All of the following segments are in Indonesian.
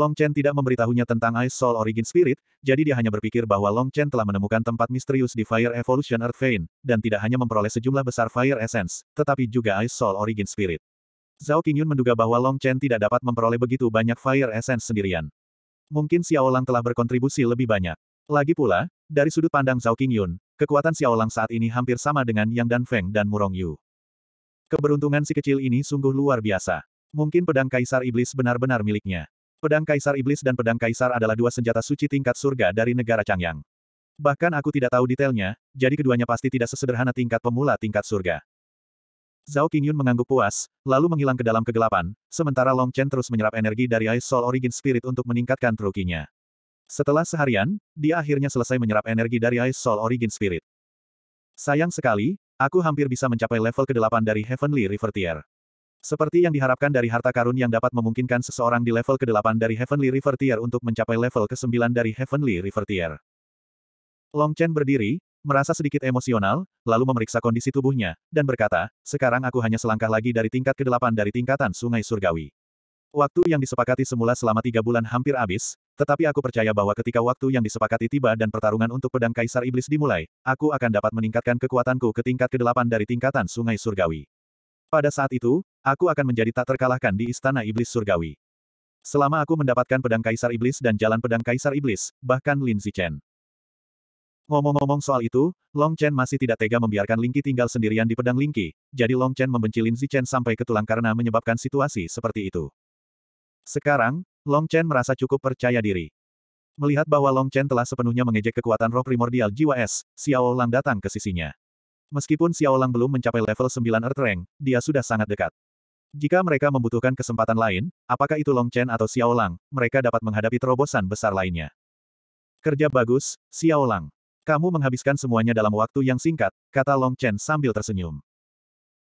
Long Chen tidak memberitahunya tentang Ice Soul Origin Spirit, jadi dia hanya berpikir bahwa Long Chen telah menemukan tempat misterius di Fire Evolution Earth Vein, dan tidak hanya memperoleh sejumlah besar Fire Essence, tetapi juga Ice Soul Origin Spirit. Zhao Qingyun menduga bahwa Long Chen tidak dapat memperoleh begitu banyak Fire Essence sendirian. Mungkin Xiao Lang telah berkontribusi lebih banyak. Lagi pula, dari sudut pandang Zhao Qingyun, kekuatan Xiao Lang saat ini hampir sama dengan Yang Dan Feng dan Murong Yu. Keberuntungan si kecil ini sungguh luar biasa. Mungkin pedang kaisar iblis benar-benar miliknya. Pedang Kaisar Iblis dan Pedang Kaisar adalah dua senjata suci tingkat surga dari negara Changyang. Bahkan aku tidak tahu detailnya, jadi keduanya pasti tidak sesederhana tingkat pemula tingkat surga. Zhao Qingyun mengangguk puas, lalu menghilang ke dalam kegelapan, sementara Long Chen terus menyerap energi dari Ice Soul Origin Spirit untuk meningkatkan trukinya. Setelah seharian, dia akhirnya selesai menyerap energi dari Ice Soul Origin Spirit. Sayang sekali, aku hampir bisa mencapai level ke-8 dari Heavenly River Tier. Seperti yang diharapkan dari harta karun yang dapat memungkinkan seseorang di level ke-8 dari Heavenly River Tier untuk mencapai level ke-9 dari Heavenly River Tier. Long Chen berdiri, merasa sedikit emosional, lalu memeriksa kondisi tubuhnya, dan berkata, sekarang aku hanya selangkah lagi dari tingkat ke-8 dari tingkatan Sungai Surgawi. Waktu yang disepakati semula selama tiga bulan hampir habis, tetapi aku percaya bahwa ketika waktu yang disepakati tiba dan pertarungan untuk pedang Kaisar Iblis dimulai, aku akan dapat meningkatkan kekuatanku ke tingkat ke-8 dari tingkatan Sungai Surgawi. Pada saat itu, aku akan menjadi tak terkalahkan di Istana Iblis Surgawi. Selama aku mendapatkan pedang Kaisar Iblis dan jalan pedang Kaisar Iblis, bahkan Lin Zichen. Ngomong-ngomong soal itu, Long Chen masih tidak tega membiarkan Lingqi tinggal sendirian di pedang Lingqi, jadi Long Chen membenci Lin Zichen sampai ke tulang karena menyebabkan situasi seperti itu. Sekarang, Long Chen merasa cukup percaya diri. Melihat bahwa Long Chen telah sepenuhnya mengejek kekuatan roh primordial jiwa es, Xiao Lang datang ke sisinya. Meskipun Xiaolang belum mencapai level 9 Earth Rank, dia sudah sangat dekat. Jika mereka membutuhkan kesempatan lain, apakah itu Long Chen atau Xiaolang, mereka dapat menghadapi terobosan besar lainnya. Kerja bagus, Xiaolang. Kamu menghabiskan semuanya dalam waktu yang singkat, kata Long Chen sambil tersenyum.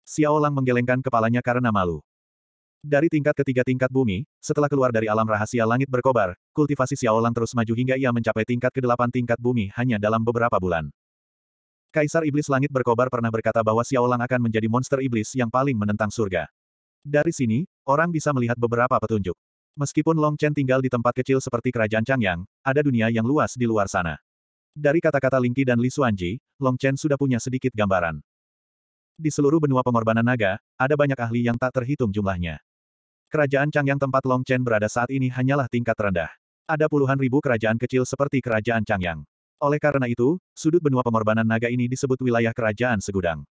Xiaolang menggelengkan kepalanya karena malu. Dari tingkat ketiga tingkat bumi, setelah keluar dari alam rahasia langit berkobar, kultivasi Xiaolang terus maju hingga ia mencapai tingkat kedelapan tingkat bumi hanya dalam beberapa bulan. Kaisar Iblis Langit berkobar pernah berkata bahwa Xiaolang akan menjadi monster iblis yang paling menentang surga. Dari sini, orang bisa melihat beberapa petunjuk. Meskipun Long Chen tinggal di tempat kecil seperti kerajaan Changyang, ada dunia yang luas di luar sana. Dari kata-kata Lingqi dan Li Xuanji, Long Chen sudah punya sedikit gambaran. Di seluruh benua pengorbanan naga, ada banyak ahli yang tak terhitung jumlahnya. Kerajaan Changyang tempat Long Chen berada saat ini hanyalah tingkat rendah. Ada puluhan ribu kerajaan kecil seperti kerajaan Changyang. Oleh karena itu, sudut benua pengorbanan naga ini disebut wilayah kerajaan segudang.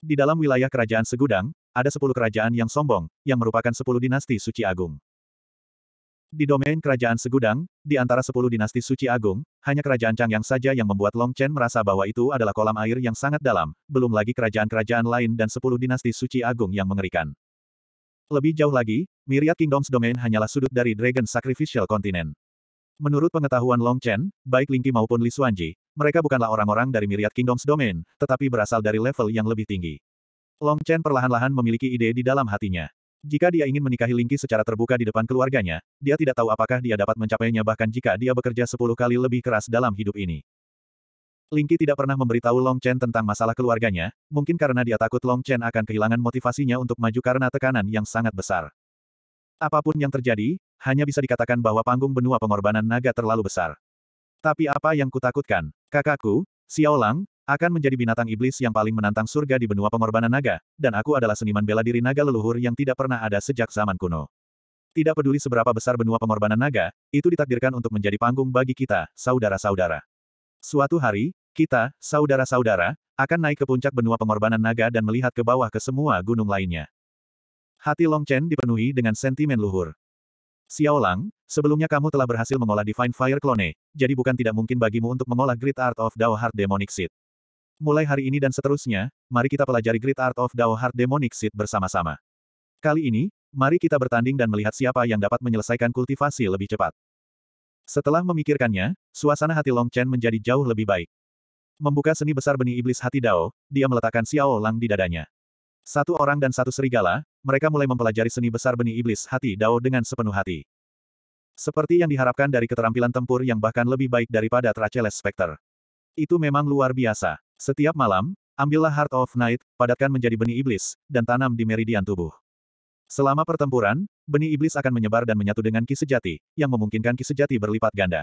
Di dalam wilayah kerajaan segudang, ada sepuluh kerajaan yang sombong, yang merupakan sepuluh dinasti suci agung. Di domain kerajaan segudang, di antara sepuluh dinasti suci agung, hanya kerajaan Chang yang saja yang membuat Long Chen merasa bahwa itu adalah kolam air yang sangat dalam, belum lagi kerajaan-kerajaan lain dan sepuluh dinasti suci agung yang mengerikan. Lebih jauh lagi, Myriad Kingdoms Domain hanyalah sudut dari Dragon Sacrificial Continent. Menurut pengetahuan Long Chen, baik Lingqi maupun Li Xuanji, mereka bukanlah orang-orang dari Myriad Kingdoms Domain, tetapi berasal dari level yang lebih tinggi. Long Chen perlahan-lahan memiliki ide di dalam hatinya. Jika dia ingin menikahi Lingqi secara terbuka di depan keluarganya, dia tidak tahu apakah dia dapat mencapainya bahkan jika dia bekerja sepuluh kali lebih keras dalam hidup ini. Lingqi tidak pernah memberitahu Long Chen tentang masalah keluarganya, mungkin karena dia takut Long Chen akan kehilangan motivasinya untuk maju karena tekanan yang sangat besar. Apapun yang terjadi, hanya bisa dikatakan bahwa panggung benua pengorbanan naga terlalu besar. Tapi apa yang kutakutkan? Kakakku, Xiao Lang, akan menjadi binatang iblis yang paling menantang surga di benua pengorbanan naga, dan aku adalah seniman bela diri naga leluhur yang tidak pernah ada sejak zaman kuno. Tidak peduli seberapa besar benua pengorbanan naga, itu ditakdirkan untuk menjadi panggung bagi kita, saudara-saudara. Suatu hari, kita, saudara-saudara, akan naik ke puncak benua pengorbanan naga dan melihat ke bawah ke semua gunung lainnya. Hati Long Chen dipenuhi dengan sentimen luhur. Xiao Lang, sebelumnya kamu telah berhasil mengolah Divine Fire Clone, jadi bukan tidak mungkin bagimu untuk mengolah Great Art of Dao Heart Demonic Seed. Mulai hari ini dan seterusnya, mari kita pelajari Great Art of Dao Heart Demonic Seed bersama-sama. Kali ini, mari kita bertanding dan melihat siapa yang dapat menyelesaikan kultivasi lebih cepat. Setelah memikirkannya, suasana hati Long Chen menjadi jauh lebih baik. Membuka seni besar benih iblis hati Dao, dia meletakkan Xiao Lang di dadanya. Satu orang dan satu serigala, mereka mulai mempelajari seni besar benih iblis hati Dao dengan sepenuh hati. Seperti yang diharapkan dari keterampilan tempur yang bahkan lebih baik daripada Tracheles Specter. Itu memang luar biasa. Setiap malam, ambillah Heart of Night, padatkan menjadi benih iblis, dan tanam di meridian tubuh. Selama pertempuran, benih iblis akan menyebar dan menyatu dengan ki sejati, yang memungkinkan ki sejati berlipat ganda.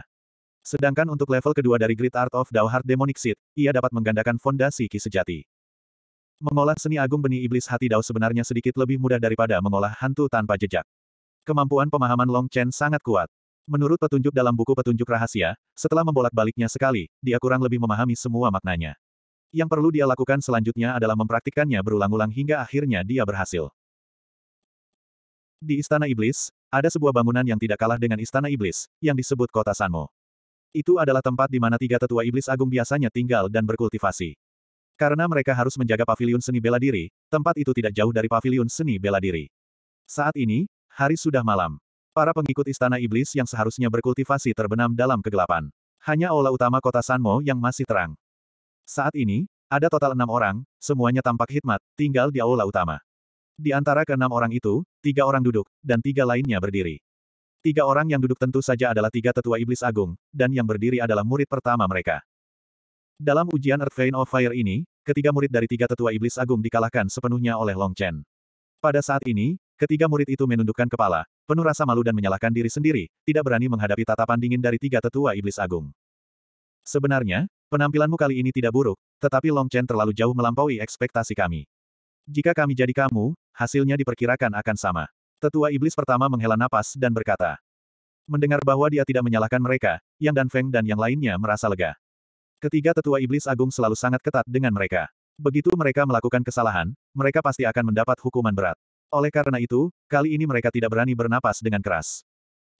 Sedangkan untuk level kedua dari Great Art of Dao Heart Demonic Seed, ia dapat menggandakan fondasi ki sejati. Mengolah seni agung benih iblis hati Dao sebenarnya sedikit lebih mudah daripada mengolah hantu tanpa jejak. Kemampuan pemahaman Long Chen sangat kuat. Menurut petunjuk dalam buku petunjuk rahasia, setelah membolak-baliknya sekali, dia kurang lebih memahami semua maknanya. Yang perlu dia lakukan selanjutnya adalah mempraktikkannya berulang-ulang hingga akhirnya dia berhasil. Di Istana Iblis, ada sebuah bangunan yang tidak kalah dengan Istana Iblis, yang disebut Kota Sanmo. Itu adalah tempat di mana tiga tetua iblis agung biasanya tinggal dan berkultivasi. Karena mereka harus menjaga paviliun seni bela diri, tempat itu tidak jauh dari paviliun seni bela diri. Saat ini, hari sudah malam. Para pengikut Istana Iblis yang seharusnya berkultivasi terbenam dalam kegelapan. Hanya aula utama kota Sanmo yang masih terang. Saat ini, ada total enam orang, semuanya tampak hikmat, tinggal di aula utama. Di antara keenam orang itu, tiga orang duduk, dan tiga lainnya berdiri. Tiga orang yang duduk tentu saja adalah tiga tetua iblis agung, dan yang berdiri adalah murid pertama mereka. Dalam ujian Earth Vein of Fire ini, ketiga murid dari tiga tetua iblis agung dikalahkan sepenuhnya oleh Long Chen. Pada saat ini, ketiga murid itu menundukkan kepala, penuh rasa malu dan menyalahkan diri sendiri, tidak berani menghadapi tatapan dingin dari tiga tetua iblis agung. Sebenarnya, penampilanmu kali ini tidak buruk, tetapi Long Chen terlalu jauh melampaui ekspektasi kami. Jika kami jadi kamu, hasilnya diperkirakan akan sama. Tetua iblis pertama menghela napas dan berkata. Mendengar bahwa dia tidak menyalahkan mereka, Yang Dan Feng dan yang lainnya merasa lega. Ketiga tetua iblis agung selalu sangat ketat dengan mereka. Begitu mereka melakukan kesalahan, mereka pasti akan mendapat hukuman berat. Oleh karena itu, kali ini mereka tidak berani bernapas dengan keras.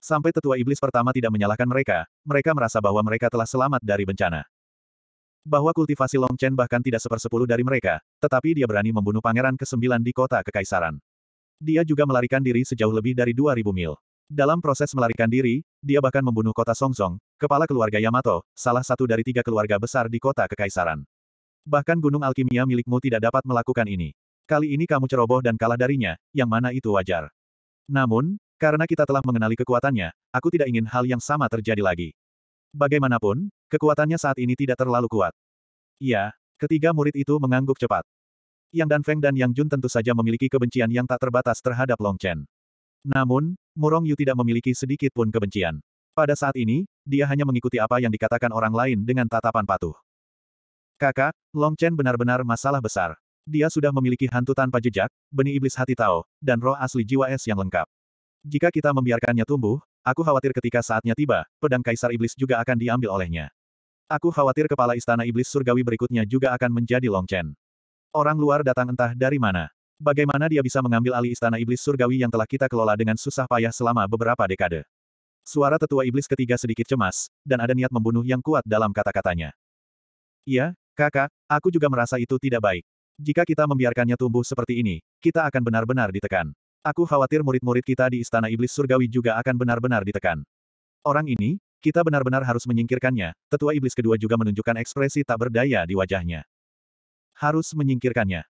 Sampai tetua iblis pertama tidak menyalahkan mereka, mereka merasa bahwa mereka telah selamat dari bencana. Bahwa kultivasi Long Chen bahkan tidak sepersepuluh dari mereka, tetapi dia berani membunuh pangeran ke-9 di kota kekaisaran. Dia juga melarikan diri sejauh lebih dari 2000 mil. Dalam proses melarikan diri, dia bahkan membunuh kota Songsong, kepala keluarga Yamato, salah satu dari tiga keluarga besar di kota Kekaisaran. Bahkan gunung alkimia milikmu tidak dapat melakukan ini. Kali ini kamu ceroboh dan kalah darinya, yang mana itu wajar. Namun, karena kita telah mengenali kekuatannya, aku tidak ingin hal yang sama terjadi lagi. Bagaimanapun, kekuatannya saat ini tidak terlalu kuat. Ya, ketiga murid itu mengangguk cepat. Yang Dan Feng dan Yang Jun tentu saja memiliki kebencian yang tak terbatas terhadap Long Chen. Namun, Murong Yu tidak memiliki sedikit pun kebencian. Pada saat ini, dia hanya mengikuti apa yang dikatakan orang lain dengan tatapan patuh. Kakak, Long Chen benar-benar masalah besar. Dia sudah memiliki hantu tanpa jejak, benih iblis hati Tao, dan roh asli jiwa es yang lengkap. Jika kita membiarkannya tumbuh, aku khawatir ketika saatnya tiba, pedang kaisar iblis juga akan diambil olehnya. Aku khawatir kepala istana iblis surgawi berikutnya juga akan menjadi Long Chen. Orang luar datang entah dari mana. Bagaimana dia bisa mengambil alih istana iblis surgawi yang telah kita kelola dengan susah payah selama beberapa dekade? Suara tetua iblis ketiga sedikit cemas, dan ada niat membunuh yang kuat dalam kata-katanya. Iya, kakak, aku juga merasa itu tidak baik. Jika kita membiarkannya tumbuh seperti ini, kita akan benar-benar ditekan. Aku khawatir murid-murid kita di istana iblis surgawi juga akan benar-benar ditekan. Orang ini, kita benar-benar harus menyingkirkannya, tetua iblis kedua juga menunjukkan ekspresi tak berdaya di wajahnya. Harus menyingkirkannya.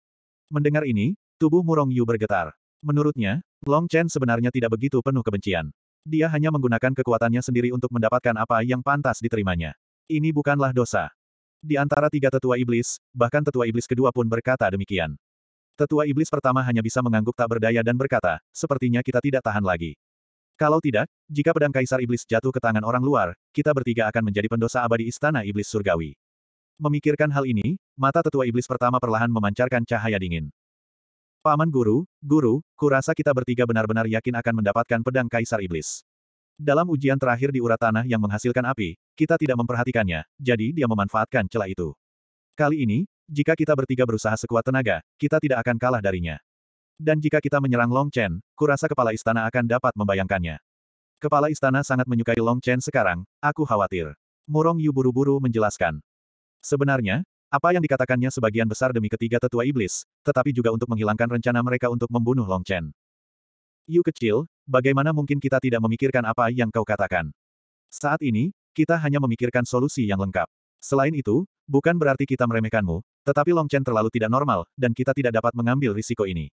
Mendengar ini, Tubuh Murong Yu bergetar. Menurutnya, Long Chen sebenarnya tidak begitu penuh kebencian. Dia hanya menggunakan kekuatannya sendiri untuk mendapatkan apa yang pantas diterimanya. Ini bukanlah dosa. Di antara tiga tetua iblis, bahkan tetua iblis kedua pun berkata demikian. Tetua iblis pertama hanya bisa mengangguk tak berdaya dan berkata, sepertinya kita tidak tahan lagi. Kalau tidak, jika pedang kaisar iblis jatuh ke tangan orang luar, kita bertiga akan menjadi pendosa abadi istana iblis surgawi. Memikirkan hal ini, mata tetua iblis pertama perlahan memancarkan cahaya dingin. Paman Guru, Guru, kurasa kita bertiga benar-benar yakin akan mendapatkan pedang Kaisar Iblis. Dalam ujian terakhir di urat tanah yang menghasilkan api, kita tidak memperhatikannya, jadi dia memanfaatkan celah itu. Kali ini, jika kita bertiga berusaha sekuat tenaga, kita tidak akan kalah darinya. Dan jika kita menyerang Long Chen, kurasa kepala istana akan dapat membayangkannya. Kepala istana sangat menyukai Long Chen sekarang, aku khawatir. Murong Yu buru-buru menjelaskan. Sebenarnya, apa yang dikatakannya sebagian besar demi ketiga tetua iblis, tetapi juga untuk menghilangkan rencana mereka untuk membunuh Long Chen. Yu kecil, bagaimana mungkin kita tidak memikirkan apa yang kau katakan? Saat ini, kita hanya memikirkan solusi yang lengkap. Selain itu, bukan berarti kita meremehkanmu, tetapi Long Chen terlalu tidak normal, dan kita tidak dapat mengambil risiko ini.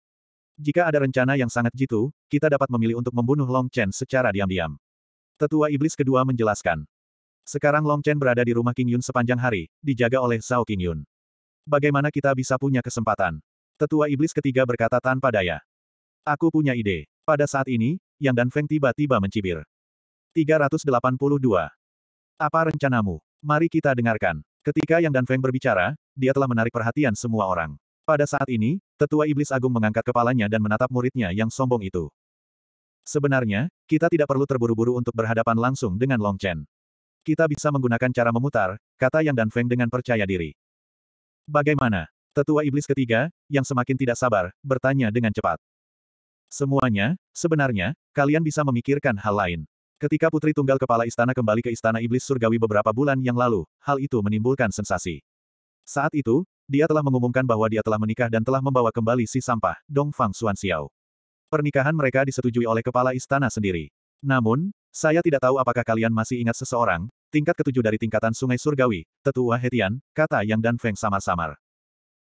Jika ada rencana yang sangat jitu, kita dapat memilih untuk membunuh Long Chen secara diam-diam. Tetua Iblis kedua menjelaskan. Sekarang Long Chen berada di rumah King Yun sepanjang hari, dijaga oleh Zhao King Yun. Bagaimana kita bisa punya kesempatan? Tetua iblis ketiga berkata tanpa daya. Aku punya ide. Pada saat ini, Yang Dan Feng tiba-tiba mencibir. 382. Apa rencanamu? Mari kita dengarkan. Ketika Yang Dan Feng berbicara, dia telah menarik perhatian semua orang. Pada saat ini, tetua iblis agung mengangkat kepalanya dan menatap muridnya yang sombong itu. Sebenarnya, kita tidak perlu terburu-buru untuk berhadapan langsung dengan Long Chen. Kita bisa menggunakan cara memutar, kata Yang dan Feng dengan percaya diri. Bagaimana? Tetua iblis ketiga, yang semakin tidak sabar, bertanya dengan cepat. Semuanya, sebenarnya, kalian bisa memikirkan hal lain. Ketika putri tunggal kepala istana kembali ke istana iblis surgawi beberapa bulan yang lalu, hal itu menimbulkan sensasi. Saat itu, dia telah mengumumkan bahwa dia telah menikah dan telah membawa kembali si sampah, Dong Fang Xuan Xiao. Pernikahan mereka disetujui oleh kepala istana sendiri. Namun, saya tidak tahu apakah kalian masih ingat seseorang, tingkat ketujuh dari tingkatan sungai surgawi, tetua Hetian, kata Yang dan Feng samar-samar.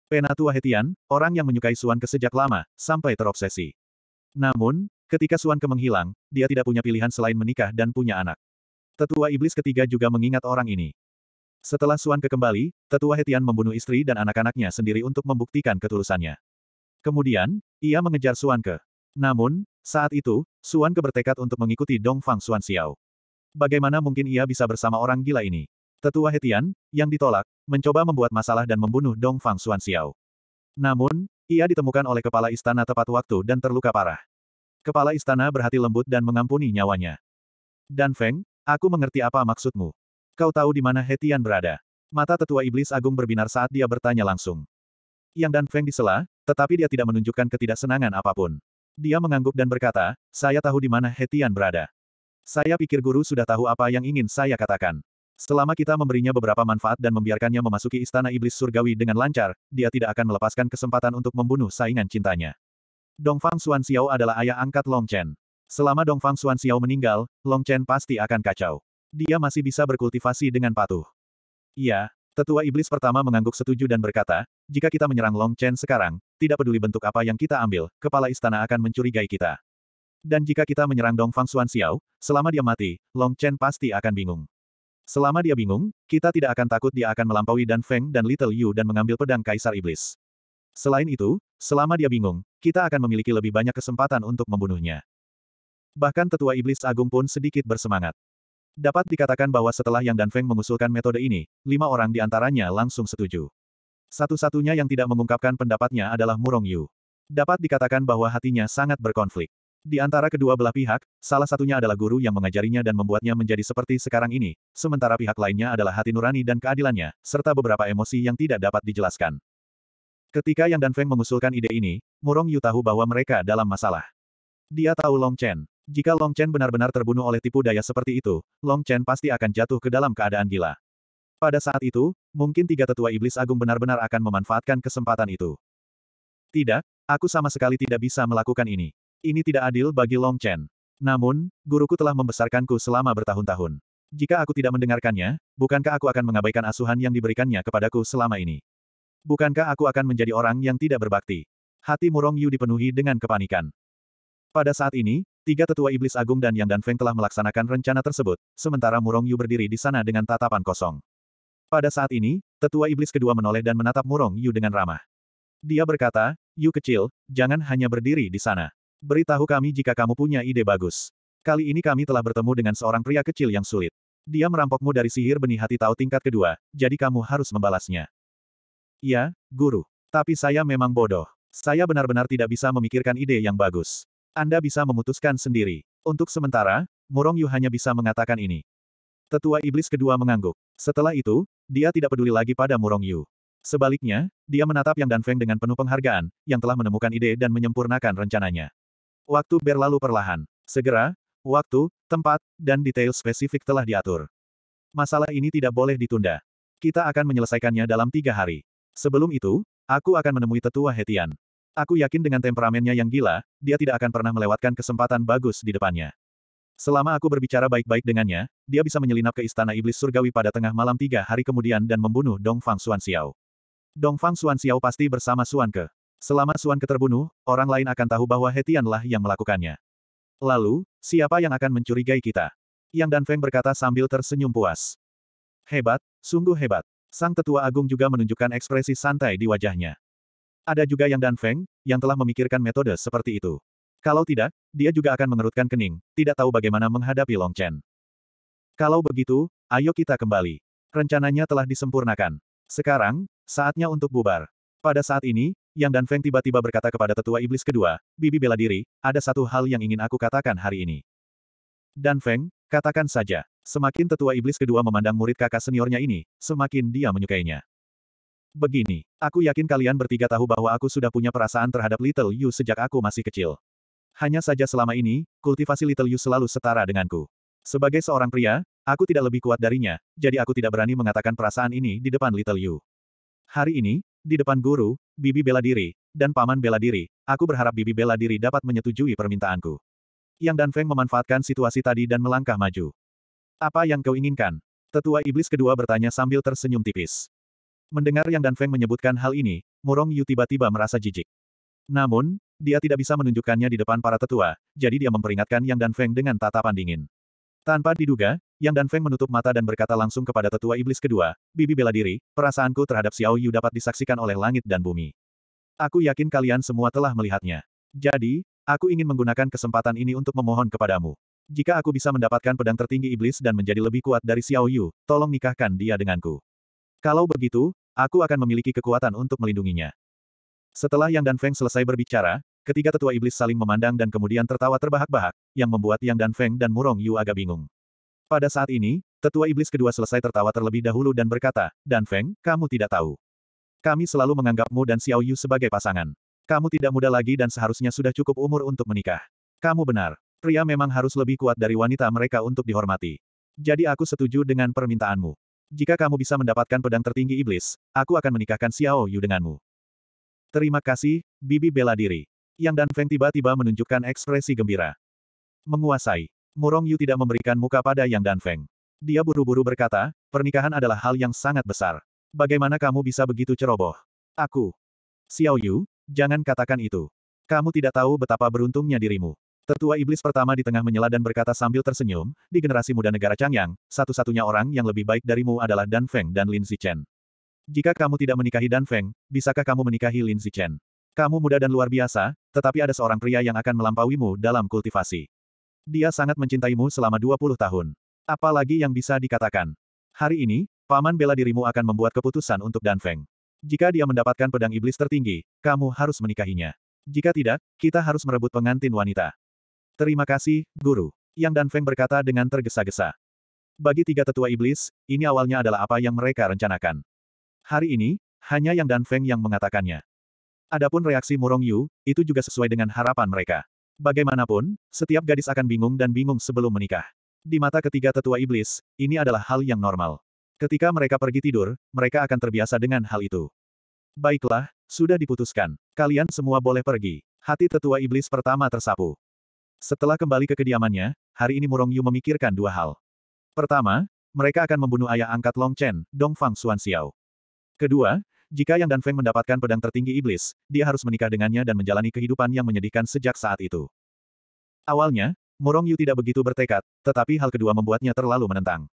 Penatua Hetian, orang yang menyukai Suan Ke sejak lama, sampai terobsesi. Namun, ketika Suan Ke menghilang, dia tidak punya pilihan selain menikah dan punya anak. Tetua Iblis ketiga juga mengingat orang ini. Setelah Suan Ke kembali, Tetua Hetian membunuh istri dan anak-anaknya sendiri untuk membuktikan ketulusannya. Kemudian, ia mengejar Suan Ke. Namun, saat itu, Suan kebertekad untuk mengikuti Dong Fang Suan Xiao. Bagaimana mungkin ia bisa bersama orang gila ini? Tetua Hetian, yang ditolak, mencoba membuat masalah dan membunuh Dong Fang Suan Xiao. Namun, ia ditemukan oleh kepala istana tepat waktu dan terluka parah. Kepala istana berhati lembut dan mengampuni nyawanya. Dan Feng, aku mengerti apa maksudmu. Kau tahu di mana Hetian berada. Mata tetua iblis agung berbinar saat dia bertanya langsung. Yang Dan Feng disela, tetapi dia tidak menunjukkan ketidaksenangan apapun. Dia mengangguk dan berkata, saya tahu di mana Hetian berada. Saya pikir guru sudah tahu apa yang ingin saya katakan. Selama kita memberinya beberapa manfaat dan membiarkannya memasuki istana iblis surgawi dengan lancar, dia tidak akan melepaskan kesempatan untuk membunuh saingan cintanya. Dongfang Xuan Xiao adalah ayah angkat Long Chen. Selama Dongfang Xuan Xiao meninggal, Long Chen pasti akan kacau. Dia masih bisa berkultivasi dengan patuh. Iya, Tetua Iblis pertama mengangguk setuju dan berkata, jika kita menyerang Long Chen sekarang, tidak peduli bentuk apa yang kita ambil, kepala istana akan mencurigai kita. Dan jika kita menyerang Dong Fang Xuan Xiao, selama dia mati, Long Chen pasti akan bingung. Selama dia bingung, kita tidak akan takut dia akan melampaui Dan Feng dan Little Yu dan mengambil pedang Kaisar Iblis. Selain itu, selama dia bingung, kita akan memiliki lebih banyak kesempatan untuk membunuhnya. Bahkan tetua iblis agung pun sedikit bersemangat. Dapat dikatakan bahwa setelah Yang Danfeng mengusulkan metode ini, lima orang di antaranya langsung setuju. Satu-satunya yang tidak mengungkapkan pendapatnya adalah Murong Yu. Dapat dikatakan bahwa hatinya sangat berkonflik. Di antara kedua belah pihak, salah satunya adalah guru yang mengajarinya dan membuatnya menjadi seperti sekarang ini, sementara pihak lainnya adalah hati nurani dan keadilannya, serta beberapa emosi yang tidak dapat dijelaskan. Ketika Yang Danfeng mengusulkan ide ini, Murong Yu tahu bahwa mereka dalam masalah. Dia tahu Long Chen. Jika Long Chen benar-benar terbunuh oleh tipu daya seperti itu, Long Chen pasti akan jatuh ke dalam keadaan gila. Pada saat itu, mungkin tiga tetua iblis agung benar-benar akan memanfaatkan kesempatan itu. Tidak, aku sama sekali tidak bisa melakukan ini. Ini tidak adil bagi Long Chen. Namun, guruku telah membesarkanku selama bertahun-tahun. Jika aku tidak mendengarkannya, bukankah aku akan mengabaikan asuhan yang diberikannya kepadaku selama ini? Bukankah aku akan menjadi orang yang tidak berbakti? Hati Murong Yu dipenuhi dengan kepanikan. Pada saat ini, Tiga tetua iblis agung dan Yang Dan Feng telah melaksanakan rencana tersebut, sementara Murong Yu berdiri di sana dengan tatapan kosong. Pada saat ini, tetua iblis kedua menoleh dan menatap Murong Yu dengan ramah. Dia berkata, Yu kecil, jangan hanya berdiri di sana. Beritahu kami jika kamu punya ide bagus. Kali ini kami telah bertemu dengan seorang pria kecil yang sulit. Dia merampokmu dari sihir benih hati tahu tingkat kedua, jadi kamu harus membalasnya. "Ya, guru. Tapi saya memang bodoh. Saya benar-benar tidak bisa memikirkan ide yang bagus. Anda bisa memutuskan sendiri. Untuk sementara, Murong Yu hanya bisa mengatakan ini. Tetua iblis kedua mengangguk. Setelah itu, dia tidak peduli lagi pada Murong Yu. Sebaliknya, dia menatap Yang Danfeng dengan penuh penghargaan, yang telah menemukan ide dan menyempurnakan rencananya. Waktu berlalu perlahan. Segera, waktu, tempat, dan detail spesifik telah diatur. Masalah ini tidak boleh ditunda. Kita akan menyelesaikannya dalam tiga hari. Sebelum itu, aku akan menemui tetua Hetian. Aku yakin dengan temperamennya yang gila, dia tidak akan pernah melewatkan kesempatan bagus di depannya. Selama aku berbicara baik-baik dengannya, dia bisa menyelinap ke istana iblis surgawi pada tengah malam tiga hari kemudian dan membunuh Dong Fang Xuan Xiao. Dong Fang Xuan Xiao pasti bersama Xuan Ke. Selama Xuan Ke terbunuh, orang lain akan tahu bahwa Hetianlah yang melakukannya. Lalu, siapa yang akan mencurigai kita? Yang Dan Feng berkata sambil tersenyum puas. Hebat, sungguh hebat. Sang tetua agung juga menunjukkan ekspresi santai di wajahnya. Ada juga yang Dan Feng, yang telah memikirkan metode seperti itu. Kalau tidak, dia juga akan mengerutkan kening, tidak tahu bagaimana menghadapi Long Chen. Kalau begitu, ayo kita kembali. Rencananya telah disempurnakan. Sekarang, saatnya untuk bubar. Pada saat ini, Yang Dan Feng tiba-tiba berkata kepada tetua iblis kedua, Bibi bela diri, ada satu hal yang ingin aku katakan hari ini. Dan Feng, katakan saja. Semakin tetua iblis kedua memandang murid kakak seniornya ini, semakin dia menyukainya. Begini, aku yakin kalian bertiga tahu bahwa aku sudah punya perasaan terhadap Little Yu sejak aku masih kecil. Hanya saja selama ini, kultivasi Little Yu selalu setara denganku. Sebagai seorang pria, aku tidak lebih kuat darinya, jadi aku tidak berani mengatakan perasaan ini di depan Little Yu. Hari ini, di depan guru, bibi bela diri, dan paman bela diri, aku berharap bibi bela diri dapat menyetujui permintaanku. Yang Dan Feng memanfaatkan situasi tadi dan melangkah maju. Apa yang kau inginkan? Tetua iblis kedua bertanya sambil tersenyum tipis. Mendengar Yang Dan Feng menyebutkan hal ini, Murong Yu tiba-tiba merasa jijik. Namun, dia tidak bisa menunjukkannya di depan para tetua, jadi dia memperingatkan Yang Dan Feng dengan tatapan dingin. Tanpa diduga, Yang Dan Feng menutup mata dan berkata langsung kepada tetua iblis kedua, Bibi bela diri, perasaanku terhadap Xiao Yu dapat disaksikan oleh langit dan bumi. Aku yakin kalian semua telah melihatnya. Jadi, aku ingin menggunakan kesempatan ini untuk memohon kepadamu. Jika aku bisa mendapatkan pedang tertinggi iblis dan menjadi lebih kuat dari Xiao Yu, tolong nikahkan dia denganku. Kalau begitu, Aku akan memiliki kekuatan untuk melindunginya. Setelah Yang dan Feng selesai berbicara, ketiga tetua iblis saling memandang dan kemudian tertawa terbahak-bahak, yang membuat Yang dan Feng dan Murong Yu agak bingung. Pada saat ini, tetua iblis kedua selesai tertawa terlebih dahulu dan berkata, Dan Feng, kamu tidak tahu. Kami selalu menganggapmu dan Xiao Yu sebagai pasangan. Kamu tidak muda lagi dan seharusnya sudah cukup umur untuk menikah. Kamu benar. Pria memang harus lebih kuat dari wanita mereka untuk dihormati. Jadi aku setuju dengan permintaanmu. Jika kamu bisa mendapatkan pedang tertinggi iblis, aku akan menikahkan Xiao Yu denganmu. Terima kasih, Bibi bela diri. Yang Dan Feng tiba-tiba menunjukkan ekspresi gembira. Menguasai. Murong Yu tidak memberikan muka pada Yang Dan Feng. Dia buru-buru berkata, pernikahan adalah hal yang sangat besar. Bagaimana kamu bisa begitu ceroboh? Aku. Xiao Yu, jangan katakan itu. Kamu tidak tahu betapa beruntungnya dirimu. Tertua iblis pertama di tengah menyela dan berkata sambil tersenyum, di generasi muda negara Changyang, satu-satunya orang yang lebih baik darimu adalah Dan Feng dan Lin Zichen. Jika kamu tidak menikahi Dan Feng, bisakah kamu menikahi Lin Zichen? Kamu muda dan luar biasa, tetapi ada seorang pria yang akan melampauimu dalam kultivasi. Dia sangat mencintaimu selama 20 tahun. Apalagi yang bisa dikatakan. Hari ini, paman bela dirimu akan membuat keputusan untuk Dan Feng. Jika dia mendapatkan pedang iblis tertinggi, kamu harus menikahinya. Jika tidak, kita harus merebut pengantin wanita. Terima kasih, Guru. Yang Dan Feng berkata dengan tergesa-gesa. Bagi tiga tetua iblis, ini awalnya adalah apa yang mereka rencanakan. Hari ini, hanya Yang Dan Feng yang mengatakannya. Adapun reaksi Murong Yu, itu juga sesuai dengan harapan mereka. Bagaimanapun, setiap gadis akan bingung dan bingung sebelum menikah. Di mata ketiga tetua iblis, ini adalah hal yang normal. Ketika mereka pergi tidur, mereka akan terbiasa dengan hal itu. Baiklah, sudah diputuskan. Kalian semua boleh pergi. Hati tetua iblis pertama tersapu. Setelah kembali ke kediamannya, hari ini Murong Yu memikirkan dua hal. Pertama, mereka akan membunuh ayah angkat Long Chen, Dong Fang Xuan Xiao. Kedua, jika Yang Dan Feng mendapatkan pedang tertinggi iblis, dia harus menikah dengannya dan menjalani kehidupan yang menyedihkan sejak saat itu. Awalnya, Murong Yu tidak begitu bertekad, tetapi hal kedua membuatnya terlalu menentang.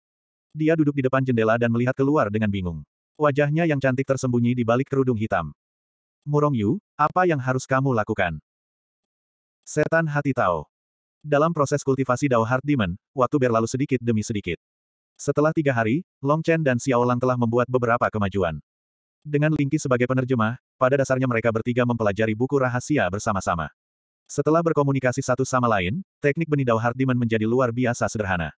Dia duduk di depan jendela dan melihat keluar dengan bingung. Wajahnya yang cantik tersembunyi di balik kerudung hitam. Murong Yu, apa yang harus kamu lakukan? Setan hati Tao. Dalam proses kultivasi Dao Heart Demon, waktu berlalu sedikit demi sedikit. Setelah tiga hari, Long Chen dan Xiao Lang telah membuat beberapa kemajuan. Dengan Lingqi sebagai penerjemah, pada dasarnya mereka bertiga mempelajari buku rahasia bersama-sama. Setelah berkomunikasi satu sama lain, teknik benih Dao Heart Demon menjadi luar biasa sederhana.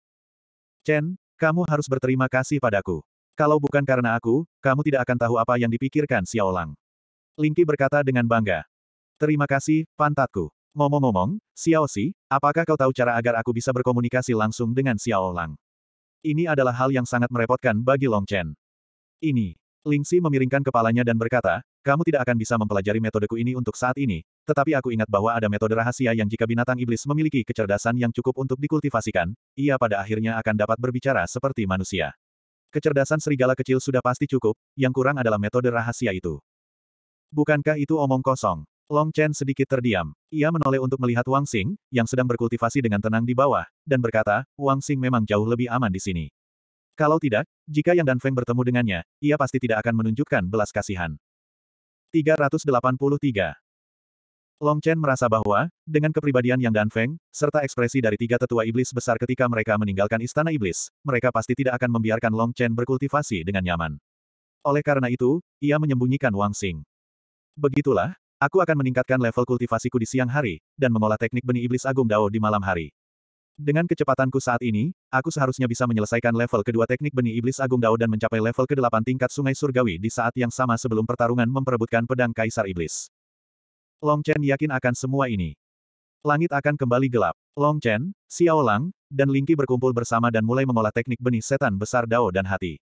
Chen, kamu harus berterima kasih padaku. Kalau bukan karena aku, kamu tidak akan tahu apa yang dipikirkan Xiao Lang. Lingqi berkata dengan bangga. Terima kasih, pantatku. Ngomong-ngomong, Xiao Si, apakah kau tahu cara agar aku bisa berkomunikasi langsung dengan Xiao Lang? Ini adalah hal yang sangat merepotkan bagi Long Chen. Ini. Ling Xi memiringkan kepalanya dan berkata, kamu tidak akan bisa mempelajari metodeku ini untuk saat ini, tetapi aku ingat bahwa ada metode rahasia yang jika binatang iblis memiliki kecerdasan yang cukup untuk dikultivasikan, ia pada akhirnya akan dapat berbicara seperti manusia. Kecerdasan serigala kecil sudah pasti cukup, yang kurang adalah metode rahasia itu. Bukankah itu omong kosong? Long Chen sedikit terdiam. Ia menoleh untuk melihat Wang Xing, yang sedang berkultivasi dengan tenang di bawah, dan berkata, Wang Xing memang jauh lebih aman di sini. Kalau tidak, jika Yang Dan Feng bertemu dengannya, ia pasti tidak akan menunjukkan belas kasihan. 383. Long Chen merasa bahwa, dengan kepribadian Yang Dan Feng, serta ekspresi dari tiga tetua iblis besar ketika mereka meninggalkan istana iblis, mereka pasti tidak akan membiarkan Long Chen berkultivasi dengan nyaman. Oleh karena itu, ia menyembunyikan Wang Xing. Begitulah, Aku akan meningkatkan level kultivasiku di siang hari, dan mengolah teknik benih iblis agung Dao di malam hari. Dengan kecepatanku saat ini, aku seharusnya bisa menyelesaikan level kedua teknik benih iblis agung Dao dan mencapai level ke-8 tingkat sungai surgawi di saat yang sama sebelum pertarungan memperebutkan pedang kaisar iblis. Long Chen yakin akan semua ini. Langit akan kembali gelap. Long Chen, Xiao Lang, dan Lingqi berkumpul bersama dan mulai mengolah teknik benih setan besar Dao dan hati.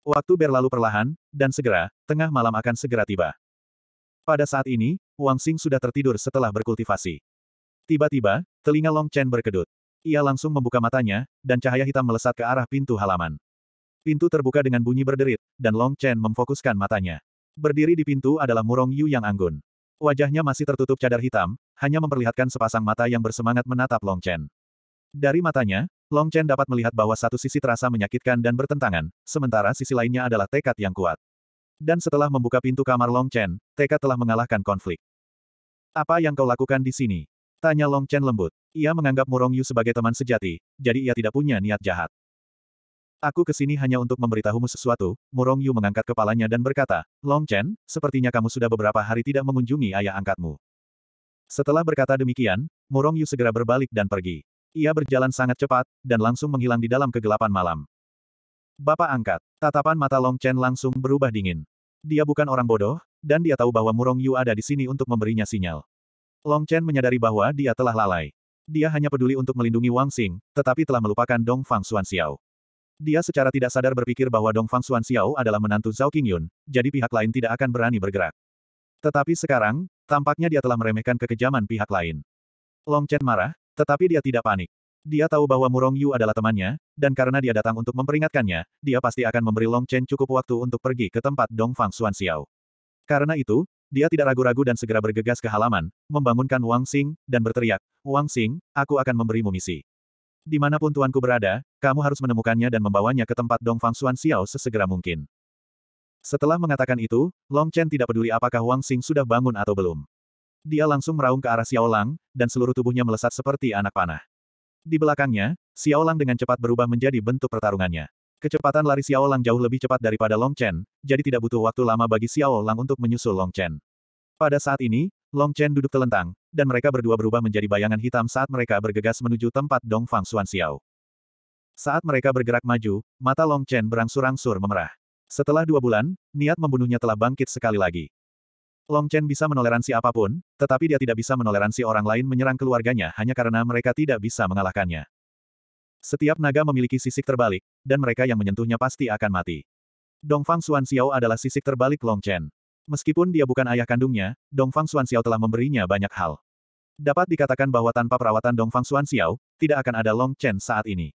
Waktu berlalu perlahan, dan segera, tengah malam akan segera tiba. Pada saat ini, Wang Xing sudah tertidur setelah berkultivasi. Tiba-tiba, telinga Long Chen berkedut. Ia langsung membuka matanya, dan cahaya hitam melesat ke arah pintu halaman. Pintu terbuka dengan bunyi berderit, dan Long Chen memfokuskan matanya. Berdiri di pintu adalah Murong Yu yang anggun. Wajahnya masih tertutup cadar hitam, hanya memperlihatkan sepasang mata yang bersemangat menatap Long Chen. Dari matanya, Long Chen dapat melihat bahwa satu sisi terasa menyakitkan dan bertentangan, sementara sisi lainnya adalah tekad yang kuat. Dan setelah membuka pintu kamar Long Chen, Teka telah mengalahkan konflik. Apa yang kau lakukan di sini? Tanya Long Chen lembut. Ia menganggap Murong Yu sebagai teman sejati, jadi ia tidak punya niat jahat. Aku kesini hanya untuk memberitahumu sesuatu, Murong Yu mengangkat kepalanya dan berkata, Long Chen, sepertinya kamu sudah beberapa hari tidak mengunjungi ayah angkatmu. Setelah berkata demikian, Murong Yu segera berbalik dan pergi. Ia berjalan sangat cepat, dan langsung menghilang di dalam kegelapan malam. Bapak angkat. Tatapan mata Long Chen langsung berubah dingin. Dia bukan orang bodoh, dan dia tahu bahwa Murong Yu ada di sini untuk memberinya sinyal. Long Chen menyadari bahwa dia telah lalai. Dia hanya peduli untuk melindungi Wang Xing, tetapi telah melupakan Dong Fang Xuan Xiao. Dia secara tidak sadar berpikir bahwa Dong Fang Xuan Xiao adalah menantu Zhao Qingyun, jadi pihak lain tidak akan berani bergerak. Tetapi sekarang, tampaknya dia telah meremehkan kekejaman pihak lain. Long Chen marah, tetapi dia tidak panik. Dia tahu bahwa Murong Yu adalah temannya, dan karena dia datang untuk memperingatkannya, dia pasti akan memberi Long Chen cukup waktu untuk pergi ke tempat Dong Fang Xuan Xiao. Karena itu, dia tidak ragu-ragu dan segera bergegas ke halaman, membangunkan Wang Xing, dan berteriak, Wang Xing, aku akan memberimu misi. Dimanapun tuanku berada, kamu harus menemukannya dan membawanya ke tempat Dong Fang Xuan Xiao sesegera mungkin. Setelah mengatakan itu, Long Chen tidak peduli apakah Wang Xing sudah bangun atau belum. Dia langsung meraung ke arah Xiao Lang, dan seluruh tubuhnya melesat seperti anak panah. Di belakangnya, Xiao Lang dengan cepat berubah menjadi bentuk pertarungannya. Kecepatan lari Xiao Lang jauh lebih cepat daripada Long Chen, jadi tidak butuh waktu lama bagi Xiao Lang untuk menyusul Long Chen. Pada saat ini, Long Chen duduk telentang, dan mereka berdua berubah menjadi bayangan hitam saat mereka bergegas menuju tempat Dong Fang Xuan Xiao. Saat mereka bergerak maju, mata Long Chen berangsur-angsur memerah. Setelah dua bulan, niat membunuhnya telah bangkit sekali lagi. Long Chen bisa menoleransi apapun, tetapi dia tidak bisa menoleransi orang lain menyerang keluarganya hanya karena mereka tidak bisa mengalahkannya. Setiap naga memiliki sisik terbalik, dan mereka yang menyentuhnya pasti akan mati. Dongfang Xuan Xiao adalah sisik terbalik Long Chen. Meskipun dia bukan ayah kandungnya, Dongfang Xuan Xiao telah memberinya banyak hal. Dapat dikatakan bahwa tanpa perawatan Dongfang Xuan Xiao, tidak akan ada Long Chen saat ini.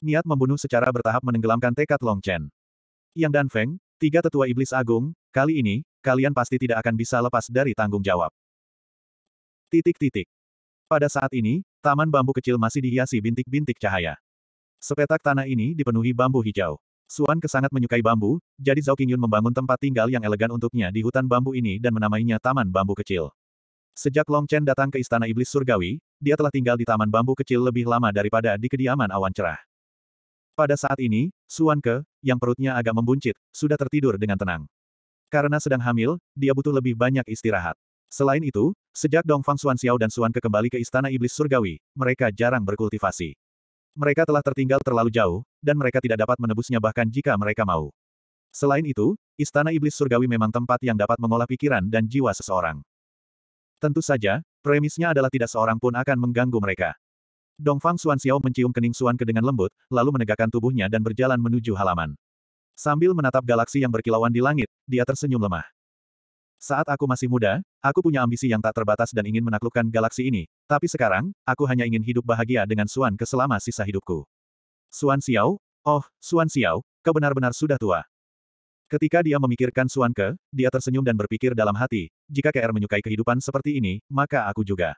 Niat membunuh secara bertahap menenggelamkan tekad Long Chen. Yang Dan Feng, tiga tetua iblis agung, kali ini, kalian pasti tidak akan bisa lepas dari tanggung jawab. Titik-titik. Pada saat ini, taman bambu kecil masih dihiasi bintik-bintik cahaya. Sepetak tanah ini dipenuhi bambu hijau. Suan kesangat menyukai bambu, jadi Zhao Qingyun membangun tempat tinggal yang elegan untuknya di hutan bambu ini dan menamainya Taman Bambu Kecil. Sejak Long Chen datang ke Istana Iblis Surgawi, dia telah tinggal di Taman Bambu Kecil lebih lama daripada di kediaman awan cerah. Pada saat ini, Suan Ke, yang perutnya agak membuncit, sudah tertidur dengan tenang. Karena sedang hamil, dia butuh lebih banyak istirahat. Selain itu, sejak Dongfang Xiao dan Xuan Ke kembali ke Istana Iblis Surgawi, mereka jarang berkultivasi. Mereka telah tertinggal terlalu jauh, dan mereka tidak dapat menebusnya bahkan jika mereka mau. Selain itu, Istana Iblis Surgawi memang tempat yang dapat mengolah pikiran dan jiwa seseorang. Tentu saja, premisnya adalah tidak seorang pun akan mengganggu mereka. Dongfang Xiao mencium kening Xuan Ke dengan lembut, lalu menegakkan tubuhnya dan berjalan menuju halaman. Sambil menatap galaksi yang berkilauan di langit, dia tersenyum lemah. Saat aku masih muda, aku punya ambisi yang tak terbatas dan ingin menaklukkan galaksi ini, tapi sekarang, aku hanya ingin hidup bahagia dengan Suan ke selama sisa hidupku. Suan Xiao? Oh, Suan Xiao, kau benar-benar sudah tua. Ketika dia memikirkan Suan Ke, dia tersenyum dan berpikir dalam hati, jika KR menyukai kehidupan seperti ini, maka aku juga.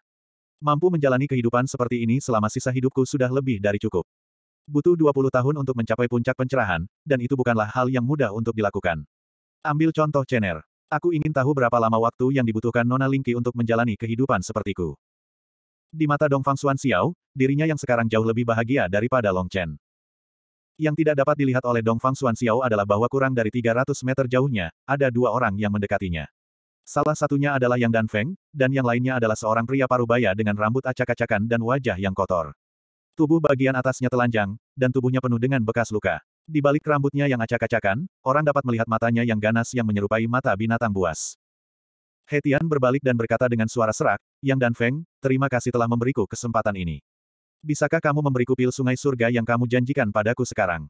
Mampu menjalani kehidupan seperti ini selama sisa hidupku sudah lebih dari cukup. Butuh 20 tahun untuk mencapai puncak pencerahan, dan itu bukanlah hal yang mudah untuk dilakukan. Ambil contoh Chener. Aku ingin tahu berapa lama waktu yang dibutuhkan Nona Lingqi untuk menjalani kehidupan sepertiku. Di mata Dongfang Xuan Xiao, dirinya yang sekarang jauh lebih bahagia daripada Long Chen. Yang tidak dapat dilihat oleh Dongfang Xuan Xiao adalah bahwa kurang dari 300 meter jauhnya, ada dua orang yang mendekatinya. Salah satunya adalah Yang Dan Feng, dan yang lainnya adalah seorang pria parubaya dengan rambut acak-acakan dan wajah yang kotor. Tubuh bagian atasnya telanjang, dan tubuhnya penuh dengan bekas luka. Di balik rambutnya yang acak-acakan, orang dapat melihat matanya yang ganas yang menyerupai mata binatang buas. Hetian berbalik dan berkata dengan suara serak, Yang Dan Feng, terima kasih telah memberiku kesempatan ini. Bisakah kamu memberiku pil sungai surga yang kamu janjikan padaku sekarang?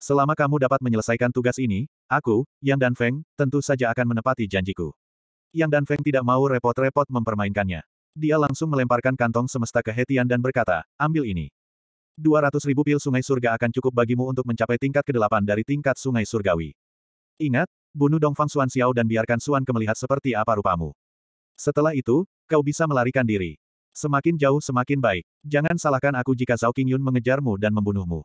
Selama kamu dapat menyelesaikan tugas ini, aku, Yang Dan Feng, tentu saja akan menepati janjiku. Yang Dan Feng tidak mau repot-repot mempermainkannya. Dia langsung melemparkan kantong semesta ke Hetian dan berkata, ambil ini. 200 ribu pil sungai surga akan cukup bagimu untuk mencapai tingkat ke-8 dari tingkat sungai surgawi. Ingat, bunuh Dongfang Xuan Xiao dan biarkan Xuan kemelihat seperti apa rupamu. Setelah itu, kau bisa melarikan diri. Semakin jauh semakin baik. Jangan salahkan aku jika Zhao Qingyun mengejarmu dan membunuhmu.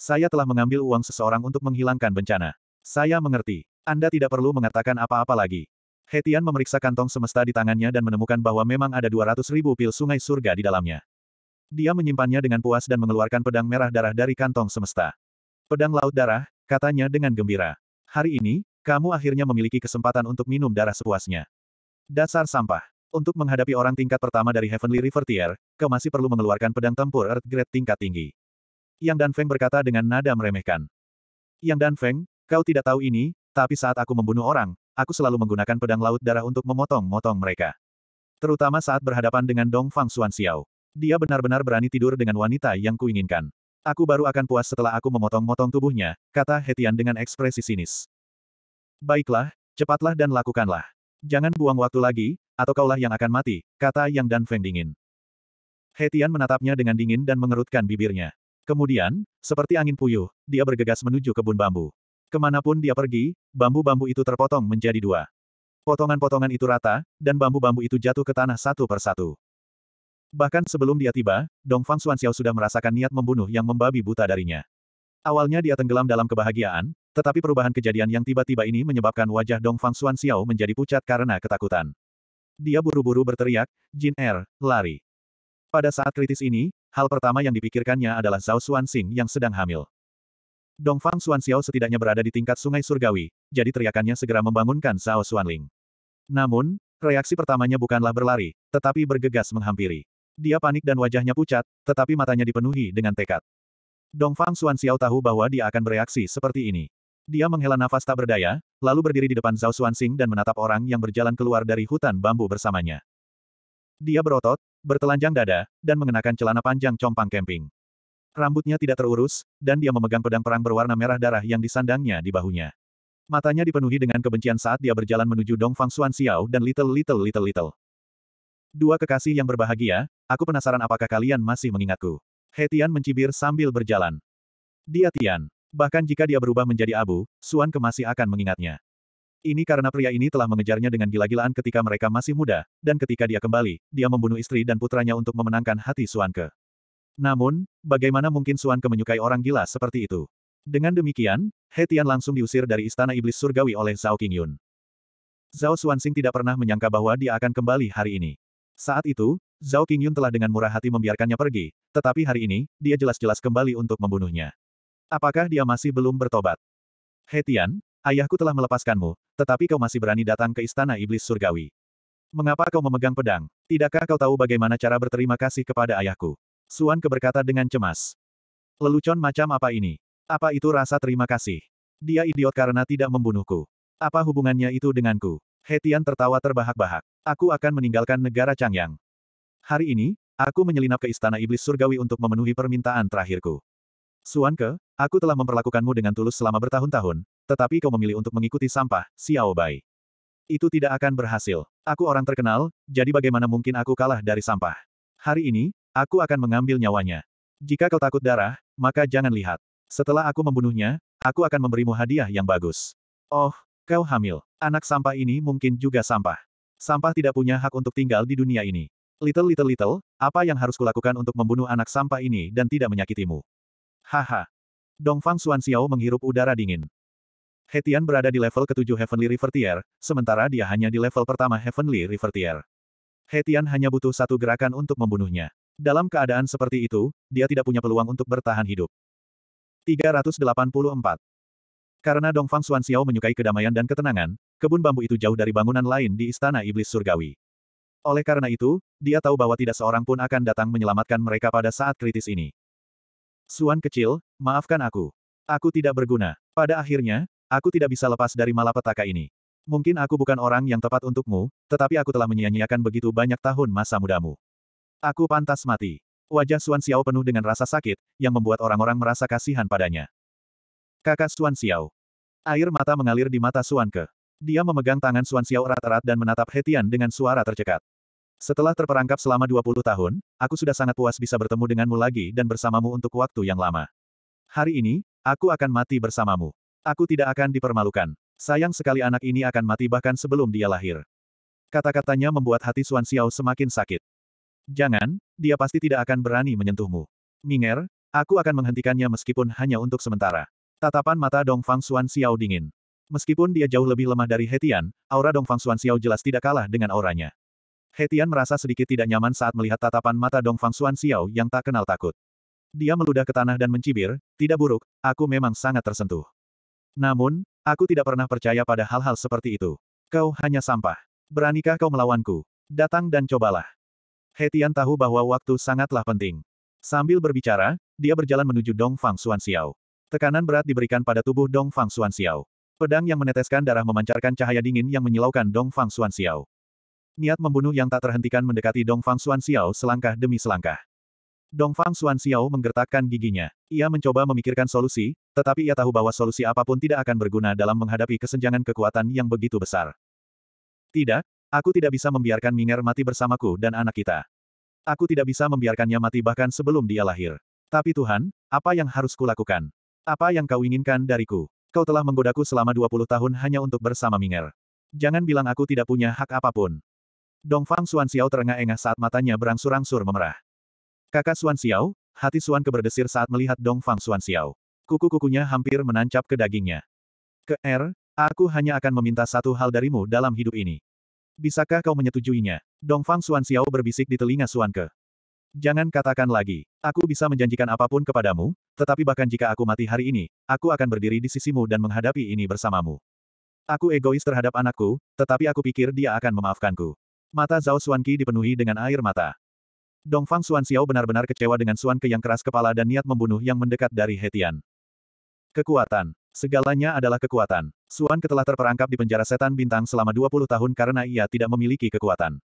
Saya telah mengambil uang seseorang untuk menghilangkan bencana. Saya mengerti. Anda tidak perlu mengatakan apa-apa lagi. Hetian memeriksa kantong semesta di tangannya dan menemukan bahwa memang ada 200 ribu pil sungai surga di dalamnya. Dia menyimpannya dengan puas dan mengeluarkan pedang merah darah dari kantong semesta. Pedang laut darah, katanya dengan gembira. Hari ini, kamu akhirnya memiliki kesempatan untuk minum darah sepuasnya. Dasar sampah. Untuk menghadapi orang tingkat pertama dari Heavenly River Tier, kau masih perlu mengeluarkan pedang tempur Earth Grade tingkat tinggi. Yang Dan Feng berkata dengan nada meremehkan. Yang Dan Feng, kau tidak tahu ini, tapi saat aku membunuh orang, aku selalu menggunakan pedang laut darah untuk memotong-motong mereka. Terutama saat berhadapan dengan Dong Fang Xuan Xiao. Dia benar-benar berani tidur dengan wanita yang kuinginkan. Aku baru akan puas setelah aku memotong-motong tubuhnya, kata Hetian dengan ekspresi sinis. Baiklah, cepatlah dan lakukanlah. Jangan buang waktu lagi, atau kaulah yang akan mati, kata Yang Dan Feng dingin. Hetian menatapnya dengan dingin dan mengerutkan bibirnya. Kemudian, seperti angin puyuh, dia bergegas menuju kebun bambu. Kemanapun dia pergi, bambu-bambu itu terpotong menjadi dua. Potongan-potongan itu rata, dan bambu-bambu itu jatuh ke tanah satu persatu. Bahkan sebelum dia tiba, Dong Fang Xiao sudah merasakan niat membunuh yang membabi buta darinya. Awalnya dia tenggelam dalam kebahagiaan, tetapi perubahan kejadian yang tiba-tiba ini menyebabkan wajah Dong Fang Xiao menjadi pucat karena ketakutan. Dia buru-buru berteriak, Jin Er, lari. Pada saat kritis ini, hal pertama yang dipikirkannya adalah Zhao Xuanxing yang sedang hamil. Dongfang Xiao setidaknya berada di tingkat sungai surgawi, jadi teriakannya segera membangunkan Zhao Xuanling. Namun, reaksi pertamanya bukanlah berlari, tetapi bergegas menghampiri. Dia panik dan wajahnya pucat, tetapi matanya dipenuhi dengan tekad. Dongfang Xiao tahu bahwa dia akan bereaksi seperti ini. Dia menghela nafas tak berdaya, lalu berdiri di depan Zhao Xuanxing dan menatap orang yang berjalan keluar dari hutan bambu bersamanya. Dia berotot, bertelanjang dada, dan mengenakan celana panjang compang camping. Rambutnya tidak terurus, dan dia memegang pedang perang berwarna merah darah yang disandangnya di bahunya. Matanya dipenuhi dengan kebencian saat dia berjalan menuju Dongfang Xuan Xiao dan Little Little Little Little. Dua kekasih yang berbahagia, aku penasaran apakah kalian masih mengingatku. Hetian mencibir sambil berjalan. Dia Tian. Bahkan jika dia berubah menjadi abu, Suan Ke masih akan mengingatnya. Ini karena pria ini telah mengejarnya dengan gila-gilaan ketika mereka masih muda, dan ketika dia kembali, dia membunuh istri dan putranya untuk memenangkan hati Ke. Namun, bagaimana mungkin Suan Ke menyukai orang gila seperti itu? Dengan demikian, He Tian langsung diusir dari istana iblis surgawi oleh Zhao Qingyun. Zhao Xuanxing tidak pernah menyangka bahwa dia akan kembali hari ini. Saat itu, Zhao Qingyun telah dengan murah hati membiarkannya pergi, tetapi hari ini, dia jelas-jelas kembali untuk membunuhnya. Apakah dia masih belum bertobat? He Tian, ayahku telah melepaskanmu, tetapi kau masih berani datang ke istana iblis surgawi. Mengapa kau memegang pedang? Tidakkah kau tahu bagaimana cara berterima kasih kepada ayahku? Suan keberkata dengan cemas. Lelucon macam apa ini? Apa itu rasa terima kasih? Dia idiot karena tidak membunuhku. Apa hubungannya itu denganku? Hetian tertawa terbahak-bahak. Aku akan meninggalkan negara Changyang. Hari ini, aku menyelinap ke istana iblis surgawi untuk memenuhi permintaan terakhirku. Suan Ke, aku telah memperlakukanmu dengan tulus selama bertahun-tahun, tetapi kau memilih untuk mengikuti sampah, Xiao Bai. Itu tidak akan berhasil. Aku orang terkenal, jadi bagaimana mungkin aku kalah dari sampah? Hari ini, Aku akan mengambil nyawanya. Jika kau takut darah, maka jangan lihat. Setelah aku membunuhnya, aku akan memberimu hadiah yang bagus. Oh, kau hamil. Anak sampah ini mungkin juga sampah. Sampah tidak punya hak untuk tinggal di dunia ini. Little little little, apa yang harus kulakukan untuk membunuh anak sampah ini dan tidak menyakitimu? Haha. Dongfang Xuan Xiao menghirup udara dingin. Hetian berada di level ketujuh Heavenly River Tier, sementara dia hanya di level pertama Heavenly River Tier. Hetian hanya butuh satu gerakan untuk membunuhnya. Dalam keadaan seperti itu, dia tidak punya peluang untuk bertahan hidup. 384. Karena Dongfang Xuan Xiao menyukai kedamaian dan ketenangan, kebun bambu itu jauh dari bangunan lain di Istana Iblis Surgawi. Oleh karena itu, dia tahu bahwa tidak seorang pun akan datang menyelamatkan mereka pada saat kritis ini. Suan kecil, maafkan aku. Aku tidak berguna. Pada akhirnya, aku tidak bisa lepas dari malapetaka ini. Mungkin aku bukan orang yang tepat untukmu, tetapi aku telah menyia-nyiakan begitu banyak tahun masa mudamu. Aku pantas mati. Wajah Xuan Xiao penuh dengan rasa sakit, yang membuat orang-orang merasa kasihan padanya. Kakak Xuan Xiao. Air mata mengalir di mata Xuan Ke. Dia memegang tangan Xuan Xiao erat-erat dan menatap Hetian dengan suara tercekat. Setelah terperangkap selama 20 tahun, aku sudah sangat puas bisa bertemu denganmu lagi dan bersamamu untuk waktu yang lama. Hari ini, aku akan mati bersamamu. Aku tidak akan dipermalukan. Sayang sekali anak ini akan mati bahkan sebelum dia lahir. Kata-katanya membuat hati Xuan Xiao semakin sakit. Jangan, dia pasti tidak akan berani menyentuhmu. Minger, aku akan menghentikannya meskipun hanya untuk sementara. Tatapan mata Dong Fang Xuan Xiao dingin. Meskipun dia jauh lebih lemah dari Hetian, aura Dong Fang Xuan Xiao jelas tidak kalah dengan auranya. Hetian merasa sedikit tidak nyaman saat melihat tatapan mata Dong Fang Xuan Xiao yang tak kenal takut. Dia meludah ke tanah dan mencibir, tidak buruk, aku memang sangat tersentuh. Namun, aku tidak pernah percaya pada hal-hal seperti itu. Kau hanya sampah. Beranikah kau melawanku? Datang dan cobalah. Hetian tahu bahwa waktu sangatlah penting. Sambil berbicara, dia berjalan menuju Dong Fang Xuan Xiao. Tekanan berat diberikan pada tubuh Dong Fang Xuan Xiao. Pedang yang meneteskan darah memancarkan cahaya dingin yang menyilaukan Dong Fang Xuan Xiao. Niat membunuh yang tak terhentikan mendekati Dong Fang Xuan Xiao selangkah demi selangkah. Dong Fang Xuan Xiao menggertakkan giginya. Ia mencoba memikirkan solusi, tetapi ia tahu bahwa solusi apapun tidak akan berguna dalam menghadapi kesenjangan kekuatan yang begitu besar. Tidak, Aku tidak bisa membiarkan Minger mati bersamaku dan anak kita. Aku tidak bisa membiarkannya mati bahkan sebelum dia lahir. Tapi Tuhan, apa yang harus kulakukan? Apa yang kau inginkan dariku? Kau telah menggodaku selama 20 tahun hanya untuk bersama Minger. Jangan bilang aku tidak punya hak apapun. Dongfang Suan Xiao terengah-engah saat matanya berangsur-angsur memerah. Kakak Suan Xiao, hati Xuan keberdesir saat melihat Dongfang Suan Xiao. Kuku-kukunya hampir menancap ke dagingnya. Ke R, aku hanya akan meminta satu hal darimu dalam hidup ini. Bisakah kau menyetujuinya? Dongfang Xuan Xiao berbisik di telinga Xuan Ke. Jangan katakan lagi, aku bisa menjanjikan apapun kepadamu, tetapi bahkan jika aku mati hari ini, aku akan berdiri di sisimu dan menghadapi ini bersamamu. Aku egois terhadap anakku, tetapi aku pikir dia akan memaafkanku. Mata Zhao Xuanqi dipenuhi dengan air mata. Dongfang Xuan Xiao benar-benar kecewa dengan Xuan Ke yang keras kepala dan niat membunuh yang mendekat dari Hetian. Kekuatan Segalanya adalah kekuatan. Suan telah terperangkap di penjara setan bintang selama 20 tahun karena ia tidak memiliki kekuatan.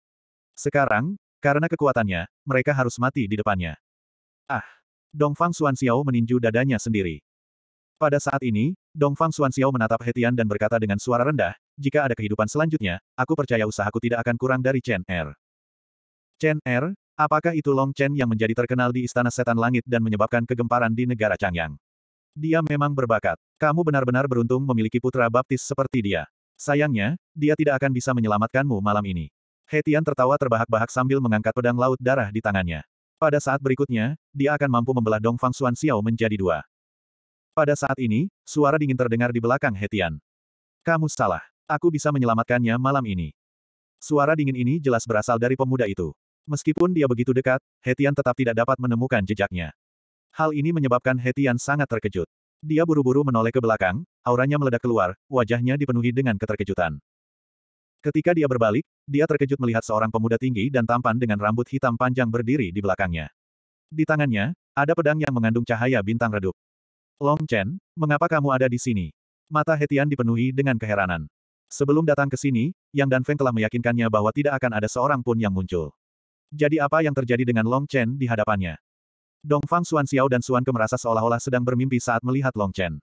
Sekarang, karena kekuatannya, mereka harus mati di depannya. Ah! Dongfang Suan Xiao meninju dadanya sendiri. Pada saat ini, Dongfang Suan Xiao menatap Hetian dan berkata dengan suara rendah, jika ada kehidupan selanjutnya, aku percaya usahaku tidak akan kurang dari Chen Er. Chen Er, apakah itu Long Chen yang menjadi terkenal di Istana Setan Langit dan menyebabkan kegemparan di negara Changyang? Dia memang berbakat. Kamu benar-benar beruntung memiliki putra baptis seperti dia. Sayangnya, dia tidak akan bisa menyelamatkanmu malam ini. Hetian tertawa terbahak-bahak sambil mengangkat pedang laut darah di tangannya. Pada saat berikutnya, dia akan mampu membelah Dong Fang Xuan Xiao menjadi dua. Pada saat ini, suara dingin terdengar di belakang Hetian. Kamu salah. Aku bisa menyelamatkannya malam ini. Suara dingin ini jelas berasal dari pemuda itu. Meskipun dia begitu dekat, Hetian tetap tidak dapat menemukan jejaknya. Hal ini menyebabkan Hetian sangat terkejut. Dia buru-buru menoleh ke belakang, auranya meledak keluar, wajahnya dipenuhi dengan keterkejutan. Ketika dia berbalik, dia terkejut melihat seorang pemuda tinggi dan tampan dengan rambut hitam panjang berdiri di belakangnya. Di tangannya, ada pedang yang mengandung cahaya bintang redup. Long Chen, mengapa kamu ada di sini? Mata Hetian dipenuhi dengan keheranan. Sebelum datang ke sini, Yang Dan Feng telah meyakinkannya bahwa tidak akan ada seorang pun yang muncul. Jadi apa yang terjadi dengan Long Chen di hadapannya? Dongfang Xuan Xiao dan Xuan Ke merasa seolah-olah sedang bermimpi saat melihat Long Chen.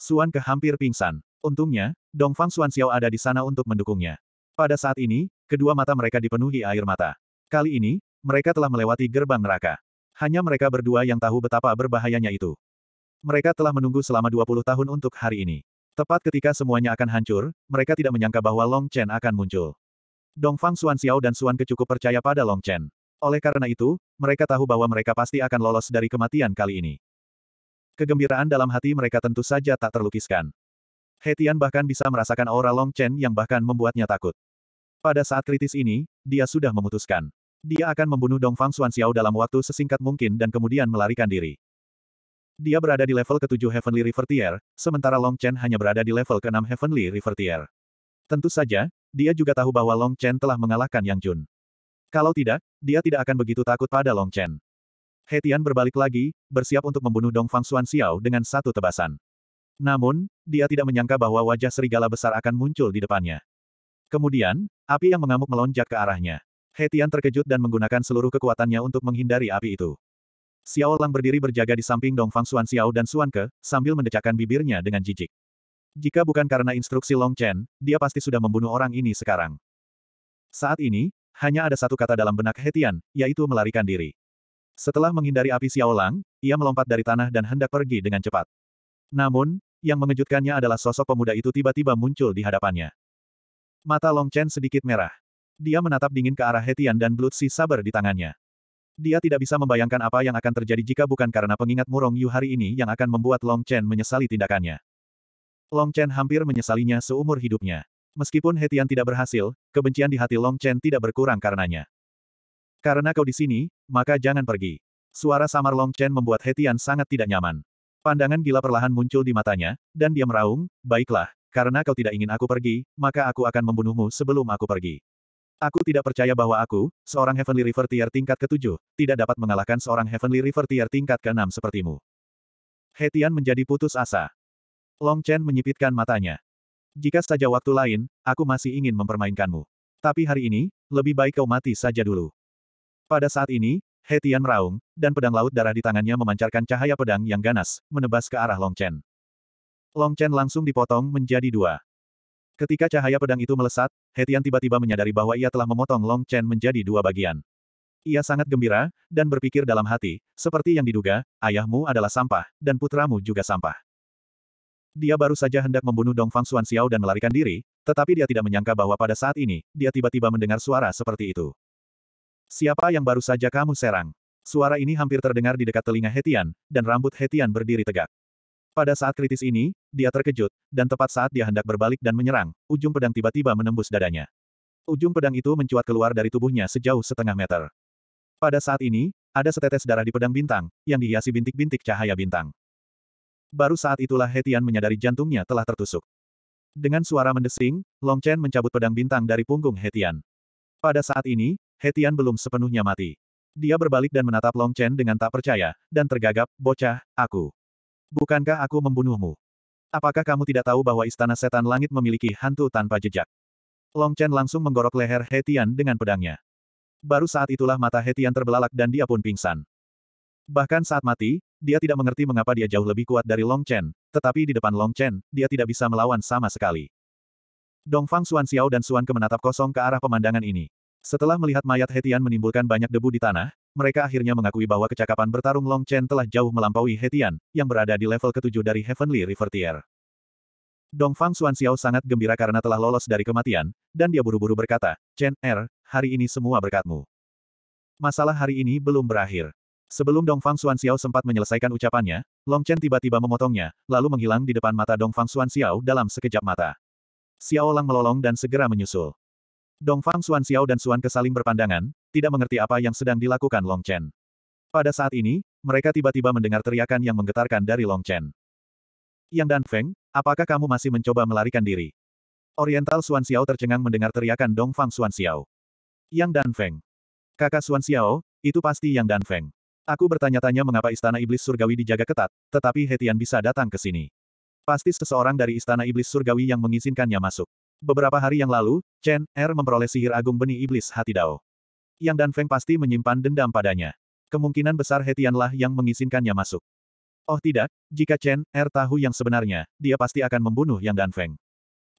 Xuan Ke hampir pingsan. Untungnya, Dongfang Xuan Xiao ada di sana untuk mendukungnya. Pada saat ini, kedua mata mereka dipenuhi air mata. Kali ini, mereka telah melewati gerbang neraka. Hanya mereka berdua yang tahu betapa berbahayanya itu. Mereka telah menunggu selama 20 tahun untuk hari ini. Tepat ketika semuanya akan hancur, mereka tidak menyangka bahwa Long Chen akan muncul. Dongfang Xuan Xiao dan Xuan Ke cukup percaya pada Long Chen. Oleh karena itu, mereka tahu bahwa mereka pasti akan lolos dari kematian kali ini. Kegembiraan dalam hati mereka tentu saja tak terlukiskan. Hetian bahkan bisa merasakan aura Long Chen yang bahkan membuatnya takut. Pada saat kritis ini, dia sudah memutuskan. Dia akan membunuh Dong Fang Xuan Xiao dalam waktu sesingkat mungkin dan kemudian melarikan diri. Dia berada di level ke-7 Heavenly River Tier, sementara Long Chen hanya berada di level ke-6 Heavenly River Tier. Tentu saja, dia juga tahu bahwa Long Chen telah mengalahkan Yang Jun. Kalau tidak, dia tidak akan begitu takut pada Long Chen. Hetian berbalik lagi, bersiap untuk membunuh Dong Fang Xuan Xiao dengan satu tebasan. Namun, dia tidak menyangka bahwa wajah serigala besar akan muncul di depannya. Kemudian, api yang mengamuk melonjak ke arahnya. Hetian terkejut dan menggunakan seluruh kekuatannya untuk menghindari api itu. Xiao Lang berdiri berjaga di samping Dong Fang Xuan Xiao dan Xuan Ke, sambil mendecakkan bibirnya dengan jijik. Jika bukan karena instruksi Long Chen, dia pasti sudah membunuh orang ini sekarang. Saat ini, hanya ada satu kata dalam benak Hetian, yaitu melarikan diri. Setelah menghindari api Xiaolang, ia melompat dari tanah dan hendak pergi dengan cepat. Namun, yang mengejutkannya adalah sosok pemuda itu tiba-tiba muncul di hadapannya. Mata Long Chen sedikit merah. Dia menatap dingin ke arah Hetian dan Blood Sea Saber di tangannya. Dia tidak bisa membayangkan apa yang akan terjadi jika bukan karena pengingat Murong Yu hari ini yang akan membuat Long Chen menyesali tindakannya. Long Chen hampir menyesalinya seumur hidupnya. Meskipun Hetian tidak berhasil, kebencian di hati Long Chen tidak berkurang karenanya. Karena kau di sini, maka jangan pergi. Suara samar Long Chen membuat Hetian sangat tidak nyaman. Pandangan gila perlahan muncul di matanya, dan dia meraung, baiklah, karena kau tidak ingin aku pergi, maka aku akan membunuhmu sebelum aku pergi. Aku tidak percaya bahwa aku, seorang Heavenly River Tier tingkat ke-7, tidak dapat mengalahkan seorang Heavenly River Tier tingkat ke-6 sepertimu. Hetian menjadi putus asa. Long Chen menyipitkan matanya. Jika saja waktu lain, aku masih ingin mempermainkanmu. Tapi hari ini, lebih baik kau mati saja dulu. Pada saat ini, Hetian meraung, dan pedang laut darah di tangannya memancarkan cahaya pedang yang ganas, menebas ke arah Long Chen. Long Chen langsung dipotong menjadi dua. Ketika cahaya pedang itu melesat, Hetian tiba-tiba menyadari bahwa ia telah memotong Long Chen menjadi dua bagian. Ia sangat gembira, dan berpikir dalam hati, seperti yang diduga, ayahmu adalah sampah, dan putramu juga sampah. Dia baru saja hendak membunuh Dong Fang Xuan Xiao dan melarikan diri, tetapi dia tidak menyangka bahwa pada saat ini, dia tiba-tiba mendengar suara seperti itu. Siapa yang baru saja kamu serang? Suara ini hampir terdengar di dekat telinga Hetian, dan rambut Hetian berdiri tegak. Pada saat kritis ini, dia terkejut, dan tepat saat dia hendak berbalik dan menyerang, ujung pedang tiba-tiba menembus dadanya. Ujung pedang itu mencuat keluar dari tubuhnya sejauh setengah meter. Pada saat ini, ada setetes darah di pedang bintang, yang dihiasi bintik-bintik cahaya bintang. Baru saat itulah Hetian menyadari jantungnya telah tertusuk. Dengan suara mendesing, Long Chen mencabut pedang bintang dari punggung Hetian. Pada saat ini, Hetian belum sepenuhnya mati. Dia berbalik dan menatap Long Chen dengan tak percaya, dan tergagap, bocah, aku. Bukankah aku membunuhmu? Apakah kamu tidak tahu bahwa istana setan langit memiliki hantu tanpa jejak? Long Chen langsung menggorok leher Hetian dengan pedangnya. Baru saat itulah mata Hetian terbelalak dan dia pun pingsan. Bahkan saat mati, dia tidak mengerti mengapa dia jauh lebih kuat dari Long Chen, tetapi di depan Long Chen, dia tidak bisa melawan sama sekali. Dongfang Xuan Xiao dan Xuan Ke menatap kosong ke arah pemandangan ini. Setelah melihat mayat Hetian menimbulkan banyak debu di tanah, mereka akhirnya mengakui bahwa kecakapan bertarung Long Chen telah jauh melampaui Hetian, yang berada di level ketujuh dari Heavenly River Tier. Dongfang Xuan Xiao sangat gembira karena telah lolos dari kematian, dan dia buru-buru berkata, Chen, Er, hari ini semua berkatmu. Masalah hari ini belum berakhir. Sebelum Dong Fang Xuan Xiao sempat menyelesaikan ucapannya, Long Chen tiba-tiba memotongnya, lalu menghilang di depan mata Dong Fang Xuan Xiao dalam sekejap mata. Xiao Lang melolong dan segera menyusul. Dong Fang Xuan Xiao dan Xuan Kesaling berpandangan, tidak mengerti apa yang sedang dilakukan Long Chen. Pada saat ini, mereka tiba-tiba mendengar teriakan yang menggetarkan dari Long Chen. Yang Dan Feng, apakah kamu masih mencoba melarikan diri? Oriental Xuan Xiao tercengang mendengar teriakan Dong Fang Xuan Xiao. Yang Dan Feng. Kakak Xuan Xiao, itu pasti Yang Dan Feng. Aku bertanya-tanya mengapa istana iblis surgawi dijaga ketat, tetapi Hetian bisa datang ke sini. Pasti seseorang dari istana iblis surgawi yang mengizinkannya masuk. Beberapa hari yang lalu, Chen Er memperoleh sihir agung benih iblis hati Dao. Yang Dan Feng pasti menyimpan dendam padanya. Kemungkinan besar Hetianlah yang mengizinkannya masuk. Oh tidak, jika Chen Er tahu yang sebenarnya, dia pasti akan membunuh Yang Dan Feng.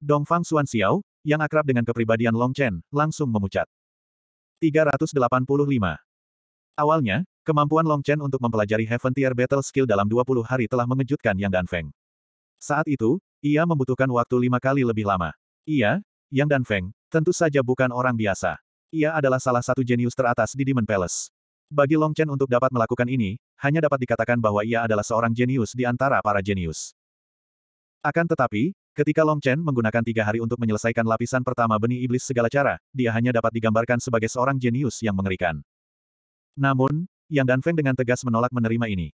Dong Fang Xuan Xiao, yang akrab dengan kepribadian Long Chen, langsung memucat. 385. Awalnya, Kemampuan Long Chen untuk mempelajari Heaven Tier Battle Skill dalam 20 hari telah mengejutkan Yang Feng. Saat itu, ia membutuhkan waktu lima kali lebih lama. Ia, Yang Feng, tentu saja bukan orang biasa. Ia adalah salah satu jenius teratas di Demon Palace. Bagi Long Chen untuk dapat melakukan ini, hanya dapat dikatakan bahwa ia adalah seorang jenius di antara para jenius. Akan tetapi, ketika Long Chen menggunakan tiga hari untuk menyelesaikan lapisan pertama benih iblis segala cara, dia hanya dapat digambarkan sebagai seorang jenius yang mengerikan. Namun, yang Dan Feng dengan tegas menolak menerima ini.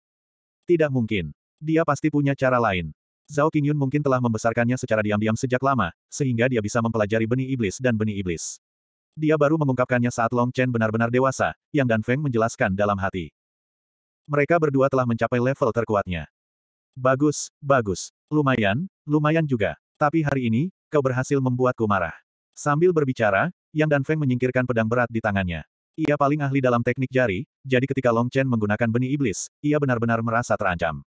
Tidak mungkin. Dia pasti punya cara lain. Zhao Qingyun mungkin telah membesarkannya secara diam-diam sejak lama, sehingga dia bisa mempelajari benih iblis dan benih iblis. Dia baru mengungkapkannya saat Long Chen benar-benar dewasa, Yang Dan Feng menjelaskan dalam hati. Mereka berdua telah mencapai level terkuatnya. Bagus, bagus. Lumayan, lumayan juga. Tapi hari ini, kau berhasil membuatku marah. Sambil berbicara, Yang Dan Feng menyingkirkan pedang berat di tangannya. Ia paling ahli dalam teknik jari, jadi ketika Long Chen menggunakan benih iblis, ia benar-benar merasa terancam.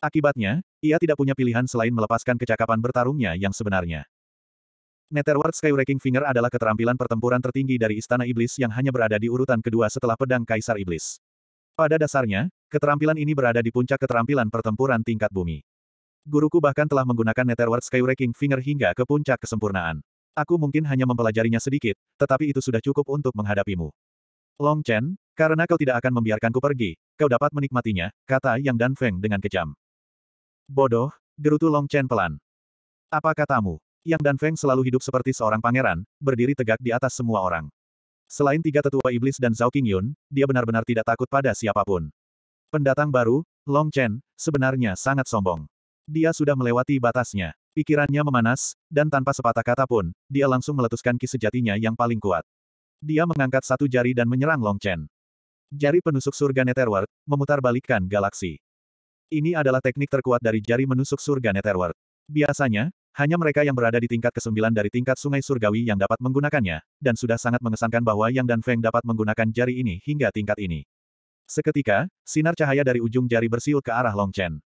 Akibatnya, ia tidak punya pilihan selain melepaskan kecakapan bertarungnya yang sebenarnya. Netherward Skywrecking Finger adalah keterampilan pertempuran tertinggi dari Istana Iblis yang hanya berada di urutan kedua setelah pedang Kaisar Iblis. Pada dasarnya, keterampilan ini berada di puncak keterampilan pertempuran tingkat bumi. Guruku bahkan telah menggunakan Netherward Skywrecking Finger hingga ke puncak kesempurnaan. Aku mungkin hanya mempelajarinya sedikit, tetapi itu sudah cukup untuk menghadapimu. Long Chen, karena kau tidak akan membiarkanku pergi, kau dapat menikmatinya, kata Yang Dan Feng dengan kejam. Bodoh, gerutu Long Chen pelan. Apa katamu? Yang Dan Feng selalu hidup seperti seorang pangeran, berdiri tegak di atas semua orang. Selain tiga tetua iblis dan Zhao Qingyun, dia benar-benar tidak takut pada siapapun. Pendatang baru, Long Chen, sebenarnya sangat sombong. Dia sudah melewati batasnya. Pikirannya memanas, dan tanpa sepatah kata pun, dia langsung meletuskan ki sejatinya yang paling kuat. Dia mengangkat satu jari dan menyerang Long Chen. Jari penusuk surga Netherworld, memutarbalikkan galaksi. Ini adalah teknik terkuat dari jari menusuk surga Netherworld. Biasanya, hanya mereka yang berada di tingkat ke-9 dari tingkat sungai surgawi yang dapat menggunakannya, dan sudah sangat mengesankan bahwa Yang dan Feng dapat menggunakan jari ini hingga tingkat ini. Seketika, sinar cahaya dari ujung jari bersiul ke arah Long Chen.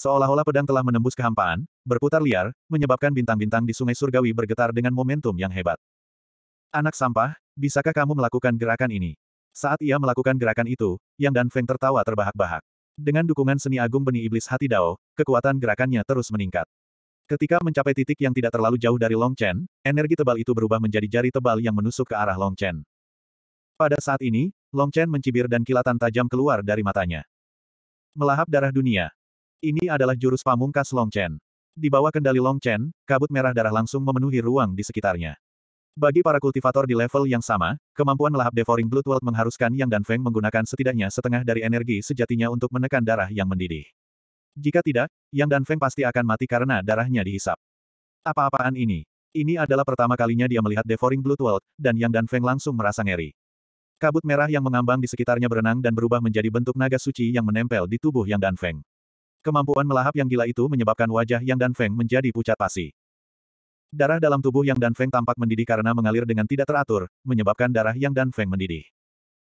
Seolah-olah pedang telah menembus kehampaan, berputar liar, menyebabkan bintang-bintang di sungai surgawi bergetar dengan momentum yang hebat. Anak sampah, Bisakah kamu melakukan gerakan ini? Saat ia melakukan gerakan itu, Yang Dan Feng tertawa terbahak-bahak. Dengan dukungan seni agung benih iblis hati Dao, kekuatan gerakannya terus meningkat. Ketika mencapai titik yang tidak terlalu jauh dari Long Chen, energi tebal itu berubah menjadi jari tebal yang menusuk ke arah Long Chen. Pada saat ini, Long Chen mencibir dan kilatan tajam keluar dari matanya. Melahap darah dunia. Ini adalah jurus pamungkas Long Chen. Di bawah kendali Long Chen, kabut merah darah langsung memenuhi ruang di sekitarnya. Bagi para kultivator di level yang sama, kemampuan melahap Devouring Blood World mengharuskan Yang dan Feng menggunakan setidaknya setengah dari energi sejatinya untuk menekan darah yang mendidih. Jika tidak, Yang dan Feng pasti akan mati karena darahnya dihisap. Apa-apaan ini? Ini adalah pertama kalinya dia melihat Devouring Blood World, dan Yang dan Feng langsung merasa ngeri. Kabut merah yang mengambang di sekitarnya berenang dan berubah menjadi bentuk naga suci yang menempel di tubuh Yang dan Feng. Kemampuan melahap yang gila itu menyebabkan wajah Yang dan Feng menjadi pucat pasi. Darah dalam tubuh Yang Dan Feng tampak mendidih karena mengalir dengan tidak teratur, menyebabkan darah Yang Dan Feng mendidih.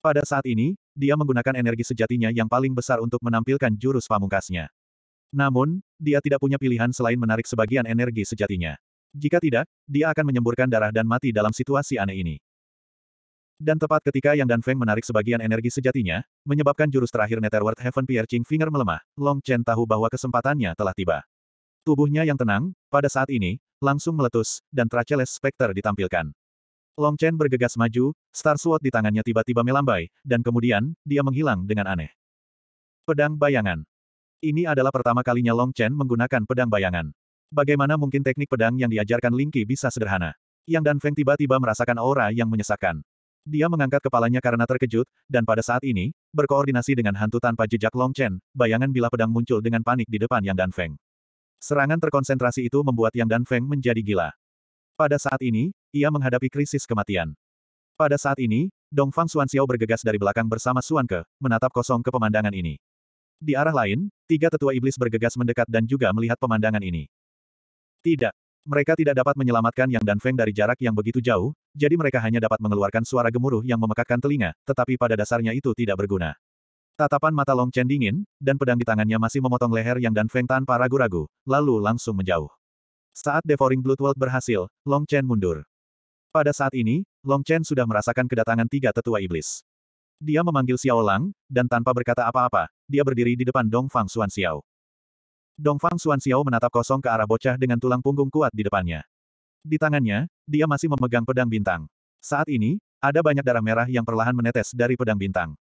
Pada saat ini, dia menggunakan energi sejatinya yang paling besar untuk menampilkan jurus pamungkasnya. Namun, dia tidak punya pilihan selain menarik sebagian energi sejatinya. Jika tidak, dia akan menyemburkan darah dan mati dalam situasi aneh ini. Dan tepat ketika Yang Dan Feng menarik sebagian energi sejatinya, menyebabkan jurus terakhir Netherworld Heaven Piercing Finger melemah, Long Chen tahu bahwa kesempatannya telah tiba. Tubuhnya yang tenang, pada saat ini, langsung meletus, dan Traceles Spectre ditampilkan. Long Chen bergegas maju, Star Sword di tangannya tiba-tiba melambai, dan kemudian, dia menghilang dengan aneh. Pedang Bayangan Ini adalah pertama kalinya Long Chen menggunakan pedang bayangan. Bagaimana mungkin teknik pedang yang diajarkan Qi bisa sederhana? Yang Dan Feng tiba-tiba merasakan aura yang menyesakkan. Dia mengangkat kepalanya karena terkejut, dan pada saat ini, berkoordinasi dengan hantu tanpa jejak Long Chen, bayangan bila pedang muncul dengan panik di depan Yang Dan Feng. Serangan terkonsentrasi itu membuat Yang Dan Feng menjadi gila. Pada saat ini, ia menghadapi krisis kematian. Pada saat ini, Dong Fang Dongfang Xiao bergegas dari belakang bersama Xuanke, menatap kosong ke pemandangan ini. Di arah lain, tiga tetua iblis bergegas mendekat dan juga melihat pemandangan ini. Tidak. Mereka tidak dapat menyelamatkan Yang Dan Feng dari jarak yang begitu jauh, jadi mereka hanya dapat mengeluarkan suara gemuruh yang memekakkan telinga, tetapi pada dasarnya itu tidak berguna. Tatapan mata Long Chen dingin, dan pedang di tangannya masih memotong leher yang Dan Feng tanpa ragu-ragu, lalu langsung menjauh. Saat Devouring Blood World berhasil, Long Chen mundur. Pada saat ini, Long Chen sudah merasakan kedatangan tiga tetua iblis. Dia memanggil Xiao Lang, dan tanpa berkata apa-apa, dia berdiri di depan Dong Fang Xuan Xiao. Dong Fang Xuan Xiao menatap kosong ke arah bocah dengan tulang punggung kuat di depannya. Di tangannya, dia masih memegang pedang bintang. Saat ini, ada banyak darah merah yang perlahan menetes dari pedang bintang.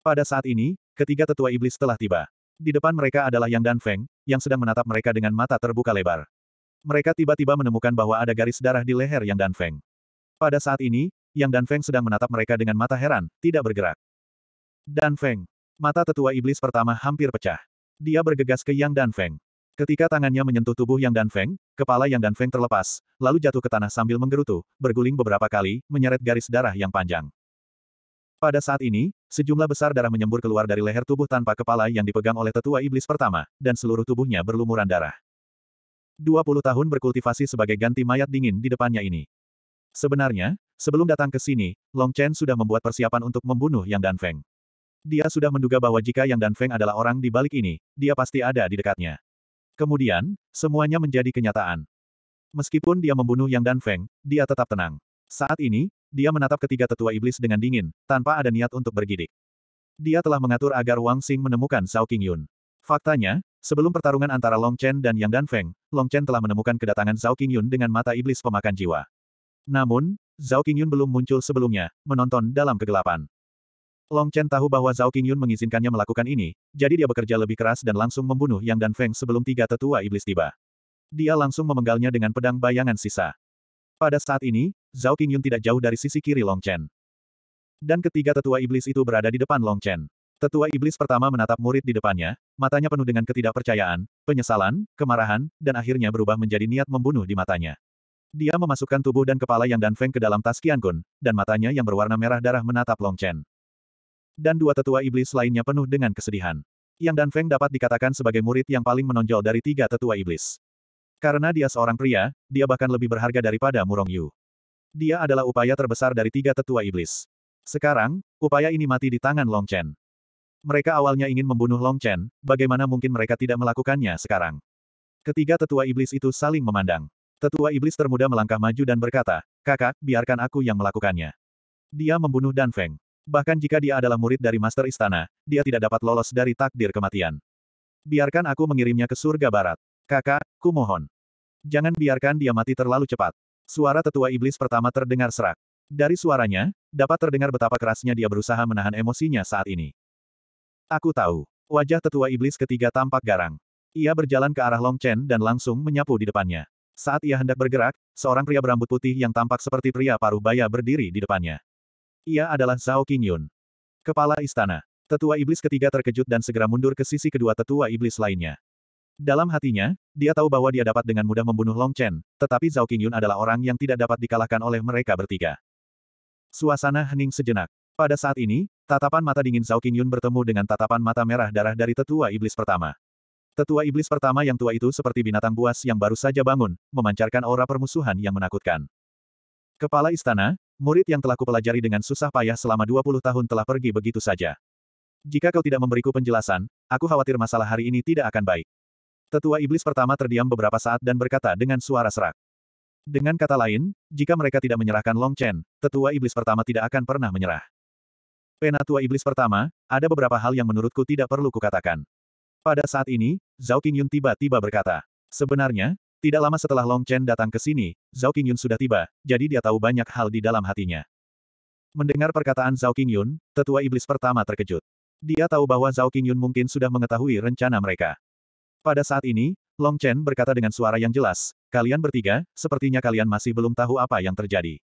Pada saat ini, ketiga tetua iblis telah tiba. Di depan mereka adalah Yang dan Feng, yang sedang menatap mereka dengan mata terbuka lebar. Mereka tiba-tiba menemukan bahwa ada garis darah di leher Yang dan Feng. Pada saat ini, Yang dan Feng sedang menatap mereka dengan mata heran, tidak bergerak. Dan Feng. Mata tetua iblis pertama hampir pecah. Dia bergegas ke Yang dan Feng. Ketika tangannya menyentuh tubuh Yang Dan Feng, kepala Yang Dan Feng terlepas, lalu jatuh ke tanah sambil menggerutu, berguling beberapa kali, menyeret garis darah yang panjang. Pada saat ini, Sejumlah besar darah menyembur keluar dari leher tubuh tanpa kepala yang dipegang oleh tetua iblis pertama, dan seluruh tubuhnya berlumuran darah. 20 tahun berkultivasi sebagai ganti mayat dingin di depannya ini. Sebenarnya, sebelum datang ke sini, Long Chen sudah membuat persiapan untuk membunuh Yang Feng. Dia sudah menduga bahwa jika Yang Feng adalah orang di balik ini, dia pasti ada di dekatnya. Kemudian, semuanya menjadi kenyataan. Meskipun dia membunuh Yang Danfeng, dia tetap tenang. Saat ini, dia menatap ketiga tetua iblis dengan dingin, tanpa ada niat untuk bergidik. Dia telah mengatur agar Wang Xing menemukan Zhao Qingyun. Faktanya, sebelum pertarungan antara Long Chen dan Yang Danfeng, Long Chen telah menemukan kedatangan Zhao Qingyun dengan mata iblis pemakan jiwa. Namun, Zhao Qingyun belum muncul sebelumnya, menonton dalam kegelapan. Long Chen tahu bahwa Zhao Qingyun mengizinkannya melakukan ini, jadi dia bekerja lebih keras dan langsung membunuh Yang dan Feng sebelum tiga tetua iblis tiba. Dia langsung memenggalnya dengan pedang bayangan sisa. Pada saat ini, Zhao Qingyun tidak jauh dari sisi kiri Long Chen. Dan ketiga tetua iblis itu berada di depan Long Chen. Tetua iblis pertama menatap murid di depannya, matanya penuh dengan ketidakpercayaan, penyesalan, kemarahan, dan akhirnya berubah menjadi niat membunuh di matanya. Dia memasukkan tubuh dan kepala Yang Dan Feng ke dalam tas Qiankun, dan matanya yang berwarna merah darah menatap Long Chen. Dan dua tetua iblis lainnya penuh dengan kesedihan. Yang Dan Feng dapat dikatakan sebagai murid yang paling menonjol dari tiga tetua iblis. Karena dia seorang pria, dia bahkan lebih berharga daripada Murong Yu. Dia adalah upaya terbesar dari tiga tetua iblis. Sekarang, upaya ini mati di tangan Long Chen. Mereka awalnya ingin membunuh Long Chen, bagaimana mungkin mereka tidak melakukannya sekarang? Ketiga tetua iblis itu saling memandang. Tetua iblis termuda melangkah maju dan berkata, kakak, biarkan aku yang melakukannya. Dia membunuh Dan Feng. Bahkan jika dia adalah murid dari Master Istana, dia tidak dapat lolos dari takdir kematian. Biarkan aku mengirimnya ke surga barat. Kakak, kumohon. Jangan biarkan dia mati terlalu cepat. Suara tetua iblis pertama terdengar serak. Dari suaranya, dapat terdengar betapa kerasnya dia berusaha menahan emosinya saat ini. Aku tahu. Wajah tetua iblis ketiga tampak garang. Ia berjalan ke arah Long Chen dan langsung menyapu di depannya. Saat ia hendak bergerak, seorang pria berambut putih yang tampak seperti pria paruh baya berdiri di depannya. Ia adalah Zhao Qingyun. Kepala istana. Tetua iblis ketiga terkejut dan segera mundur ke sisi kedua tetua iblis lainnya. Dalam hatinya, dia tahu bahwa dia dapat dengan mudah membunuh Long Chen, tetapi Zhao Qingyun adalah orang yang tidak dapat dikalahkan oleh mereka bertiga. Suasana hening sejenak. Pada saat ini, tatapan mata dingin Zhao Qingyun bertemu dengan tatapan mata merah darah dari tetua iblis pertama. Tetua iblis pertama yang tua itu seperti binatang buas yang baru saja bangun, memancarkan aura permusuhan yang menakutkan. Kepala istana, murid yang telah kupelajari dengan susah payah selama 20 tahun telah pergi begitu saja. Jika kau tidak memberiku penjelasan, aku khawatir masalah hari ini tidak akan baik. Tetua iblis pertama terdiam beberapa saat dan berkata dengan suara serak. Dengan kata lain, jika mereka tidak menyerahkan Long Chen, tetua iblis pertama tidak akan pernah menyerah. Penatua iblis pertama, ada beberapa hal yang menurutku tidak perlu kukatakan. Pada saat ini, Zhao Qingyun tiba-tiba berkata. Sebenarnya, tidak lama setelah Long Chen datang ke sini, Zhao Qingyun sudah tiba, jadi dia tahu banyak hal di dalam hatinya. Mendengar perkataan Zhao Qingyun, tetua iblis pertama terkejut. Dia tahu bahwa Zhao Qingyun mungkin sudah mengetahui rencana mereka. Pada saat ini, Long Chen berkata dengan suara yang jelas, kalian bertiga, sepertinya kalian masih belum tahu apa yang terjadi.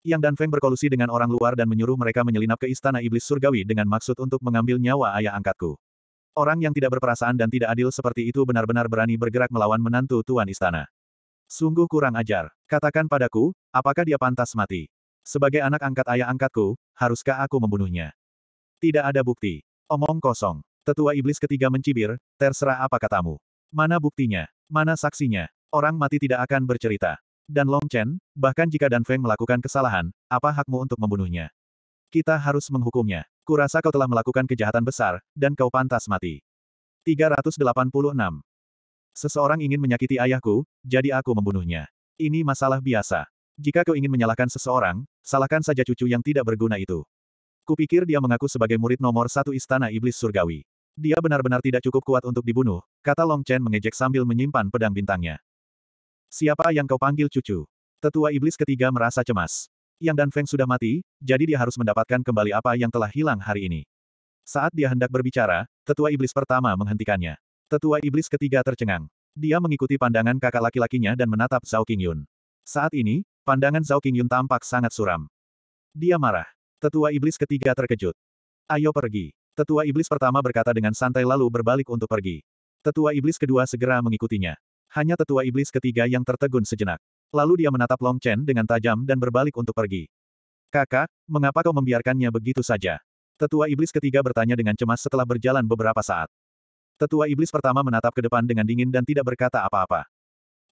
Yang dan Feng berkolusi dengan orang luar dan menyuruh mereka menyelinap ke istana iblis surgawi dengan maksud untuk mengambil nyawa ayah angkatku. Orang yang tidak berperasaan dan tidak adil seperti itu benar-benar berani bergerak melawan menantu tuan istana. Sungguh kurang ajar. Katakan padaku, apakah dia pantas mati? Sebagai anak angkat ayah angkatku, haruskah aku membunuhnya? Tidak ada bukti. Omong kosong. Tetua iblis ketiga mencibir, terserah apa katamu. Mana buktinya? Mana saksinya? Orang mati tidak akan bercerita. Dan Long Chen, bahkan jika Dan Feng melakukan kesalahan, apa hakmu untuk membunuhnya? Kita harus menghukumnya. Kurasa kau telah melakukan kejahatan besar, dan kau pantas mati. 386. Seseorang ingin menyakiti ayahku, jadi aku membunuhnya. Ini masalah biasa. Jika kau ingin menyalahkan seseorang, salahkan saja cucu yang tidak berguna itu. Kupikir dia mengaku sebagai murid nomor satu istana iblis surgawi. Dia benar-benar tidak cukup kuat untuk dibunuh, kata Long Chen mengejek sambil menyimpan pedang bintangnya. Siapa yang kau panggil cucu? Tetua iblis ketiga merasa cemas. Yang Dan Feng sudah mati, jadi dia harus mendapatkan kembali apa yang telah hilang hari ini. Saat dia hendak berbicara, tetua iblis pertama menghentikannya. Tetua iblis ketiga tercengang. Dia mengikuti pandangan kakak laki-lakinya dan menatap Zhao Qingyun. Saat ini, pandangan Zhao Qingyun tampak sangat suram. Dia marah. Tetua iblis ketiga terkejut. Ayo pergi. Tetua iblis pertama berkata dengan santai lalu berbalik untuk pergi. Tetua iblis kedua segera mengikutinya. Hanya tetua iblis ketiga yang tertegun sejenak. Lalu dia menatap Long Chen dengan tajam dan berbalik untuk pergi. Kakak, mengapa kau membiarkannya begitu saja? Tetua iblis ketiga bertanya dengan cemas setelah berjalan beberapa saat. Tetua iblis pertama menatap ke depan dengan dingin dan tidak berkata apa-apa.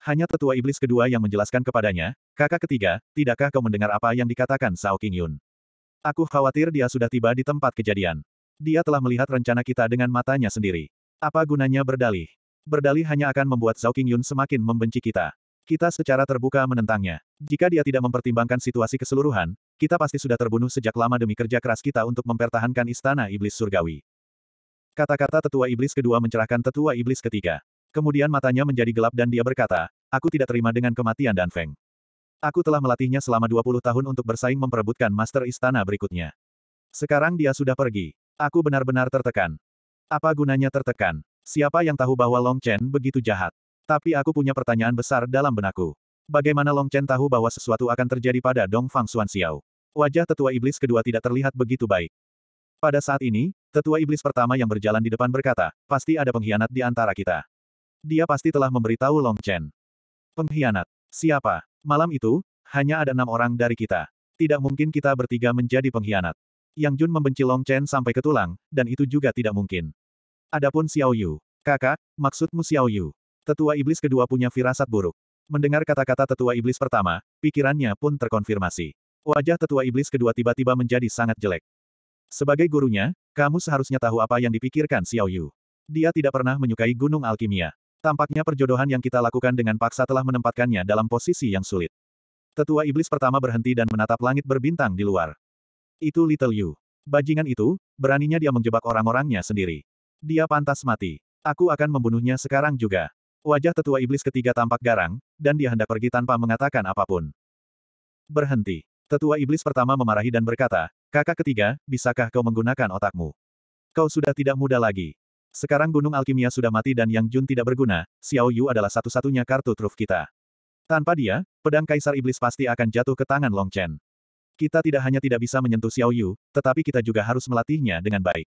Hanya tetua iblis kedua yang menjelaskan kepadanya, kakak ketiga, tidakkah kau mendengar apa yang dikatakan Sao King Yun? Aku khawatir dia sudah tiba di tempat kejadian. Dia telah melihat rencana kita dengan matanya sendiri. Apa gunanya berdalih? Berdalih hanya akan membuat Zhao Qingyun semakin membenci kita. Kita secara terbuka menentangnya. Jika dia tidak mempertimbangkan situasi keseluruhan, kita pasti sudah terbunuh sejak lama demi kerja keras kita untuk mempertahankan istana iblis surgawi. Kata-kata tetua iblis kedua mencerahkan tetua iblis ketiga. Kemudian matanya menjadi gelap dan dia berkata, aku tidak terima dengan kematian Dan Feng. Aku telah melatihnya selama 20 tahun untuk bersaing memperebutkan master istana berikutnya. Sekarang dia sudah pergi. Aku benar-benar tertekan. Apa gunanya tertekan? Siapa yang tahu bahwa Long Chen begitu jahat? Tapi aku punya pertanyaan besar dalam benakku. Bagaimana Long Chen tahu bahwa sesuatu akan terjadi pada Dong Fang Xuan Xiao? Wajah tetua iblis kedua tidak terlihat begitu baik. Pada saat ini, tetua iblis pertama yang berjalan di depan berkata, pasti ada pengkhianat di antara kita. Dia pasti telah memberitahu Long Chen. Pengkhianat? Siapa? Malam itu, hanya ada enam orang dari kita. Tidak mungkin kita bertiga menjadi pengkhianat. Yang Jun membenci Long Chen sampai ke tulang, dan itu juga tidak mungkin. Adapun Xiao Yu. Kakak, maksudmu Xiao Yu. Tetua iblis kedua punya firasat buruk. Mendengar kata-kata tetua iblis pertama, pikirannya pun terkonfirmasi. Wajah tetua iblis kedua tiba-tiba menjadi sangat jelek. Sebagai gurunya, kamu seharusnya tahu apa yang dipikirkan Xiao Yu. Dia tidak pernah menyukai gunung alkimia. Tampaknya perjodohan yang kita lakukan dengan paksa telah menempatkannya dalam posisi yang sulit. Tetua iblis pertama berhenti dan menatap langit berbintang di luar. Itu Little Yu. Bajingan itu, beraninya dia menjebak orang-orangnya sendiri. Dia pantas mati. Aku akan membunuhnya sekarang juga. Wajah tetua iblis ketiga tampak garang, dan dia hendak pergi tanpa mengatakan apapun. Berhenti. Tetua iblis pertama memarahi dan berkata, kakak ketiga, bisakah kau menggunakan otakmu? Kau sudah tidak muda lagi. Sekarang gunung alkimia sudah mati dan Yang Jun tidak berguna, Xiao Yu adalah satu-satunya kartu truf kita. Tanpa dia, pedang kaisar iblis pasti akan jatuh ke tangan Long Chen. Kita tidak hanya tidak bisa menyentuh Xiao Yu, tetapi kita juga harus melatihnya dengan baik.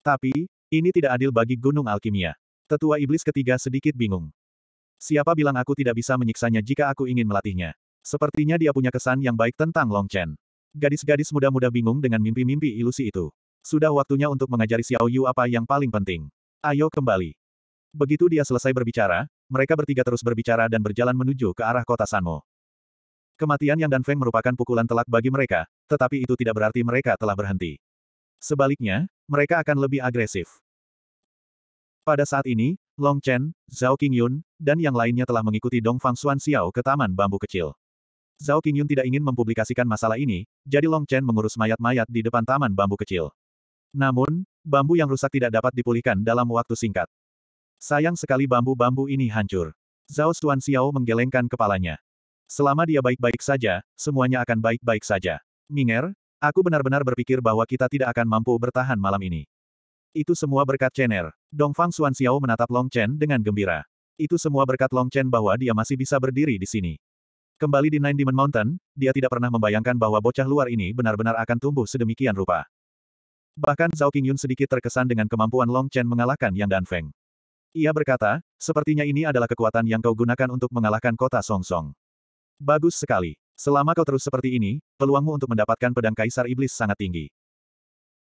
Tapi, ini tidak adil bagi Gunung Alkimia. Tetua Iblis ketiga sedikit bingung. Siapa bilang aku tidak bisa menyiksanya jika aku ingin melatihnya? Sepertinya dia punya kesan yang baik tentang Long Chen. Gadis-gadis muda-muda bingung dengan mimpi-mimpi ilusi itu. Sudah waktunya untuk mengajari Xiao Yu apa yang paling penting. Ayo kembali. Begitu dia selesai berbicara, mereka bertiga terus berbicara dan berjalan menuju ke arah kota Sanmo. Kematian Yang Dan Feng merupakan pukulan telak bagi mereka, tetapi itu tidak berarti mereka telah berhenti. Sebaliknya, mereka akan lebih agresif. Pada saat ini, Long Chen, Zhao Qingyun, dan yang lainnya telah mengikuti Dong Fang Xuan Xiao ke taman bambu kecil. Zhao Qingyun tidak ingin mempublikasikan masalah ini, jadi Long Chen mengurus mayat-mayat di depan taman bambu kecil. Namun, bambu yang rusak tidak dapat dipulihkan dalam waktu singkat. Sayang sekali bambu-bambu ini hancur. Zhao Xuan Xiao menggelengkan kepalanya. Selama dia baik-baik saja, semuanya akan baik-baik saja. Minger, aku benar-benar berpikir bahwa kita tidak akan mampu bertahan malam ini. Itu semua berkat Chener. Dongfang Xuan Xiao menatap Long Chen dengan gembira. Itu semua berkat Long Chen bahwa dia masih bisa berdiri di sini. Kembali di Nine Demon Mountain, dia tidak pernah membayangkan bahwa bocah luar ini benar-benar akan tumbuh sedemikian rupa. Bahkan Zhao Qingyun sedikit terkesan dengan kemampuan Long Chen mengalahkan Yang Dan Feng. Ia berkata, sepertinya ini adalah kekuatan yang kau gunakan untuk mengalahkan kota Song Song. Bagus sekali. Selama kau terus seperti ini, peluangmu untuk mendapatkan pedang Kaisar Iblis sangat tinggi.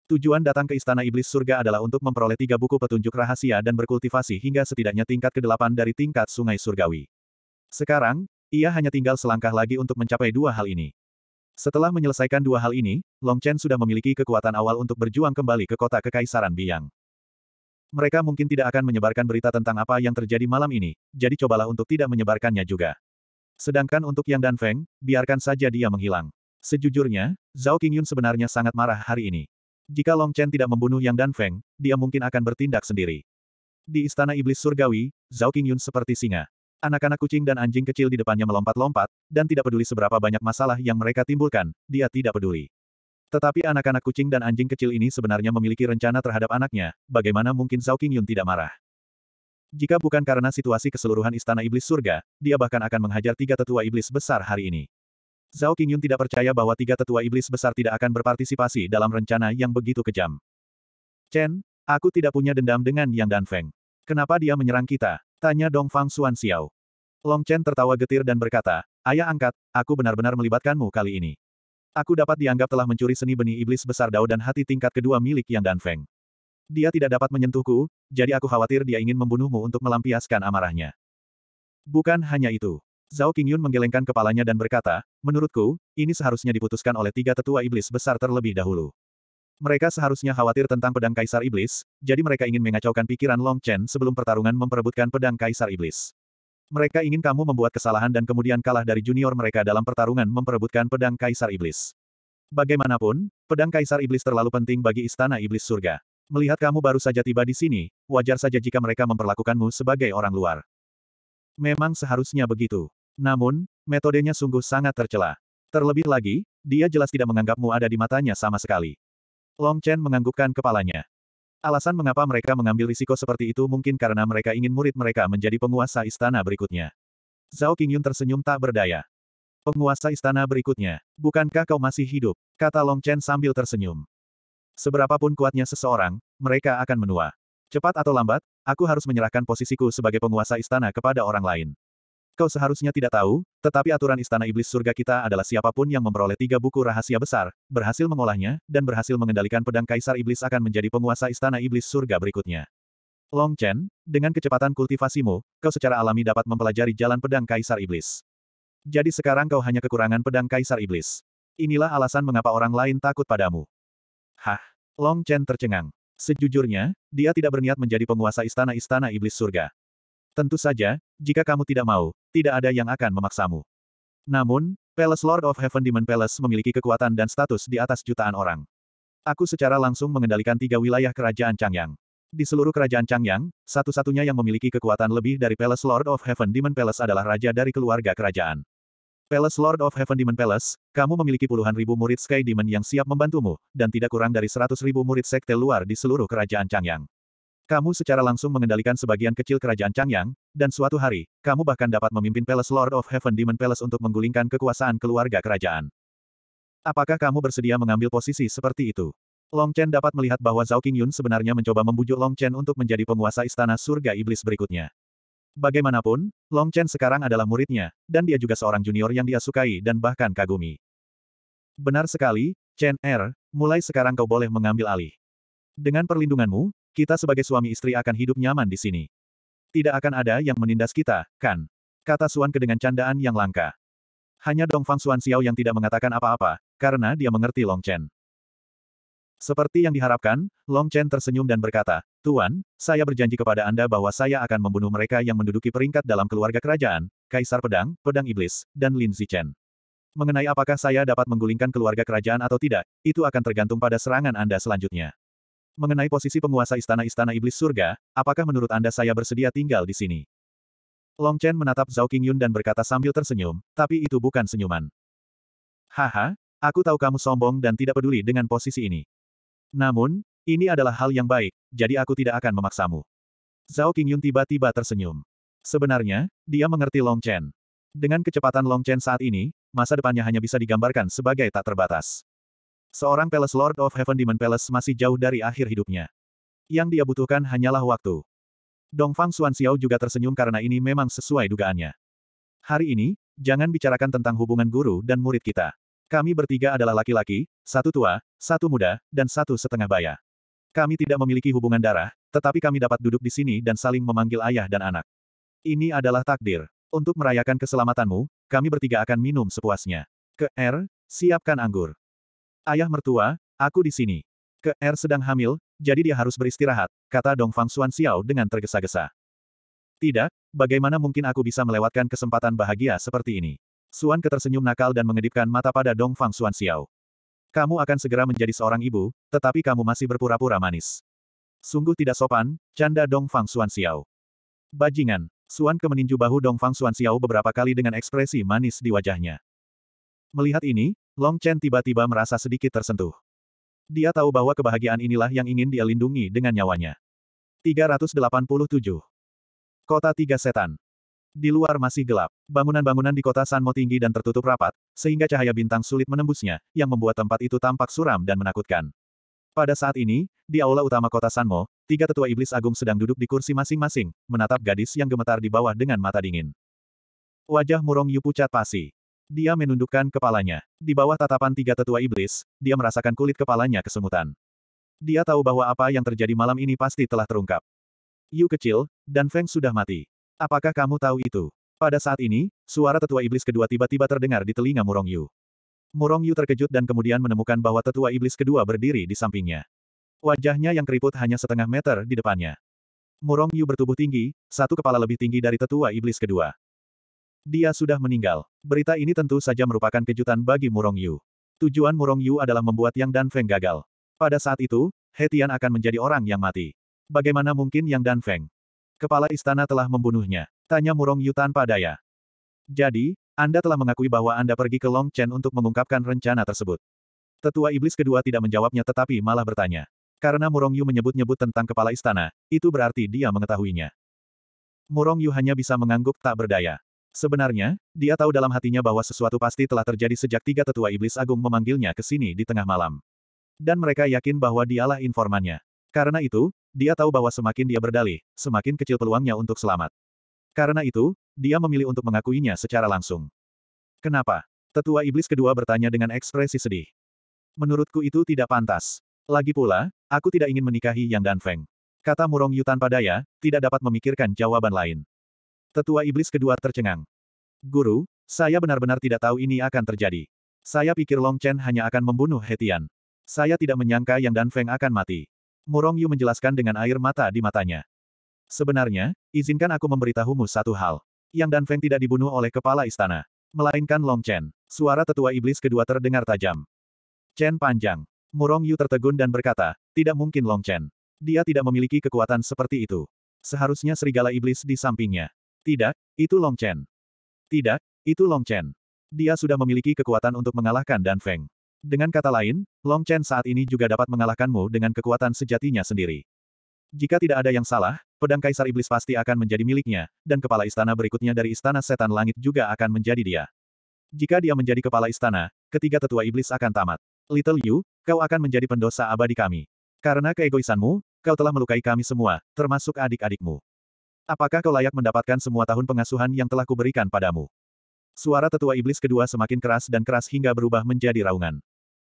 Tujuan datang ke Istana Iblis Surga adalah untuk memperoleh tiga buku petunjuk rahasia dan berkultivasi hingga setidaknya tingkat ke-8 dari tingkat Sungai Surgawi. Sekarang, ia hanya tinggal selangkah lagi untuk mencapai dua hal ini. Setelah menyelesaikan dua hal ini, Long Chen sudah memiliki kekuatan awal untuk berjuang kembali ke kota Kekaisaran Biang. Mereka mungkin tidak akan menyebarkan berita tentang apa yang terjadi malam ini, jadi cobalah untuk tidak menyebarkannya juga. Sedangkan untuk Yang Dan Feng, biarkan saja dia menghilang. Sejujurnya, Zhao Qingyun sebenarnya sangat marah hari ini. Jika Long Chen tidak membunuh Yang Dan Feng, dia mungkin akan bertindak sendiri. Di Istana Iblis Surgawi, Zhao Qingyun seperti singa. Anak-anak kucing dan anjing kecil di depannya melompat-lompat, dan tidak peduli seberapa banyak masalah yang mereka timbulkan, dia tidak peduli. Tetapi anak-anak kucing dan anjing kecil ini sebenarnya memiliki rencana terhadap anaknya, bagaimana mungkin Zhao Qingyun tidak marah. Jika bukan karena situasi keseluruhan Istana Iblis Surga, dia bahkan akan menghajar tiga tetua iblis besar hari ini. Zhao Qingyun tidak percaya bahwa tiga tetua iblis besar tidak akan berpartisipasi dalam rencana yang begitu kejam. Chen, aku tidak punya dendam dengan Yang Danfeng. Kenapa dia menyerang kita? Tanya Dong Fang Xuan Xiao. Long Chen tertawa getir dan berkata, Ayah angkat, aku benar-benar melibatkanmu kali ini. Aku dapat dianggap telah mencuri seni benih iblis besar Dao dan hati tingkat kedua milik Yang Danfeng. Dia tidak dapat menyentuhku, jadi aku khawatir dia ingin membunuhmu untuk melampiaskan amarahnya. Bukan hanya itu. Zhao Qingyun menggelengkan kepalanya dan berkata, menurutku, ini seharusnya diputuskan oleh tiga tetua iblis besar terlebih dahulu. Mereka seharusnya khawatir tentang pedang kaisar iblis, jadi mereka ingin mengacaukan pikiran Long Chen sebelum pertarungan memperebutkan pedang kaisar iblis. Mereka ingin kamu membuat kesalahan dan kemudian kalah dari junior mereka dalam pertarungan memperebutkan pedang kaisar iblis. Bagaimanapun, pedang kaisar iblis terlalu penting bagi istana iblis surga. Melihat kamu baru saja tiba di sini, wajar saja jika mereka memperlakukanmu sebagai orang luar. Memang seharusnya begitu. Namun, metodenya sungguh sangat tercela. Terlebih lagi, dia jelas tidak menganggapmu ada di matanya sama sekali. Long Chen menganggukkan kepalanya. Alasan mengapa mereka mengambil risiko seperti itu mungkin karena mereka ingin murid mereka menjadi penguasa istana berikutnya. Zhao Qingyun tersenyum tak berdaya. Penguasa istana berikutnya, bukankah kau masih hidup? Kata Long Chen sambil tersenyum. Seberapapun kuatnya seseorang, mereka akan menua. Cepat atau lambat, aku harus menyerahkan posisiku sebagai penguasa istana kepada orang lain. Kau seharusnya tidak tahu, tetapi aturan istana iblis surga kita adalah siapapun yang memperoleh tiga buku rahasia besar, berhasil mengolahnya, dan berhasil mengendalikan pedang kaisar iblis akan menjadi penguasa istana iblis surga berikutnya. Long Chen, dengan kecepatan kultivasimu, kau secara alami dapat mempelajari jalan pedang kaisar iblis. Jadi sekarang kau hanya kekurangan pedang kaisar iblis. Inilah alasan mengapa orang lain takut padamu. Hah? Long Chen tercengang. Sejujurnya, dia tidak berniat menjadi penguasa istana-istana iblis surga. Tentu saja, jika kamu tidak mau, tidak ada yang akan memaksamu. Namun, Palace Lord of Heaven Demon Palace memiliki kekuatan dan status di atas jutaan orang. Aku secara langsung mengendalikan tiga wilayah kerajaan Changyang. Di seluruh kerajaan Changyang, satu-satunya yang memiliki kekuatan lebih dari Palace Lord of Heaven Demon Palace adalah raja dari keluarga kerajaan. Palace Lord of Heaven Demon Palace, kamu memiliki puluhan ribu murid Sky Demon yang siap membantumu, dan tidak kurang dari seratus ribu murid sekte luar di seluruh kerajaan Changyang. Kamu secara langsung mengendalikan sebagian kecil kerajaan Changyang, dan suatu hari, kamu bahkan dapat memimpin Palace Lord of Heaven Demon Palace untuk menggulingkan kekuasaan keluarga kerajaan. Apakah kamu bersedia mengambil posisi seperti itu? Long Chen dapat melihat bahwa Zhao Qingyun sebenarnya mencoba membujuk Long Chen untuk menjadi penguasa istana surga iblis berikutnya. Bagaimanapun, Long Chen sekarang adalah muridnya, dan dia juga seorang junior yang dia sukai dan bahkan kagumi. Benar sekali, Chen Er, mulai sekarang kau boleh mengambil alih. Dengan perlindunganmu, kita sebagai suami istri akan hidup nyaman di sini. Tidak akan ada yang menindas kita, kan? Kata Suan Ke dengan candaan yang langka. Hanya Dongfang Suan Xiao yang tidak mengatakan apa-apa, karena dia mengerti Long Chen. Seperti yang diharapkan, Long Chen tersenyum dan berkata, Tuan, saya berjanji kepada Anda bahwa saya akan membunuh mereka yang menduduki peringkat dalam keluarga kerajaan, Kaisar Pedang, Pedang Iblis, dan Lin Zichen. Mengenai apakah saya dapat menggulingkan keluarga kerajaan atau tidak, itu akan tergantung pada serangan Anda selanjutnya. Mengenai posisi penguasa istana-istana iblis surga, apakah menurut Anda saya bersedia tinggal di sini? Long Chen menatap Zhao Qingyun dan berkata sambil tersenyum, tapi itu bukan senyuman. Haha, aku tahu kamu sombong dan tidak peduli dengan posisi ini. Namun, ini adalah hal yang baik, jadi aku tidak akan memaksamu. Zhao Qingyun tiba-tiba tersenyum. Sebenarnya, dia mengerti Long Chen. Dengan kecepatan Long Chen saat ini, masa depannya hanya bisa digambarkan sebagai tak terbatas. Seorang Palace Lord of Heaven Demon Palace masih jauh dari akhir hidupnya. Yang dia butuhkan hanyalah waktu. Dongfang Xiao juga tersenyum karena ini memang sesuai dugaannya. Hari ini, jangan bicarakan tentang hubungan guru dan murid kita. Kami bertiga adalah laki-laki, satu tua, satu muda, dan satu setengah baya. Kami tidak memiliki hubungan darah, tetapi kami dapat duduk di sini dan saling memanggil ayah dan anak. Ini adalah takdir. Untuk merayakan keselamatanmu, kami bertiga akan minum sepuasnya. Ke R, er, siapkan anggur. Ayah mertua, aku di sini. Ke R er sedang hamil, jadi dia harus beristirahat, kata Dong Fang Xuan Xiao dengan tergesa-gesa. Tidak, bagaimana mungkin aku bisa melewatkan kesempatan bahagia seperti ini? Suan ke tersenyum nakal dan mengedipkan mata pada Dong Fang Suan Xiao. Kamu akan segera menjadi seorang ibu, tetapi kamu masih berpura-pura manis. Sungguh tidak sopan, canda Dong Fang Suan Xiao. Bajingan, Suan ke meninju bahu Dong Fang Suan Xiao beberapa kali dengan ekspresi manis di wajahnya. Melihat ini, Long Chen tiba-tiba merasa sedikit tersentuh. Dia tahu bahwa kebahagiaan inilah yang ingin dia lindungi dengan nyawanya. 387. Kota Tiga Setan di luar masih gelap. Bangunan-bangunan di kota Sanmo tinggi dan tertutup rapat, sehingga cahaya bintang sulit menembusnya, yang membuat tempat itu tampak suram dan menakutkan. Pada saat ini, di aula utama kota Sanmo, tiga tetua iblis agung sedang duduk di kursi masing-masing, menatap gadis yang gemetar di bawah dengan mata dingin. Wajah Murong Yu pucat pasi. Dia menundukkan kepalanya. Di bawah tatapan tiga tetua iblis, dia merasakan kulit kepalanya kesemutan. Dia tahu bahwa apa yang terjadi malam ini pasti telah terungkap. Yu kecil, dan Feng sudah mati. Apakah kamu tahu itu? Pada saat ini, suara tetua iblis kedua tiba-tiba terdengar di telinga Murong Yu. Murong Yu terkejut dan kemudian menemukan bahwa tetua iblis kedua berdiri di sampingnya. Wajahnya yang keriput hanya setengah meter di depannya. Murong Yu bertubuh tinggi, satu kepala lebih tinggi dari tetua iblis kedua. Dia sudah meninggal. Berita ini tentu saja merupakan kejutan bagi Murong Yu. Tujuan Murong Yu adalah membuat Yang Dan Feng gagal. Pada saat itu, Hetian akan menjadi orang yang mati. Bagaimana mungkin Yang Dan Feng Kepala istana telah membunuhnya. Tanya Murong Yu tanpa daya. Jadi, Anda telah mengakui bahwa Anda pergi ke Long Chen untuk mengungkapkan rencana tersebut. Tetua iblis kedua tidak menjawabnya tetapi malah bertanya. Karena Murong Yu menyebut-nyebut tentang kepala istana, itu berarti dia mengetahuinya. Murong Yu hanya bisa mengangguk tak berdaya. Sebenarnya, dia tahu dalam hatinya bahwa sesuatu pasti telah terjadi sejak tiga tetua iblis agung memanggilnya ke sini di tengah malam. Dan mereka yakin bahwa dialah informannya. Karena itu, dia tahu bahwa semakin dia berdalih, semakin kecil peluangnya untuk selamat. Karena itu, dia memilih untuk mengakuinya secara langsung. Kenapa? Tetua iblis kedua bertanya dengan ekspresi sedih. Menurutku itu tidak pantas. Lagi pula, aku tidak ingin menikahi Yang Danfeng. Kata Murong Yu tanpa daya, tidak dapat memikirkan jawaban lain. Tetua iblis kedua tercengang. Guru, saya benar-benar tidak tahu ini akan terjadi. Saya pikir Long Chen hanya akan membunuh Hetian. Saya tidak menyangka Yang Danfeng akan mati. Murong Yu menjelaskan dengan air mata di matanya. Sebenarnya, izinkan aku memberitahumu satu hal. Yang Dan Feng tidak dibunuh oleh kepala istana. Melainkan Long Chen. Suara tetua iblis kedua terdengar tajam. Chen panjang. Murong Yu tertegun dan berkata, tidak mungkin Long Chen. Dia tidak memiliki kekuatan seperti itu. Seharusnya serigala iblis di sampingnya. Tidak, itu Long Chen. Tidak, itu Long Chen. Dia sudah memiliki kekuatan untuk mengalahkan Dan Feng. Dengan kata lain, Long Chen saat ini juga dapat mengalahkanmu dengan kekuatan sejatinya sendiri. Jika tidak ada yang salah, pedang Kaisar Iblis pasti akan menjadi miliknya, dan kepala istana berikutnya dari Istana Setan Langit juga akan menjadi dia. Jika dia menjadi kepala istana, ketiga tetua iblis akan tamat. Little Yu, kau akan menjadi pendosa abadi kami. Karena keegoisanmu, kau telah melukai kami semua, termasuk adik-adikmu. Apakah kau layak mendapatkan semua tahun pengasuhan yang telah kuberikan padamu? Suara tetua iblis kedua semakin keras dan keras hingga berubah menjadi raungan.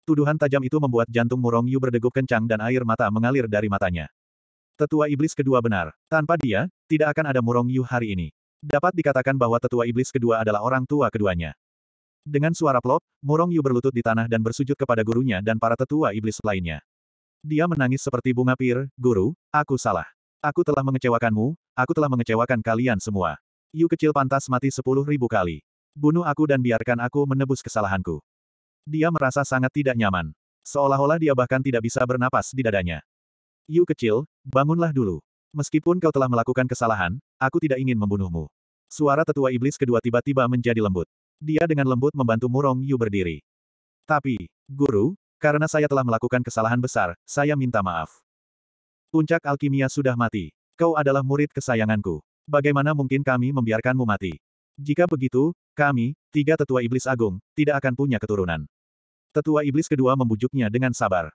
Tuduhan tajam itu membuat jantung Murong Yu berdegup kencang dan air mata mengalir dari matanya. Tetua iblis kedua benar. Tanpa dia, tidak akan ada Murong Yu hari ini. Dapat dikatakan bahwa tetua iblis kedua adalah orang tua keduanya. Dengan suara plop, Murong Yu berlutut di tanah dan bersujud kepada gurunya dan para tetua iblis lainnya. Dia menangis seperti bunga pir, guru, aku salah. Aku telah mengecewakanmu, aku telah mengecewakan kalian semua. Yu kecil pantas mati sepuluh ribu kali. Bunuh aku dan biarkan aku menebus kesalahanku. Dia merasa sangat tidak nyaman. Seolah-olah dia bahkan tidak bisa bernapas di dadanya. Yu kecil, bangunlah dulu. Meskipun kau telah melakukan kesalahan, aku tidak ingin membunuhmu. Suara tetua iblis kedua tiba-tiba menjadi lembut. Dia dengan lembut membantu Murong Yu berdiri. Tapi, guru, karena saya telah melakukan kesalahan besar, saya minta maaf. Puncak alkimia sudah mati. Kau adalah murid kesayanganku. Bagaimana mungkin kami membiarkanmu mati? Jika begitu, kami, tiga tetua iblis agung, tidak akan punya keturunan. Tetua iblis kedua membujuknya dengan sabar.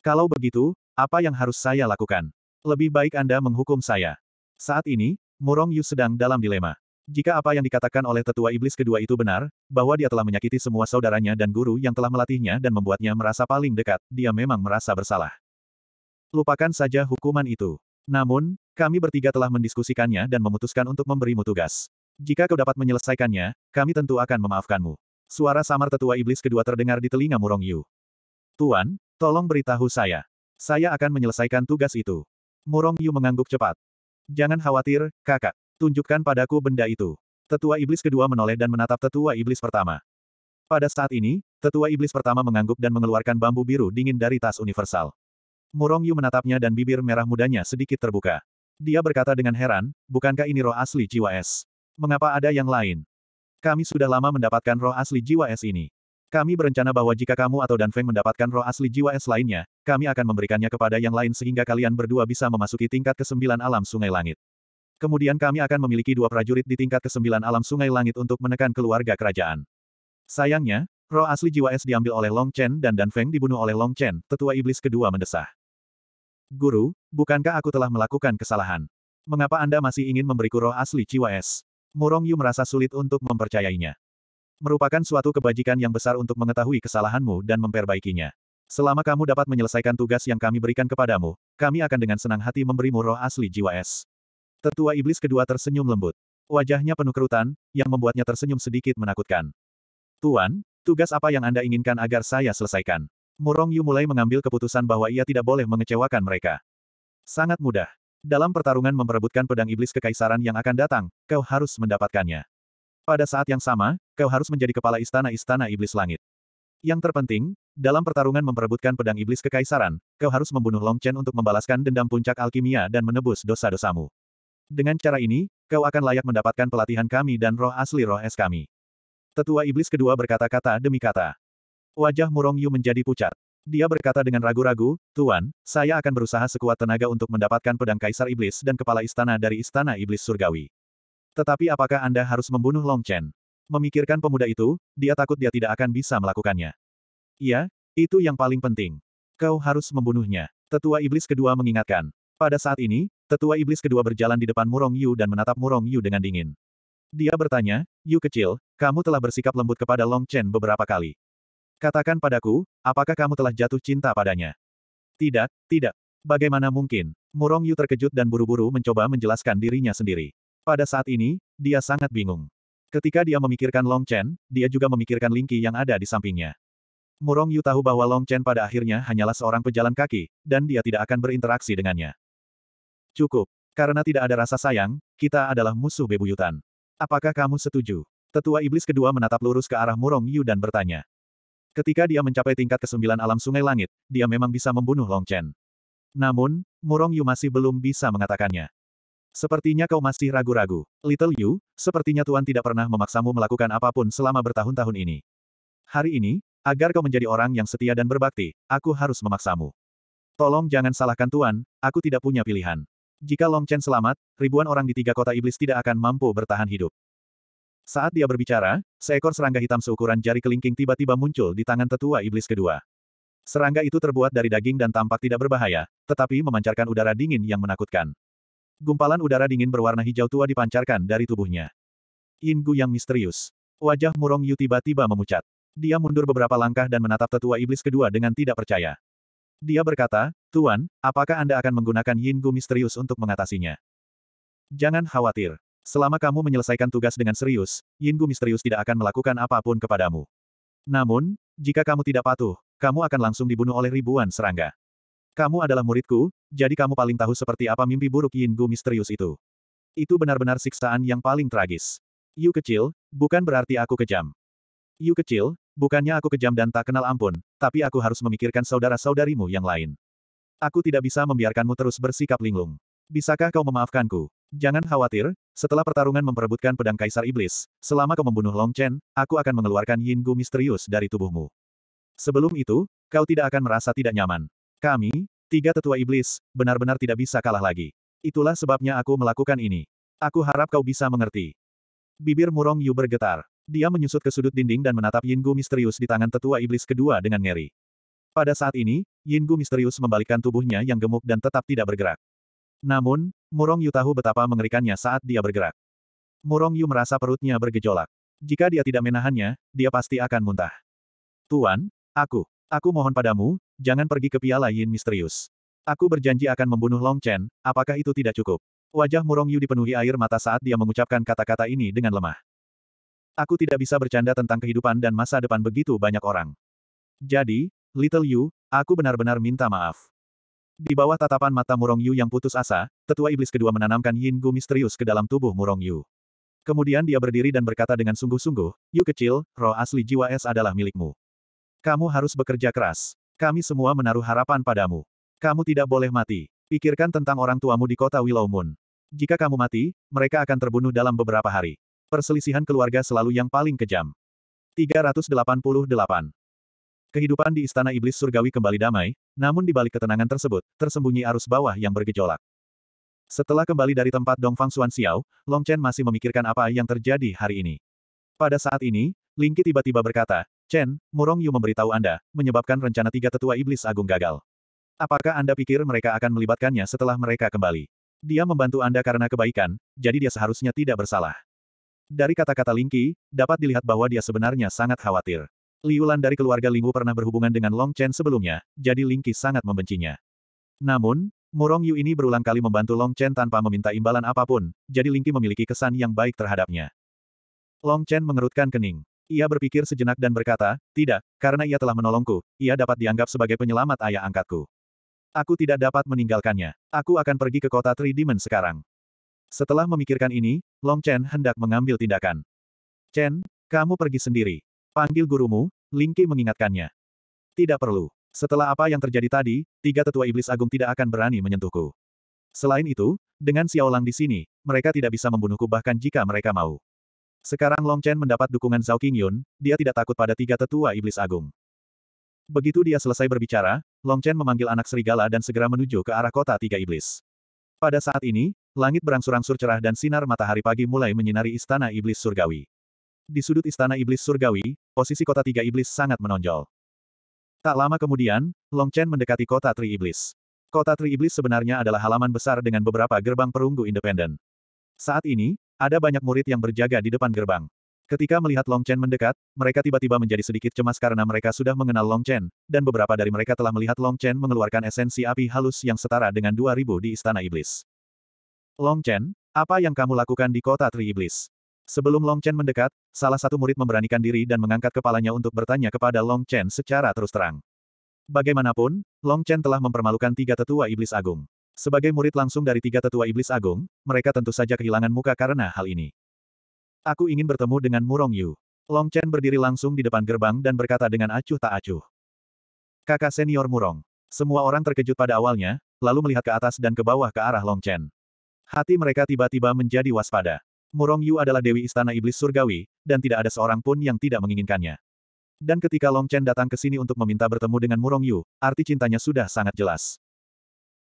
Kalau begitu, apa yang harus saya lakukan? Lebih baik Anda menghukum saya. Saat ini, Murong Yu sedang dalam dilema. Jika apa yang dikatakan oleh tetua iblis kedua itu benar, bahwa dia telah menyakiti semua saudaranya dan guru yang telah melatihnya dan membuatnya merasa paling dekat, dia memang merasa bersalah. Lupakan saja hukuman itu. Namun, kami bertiga telah mendiskusikannya dan memutuskan untuk memberimu tugas. Jika kau dapat menyelesaikannya, kami tentu akan memaafkanmu. Suara samar tetua iblis kedua terdengar di telinga Murong Yu. Tuan, tolong beritahu saya. Saya akan menyelesaikan tugas itu. Murong Yu mengangguk cepat. Jangan khawatir, kakak. Tunjukkan padaku benda itu. Tetua iblis kedua menoleh dan menatap tetua iblis pertama. Pada saat ini, tetua iblis pertama mengangguk dan mengeluarkan bambu biru dingin dari tas universal. Murong Yu menatapnya dan bibir merah mudanya sedikit terbuka. Dia berkata dengan heran, bukankah ini roh asli jiwa es? Mengapa ada yang lain? Kami sudah lama mendapatkan roh asli jiwa es ini. Kami berencana bahwa jika kamu atau Dan Feng mendapatkan roh asli jiwa es lainnya, kami akan memberikannya kepada yang lain sehingga kalian berdua bisa memasuki tingkat kesembilan alam sungai langit. Kemudian kami akan memiliki dua prajurit di tingkat kesembilan alam sungai langit untuk menekan keluarga kerajaan. Sayangnya, roh asli jiwa es diambil oleh Long Chen dan Dan Feng dibunuh oleh Long Chen, tetua iblis kedua mendesah. Guru, bukankah aku telah melakukan kesalahan? Mengapa Anda masih ingin memberiku roh asli jiwa es? Murong Yu merasa sulit untuk mempercayainya. Merupakan suatu kebajikan yang besar untuk mengetahui kesalahanmu dan memperbaikinya. Selama kamu dapat menyelesaikan tugas yang kami berikan kepadamu, kami akan dengan senang hati memberimu roh asli jiwa es. Tetua iblis kedua tersenyum lembut. Wajahnya penuh kerutan, yang membuatnya tersenyum sedikit menakutkan. Tuan, tugas apa yang Anda inginkan agar saya selesaikan? Murong Yu mulai mengambil keputusan bahwa ia tidak boleh mengecewakan mereka. Sangat mudah. Dalam pertarungan memperebutkan pedang iblis kekaisaran yang akan datang, kau harus mendapatkannya. Pada saat yang sama, kau harus menjadi kepala istana-istana iblis langit. Yang terpenting, dalam pertarungan memperebutkan pedang iblis kekaisaran, kau harus membunuh Long Chen untuk membalaskan dendam puncak alkimia dan menebus dosa-dosamu. Dengan cara ini, kau akan layak mendapatkan pelatihan kami dan roh asli roh es kami. Tetua iblis kedua berkata-kata demi kata. Wajah Murong Yu menjadi pucat. Dia berkata dengan ragu-ragu, Tuan, saya akan berusaha sekuat tenaga untuk mendapatkan pedang Kaisar Iblis dan kepala istana dari Istana Iblis Surgawi. Tetapi apakah Anda harus membunuh Long Chen? Memikirkan pemuda itu, dia takut dia tidak akan bisa melakukannya. Iya, itu yang paling penting. Kau harus membunuhnya. Tetua Iblis kedua mengingatkan. Pada saat ini, Tetua Iblis kedua berjalan di depan Murong Yu dan menatap Murong Yu dengan dingin. Dia bertanya, Yu kecil, kamu telah bersikap lembut kepada Long Chen beberapa kali. Katakan padaku, apakah kamu telah jatuh cinta padanya? Tidak, tidak. Bagaimana mungkin? Murong Yu terkejut dan buru-buru mencoba menjelaskan dirinya sendiri. Pada saat ini, dia sangat bingung. Ketika dia memikirkan Long Chen, dia juga memikirkan Ling Lingqi yang ada di sampingnya. Murong Yu tahu bahwa Long Chen pada akhirnya hanyalah seorang pejalan kaki, dan dia tidak akan berinteraksi dengannya. Cukup. Karena tidak ada rasa sayang, kita adalah musuh bebuyutan. Apakah kamu setuju? Tetua iblis kedua menatap lurus ke arah Murong Yu dan bertanya. Ketika dia mencapai tingkat kesembilan alam sungai langit, dia memang bisa membunuh Long Chen. Namun, Murong Yu masih belum bisa mengatakannya. Sepertinya kau masih ragu-ragu. Little Yu, sepertinya Tuan tidak pernah memaksamu melakukan apapun selama bertahun-tahun ini. Hari ini, agar kau menjadi orang yang setia dan berbakti, aku harus memaksamu. Tolong jangan salahkan Tuan, aku tidak punya pilihan. Jika Long Chen selamat, ribuan orang di tiga kota iblis tidak akan mampu bertahan hidup. Saat dia berbicara, seekor serangga hitam seukuran jari kelingking tiba-tiba muncul di tangan tetua iblis kedua. Serangga itu terbuat dari daging dan tampak tidak berbahaya, tetapi memancarkan udara dingin yang menakutkan. Gumpalan udara dingin berwarna hijau tua dipancarkan dari tubuhnya. Ingu yang misterius. Wajah Murong Yu tiba-tiba memucat. Dia mundur beberapa langkah dan menatap tetua iblis kedua dengan tidak percaya. Dia berkata, Tuan, apakah Anda akan menggunakan Yin Gu misterius untuk mengatasinya? Jangan khawatir. Selama kamu menyelesaikan tugas dengan serius, Yin Gu misterius tidak akan melakukan apapun kepadamu. Namun, jika kamu tidak patuh, kamu akan langsung dibunuh oleh ribuan serangga. Kamu adalah muridku, jadi kamu paling tahu seperti apa mimpi buruk Yin Gu misterius itu. Itu benar-benar siksaan yang paling tragis. Yu kecil, bukan berarti aku kejam. Yu kecil, bukannya aku kejam dan tak kenal ampun, tapi aku harus memikirkan saudara-saudarimu yang lain. Aku tidak bisa membiarkanmu terus bersikap linglung. Bisakah kau memaafkanku? Jangan khawatir, setelah pertarungan memperebutkan pedang Kaisar Iblis, selama kau membunuh Long Chen, aku akan mengeluarkan Yin Gu misterius dari tubuhmu. Sebelum itu, kau tidak akan merasa tidak nyaman. Kami, tiga tetua iblis, benar-benar tidak bisa kalah lagi. Itulah sebabnya aku melakukan ini. Aku harap kau bisa mengerti. Bibir murong Yu bergetar. Dia menyusut ke sudut dinding dan menatap Yin Gu misterius di tangan tetua iblis kedua dengan ngeri. Pada saat ini, Yin Gu misterius membalikkan tubuhnya yang gemuk dan tetap tidak bergerak. Namun, Murong Yu tahu betapa mengerikannya saat dia bergerak. Murong Yu merasa perutnya bergejolak. Jika dia tidak menahannya, dia pasti akan muntah. Tuan, aku, aku mohon padamu, jangan pergi ke piala Yin misterius. Aku berjanji akan membunuh Long Chen, apakah itu tidak cukup? Wajah Murong Yu dipenuhi air mata saat dia mengucapkan kata-kata ini dengan lemah. Aku tidak bisa bercanda tentang kehidupan dan masa depan begitu banyak orang. Jadi, Little Yu, aku benar-benar minta maaf. Di bawah tatapan mata Murong Yu yang putus asa, tetua iblis kedua menanamkan Yin Gu misterius ke dalam tubuh Murong Yu. Kemudian dia berdiri dan berkata dengan sungguh-sungguh, Yu kecil, roh asli jiwa es adalah milikmu. Kamu harus bekerja keras. Kami semua menaruh harapan padamu. Kamu tidak boleh mati. Pikirkan tentang orang tuamu di kota Willow Moon. Jika kamu mati, mereka akan terbunuh dalam beberapa hari. Perselisihan keluarga selalu yang paling kejam. 388 Kehidupan di Istana Iblis Surgawi kembali damai, namun di balik ketenangan tersebut, tersembunyi arus bawah yang bergejolak. Setelah kembali dari tempat Dongfang Xuan Xiao, Long Chen masih memikirkan apa yang terjadi hari ini. Pada saat ini, Lingqi tiba-tiba berkata, Chen, Murong Yu memberitahu Anda, menyebabkan rencana tiga tetua iblis agung gagal. Apakah Anda pikir mereka akan melibatkannya setelah mereka kembali? Dia membantu Anda karena kebaikan, jadi dia seharusnya tidak bersalah. Dari kata-kata Lingqi, dapat dilihat bahwa dia sebenarnya sangat khawatir. Liulan dari keluarga Lingwu pernah berhubungan dengan Long Chen sebelumnya, jadi Ling Qi sangat membencinya. Namun, Murong Yu ini berulang kali membantu Long Chen tanpa meminta imbalan apapun, jadi Ling Qi memiliki kesan yang baik terhadapnya. Long Chen mengerutkan kening. Ia berpikir sejenak dan berkata, tidak, karena ia telah menolongku, ia dapat dianggap sebagai penyelamat ayah angkatku. Aku tidak dapat meninggalkannya. Aku akan pergi ke kota Three Demon sekarang. Setelah memikirkan ini, Long Chen hendak mengambil tindakan. Chen, kamu pergi sendiri. Panggil gurumu, Lingki mengingatkannya. Tidak perlu. Setelah apa yang terjadi tadi, tiga tetua iblis agung tidak akan berani menyentuhku. Selain itu, dengan Xiaolang di sini, mereka tidak bisa membunuhku bahkan jika mereka mau. Sekarang Long Chen mendapat dukungan Zhao Qingyun, dia tidak takut pada tiga tetua iblis agung. Begitu dia selesai berbicara, Long Chen memanggil anak serigala dan segera menuju ke arah kota tiga iblis. Pada saat ini, langit berangsur-angsur cerah dan sinar matahari pagi mulai menyinari istana iblis surgawi. Di sudut istana iblis surgawi, posisi kota tiga iblis sangat menonjol. Tak lama kemudian, Long Chen mendekati kota Tri Iblis. Kota Tri Iblis sebenarnya adalah halaman besar dengan beberapa gerbang perunggu independen. Saat ini, ada banyak murid yang berjaga di depan gerbang. Ketika melihat Long Chen mendekat, mereka tiba-tiba menjadi sedikit cemas karena mereka sudah mengenal Long Chen, dan beberapa dari mereka telah melihat Long Chen mengeluarkan esensi api halus yang setara dengan 2000 di Istana Iblis. Long Chen, apa yang kamu lakukan di kota Tri Iblis? Sebelum Long Chen mendekat, salah satu murid memberanikan diri dan mengangkat kepalanya untuk bertanya kepada Long Chen secara terus terang. Bagaimanapun, Long Chen telah mempermalukan tiga tetua iblis agung. Sebagai murid langsung dari tiga tetua iblis agung, mereka tentu saja kehilangan muka karena hal ini. Aku ingin bertemu dengan Murong Yu. Long Chen berdiri langsung di depan gerbang dan berkata dengan acuh tak acuh. Kakak senior Murong. Semua orang terkejut pada awalnya, lalu melihat ke atas dan ke bawah ke arah Long Chen. Hati mereka tiba-tiba menjadi waspada. Murong Yu adalah Dewi Istana Iblis Surgawi, dan tidak ada seorang pun yang tidak menginginkannya. Dan ketika Long Chen datang ke sini untuk meminta bertemu dengan Murong Yu, arti cintanya sudah sangat jelas.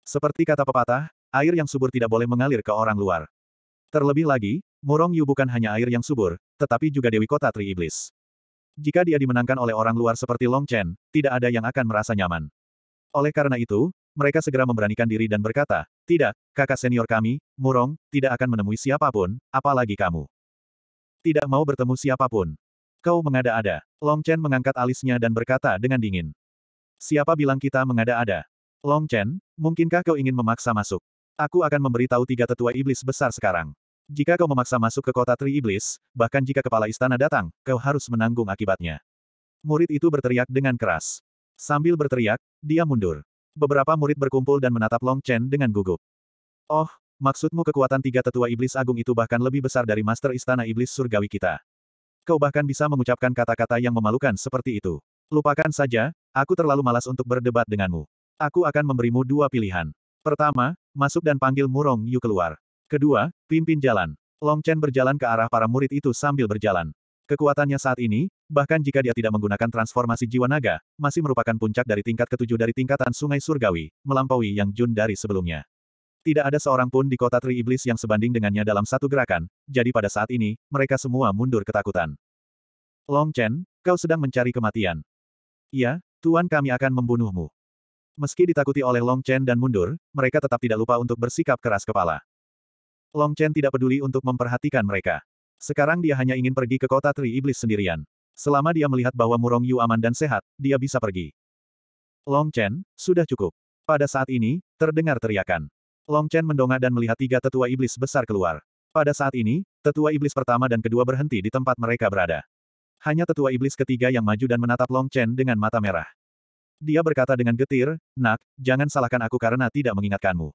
Seperti kata pepatah, air yang subur tidak boleh mengalir ke orang luar. Terlebih lagi, Murong Yu bukan hanya air yang subur, tetapi juga Dewi Kota Tri Iblis. Jika dia dimenangkan oleh orang luar seperti Long Chen, tidak ada yang akan merasa nyaman. Oleh karena itu, mereka segera memberanikan diri dan berkata, tidak, kakak senior kami, Murong, tidak akan menemui siapapun, apalagi kamu. Tidak mau bertemu siapapun. Kau mengada-ada. Long Chen mengangkat alisnya dan berkata dengan dingin. Siapa bilang kita mengada-ada? Long Chen, mungkinkah kau ingin memaksa masuk? Aku akan memberitahu tiga tetua iblis besar sekarang. Jika kau memaksa masuk ke kota Tri Iblis, bahkan jika kepala istana datang, kau harus menanggung akibatnya. Murid itu berteriak dengan keras. Sambil berteriak, dia mundur. Beberapa murid berkumpul dan menatap Long Chen dengan gugup. Oh, maksudmu kekuatan tiga tetua iblis agung itu bahkan lebih besar dari master istana iblis surgawi kita. Kau bahkan bisa mengucapkan kata-kata yang memalukan seperti itu. Lupakan saja, aku terlalu malas untuk berdebat denganmu. Aku akan memberimu dua pilihan. Pertama, masuk dan panggil Murong Yu keluar. Kedua, pimpin jalan. Long Chen berjalan ke arah para murid itu sambil berjalan. Kekuatannya saat ini, bahkan jika dia tidak menggunakan transformasi jiwa naga, masih merupakan puncak dari tingkat ketujuh dari tingkatan sungai surgawi, melampaui yang Jun dari sebelumnya. Tidak ada seorang pun di kota Tri Iblis yang sebanding dengannya dalam satu gerakan, jadi pada saat ini, mereka semua mundur ketakutan. Long Chen, kau sedang mencari kematian. Ya, Tuan kami akan membunuhmu. Meski ditakuti oleh Long Chen dan mundur, mereka tetap tidak lupa untuk bersikap keras kepala. Long Chen tidak peduli untuk memperhatikan mereka. Sekarang dia hanya ingin pergi ke kota Tri Iblis sendirian. Selama dia melihat bahwa Murong Yu aman dan sehat, dia bisa pergi. Long Chen, sudah cukup. Pada saat ini, terdengar teriakan. Long Chen mendongak dan melihat tiga tetua iblis besar keluar. Pada saat ini, tetua iblis pertama dan kedua berhenti di tempat mereka berada. Hanya tetua iblis ketiga yang maju dan menatap Long Chen dengan mata merah. Dia berkata dengan getir, Nak, jangan salahkan aku karena tidak mengingatkanmu.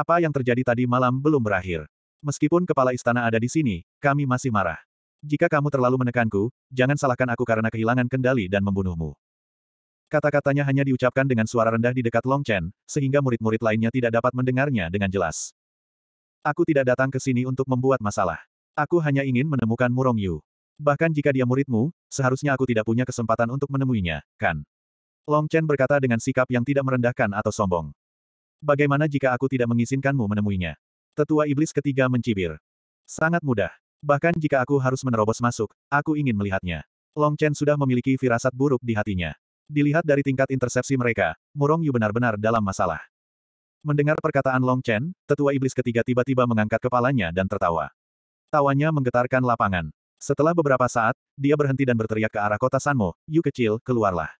Apa yang terjadi tadi malam belum berakhir. Meskipun kepala istana ada di sini, kami masih marah. Jika kamu terlalu menekanku, jangan salahkan aku karena kehilangan kendali dan membunuhmu. Kata-katanya hanya diucapkan dengan suara rendah di dekat Long Chen, sehingga murid-murid lainnya tidak dapat mendengarnya dengan jelas. Aku tidak datang ke sini untuk membuat masalah. Aku hanya ingin menemukan Murong Yu. Bahkan jika dia muridmu, seharusnya aku tidak punya kesempatan untuk menemuinya, kan? Long Chen berkata dengan sikap yang tidak merendahkan atau sombong. Bagaimana jika aku tidak mengizinkanmu menemuinya? Tetua iblis ketiga mencibir. Sangat mudah. Bahkan jika aku harus menerobos masuk, aku ingin melihatnya. Long Chen sudah memiliki firasat buruk di hatinya. Dilihat dari tingkat intersepsi mereka, Murong Yu benar-benar dalam masalah. Mendengar perkataan Long Chen, tetua iblis ketiga tiba-tiba mengangkat kepalanya dan tertawa. Tawanya menggetarkan lapangan. Setelah beberapa saat, dia berhenti dan berteriak ke arah kota Sanmo, Yu kecil, keluarlah.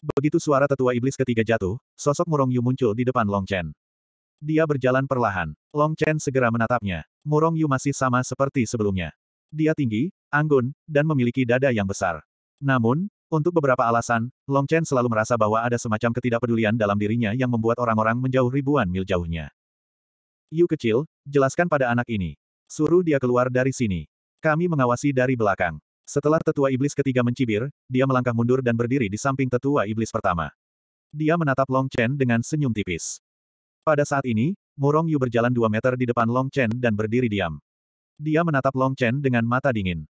Begitu suara tetua iblis ketiga jatuh, sosok Murong Yu muncul di depan Long Chen. Dia berjalan perlahan. Long Chen segera menatapnya. Murong Yu masih sama seperti sebelumnya. Dia tinggi, anggun, dan memiliki dada yang besar. Namun, untuk beberapa alasan, Long Chen selalu merasa bahwa ada semacam ketidakpedulian dalam dirinya yang membuat orang-orang menjauh ribuan mil jauhnya. Yu kecil, jelaskan pada anak ini. Suruh dia keluar dari sini. Kami mengawasi dari belakang. Setelah tetua iblis ketiga mencibir, dia melangkah mundur dan berdiri di samping tetua iblis pertama. Dia menatap Long Chen dengan senyum tipis. Pada saat ini, Murong Yu berjalan dua meter di depan Long Chen dan berdiri diam. Dia menatap Long Chen dengan mata dingin.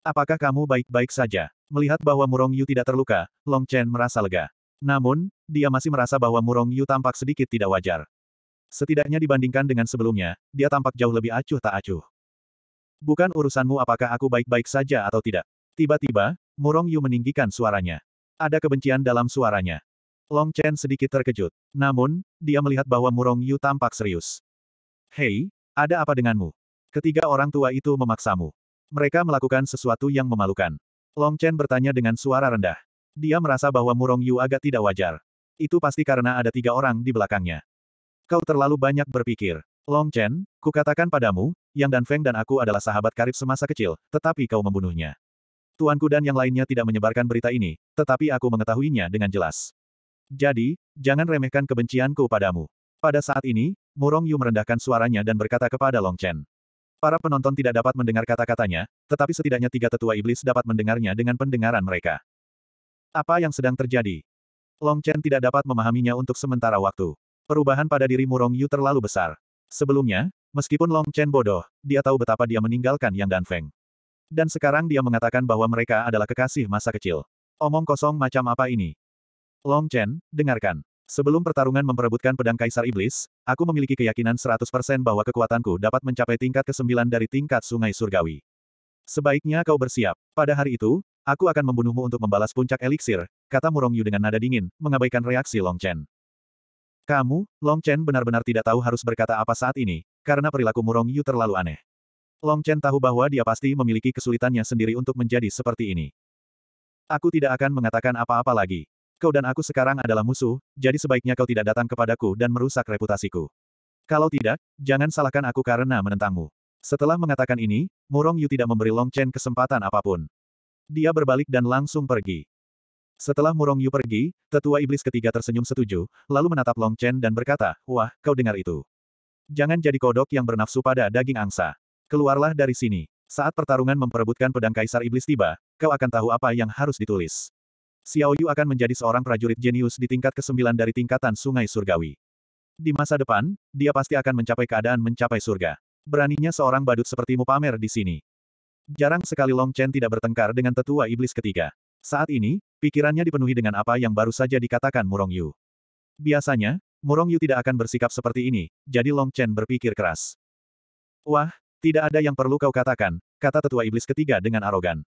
Apakah kamu baik-baik saja? Melihat bahwa Murong Yu tidak terluka, Long Chen merasa lega. Namun, dia masih merasa bahwa Murong Yu tampak sedikit tidak wajar. Setidaknya dibandingkan dengan sebelumnya, dia tampak jauh lebih acuh tak acuh. Bukan urusanmu apakah aku baik-baik saja atau tidak. Tiba-tiba, Murong Yu meninggikan suaranya. Ada kebencian dalam suaranya. Long Chen sedikit terkejut. Namun, dia melihat bahwa Murong Yu tampak serius. Hei, ada apa denganmu? Ketiga orang tua itu memaksamu. Mereka melakukan sesuatu yang memalukan. Long Chen bertanya dengan suara rendah. Dia merasa bahwa Murong Yu agak tidak wajar. Itu pasti karena ada tiga orang di belakangnya. Kau terlalu banyak berpikir. Long Chen, kukatakan padamu, Yang Dan Feng dan aku adalah sahabat karib semasa kecil, tetapi kau membunuhnya. Tuanku dan yang lainnya tidak menyebarkan berita ini, tetapi aku mengetahuinya dengan jelas. Jadi, jangan remehkan kebencianku padamu. Pada saat ini, Murong Yu merendahkan suaranya dan berkata kepada Long Chen. Para penonton tidak dapat mendengar kata-katanya, tetapi setidaknya tiga tetua iblis dapat mendengarnya dengan pendengaran mereka. Apa yang sedang terjadi? Long Chen tidak dapat memahaminya untuk sementara waktu. Perubahan pada diri Murong Yu terlalu besar. Sebelumnya, meskipun Long Chen bodoh, dia tahu betapa dia meninggalkan Yang Dan Feng. Dan sekarang dia mengatakan bahwa mereka adalah kekasih masa kecil. Omong kosong macam apa ini? Long Chen, dengarkan. Sebelum pertarungan memperebutkan pedang Kaisar Iblis, aku memiliki keyakinan 100% bahwa kekuatanku dapat mencapai tingkat ke-9 dari tingkat sungai surgawi. Sebaiknya kau bersiap. Pada hari itu, aku akan membunuhmu untuk membalas puncak eliksir, kata Murong Yu dengan nada dingin, mengabaikan reaksi Long Chen. Kamu, Long Chen benar-benar tidak tahu harus berkata apa saat ini, karena perilaku Murong Yu terlalu aneh. Long Chen tahu bahwa dia pasti memiliki kesulitannya sendiri untuk menjadi seperti ini. Aku tidak akan mengatakan apa-apa lagi. Kau dan aku sekarang adalah musuh, jadi sebaiknya kau tidak datang kepadaku dan merusak reputasiku. Kalau tidak, jangan salahkan aku karena menentangmu. Setelah mengatakan ini, Murong Yu tidak memberi Long Chen kesempatan apapun. Dia berbalik dan langsung pergi. Setelah Murong Yu pergi, tetua iblis ketiga tersenyum setuju, lalu menatap Long Chen dan berkata, Wah, kau dengar itu. Jangan jadi kodok yang bernafsu pada daging angsa. Keluarlah dari sini. Saat pertarungan memperebutkan pedang kaisar iblis tiba, kau akan tahu apa yang harus ditulis. Xiao Yu akan menjadi seorang prajurit jenius di tingkat ke-9 dari tingkatan Sungai Surgawi. Di masa depan, dia pasti akan mencapai keadaan mencapai surga. Beraninya seorang badut sepertimu pamer di sini. Jarang sekali Long Chen tidak bertengkar dengan tetua iblis ketiga. Saat ini, pikirannya dipenuhi dengan apa yang baru saja dikatakan Murong Yu. Biasanya, Murong Yu tidak akan bersikap seperti ini, jadi Long Chen berpikir keras. Wah, tidak ada yang perlu kau katakan, kata tetua iblis ketiga dengan arogan.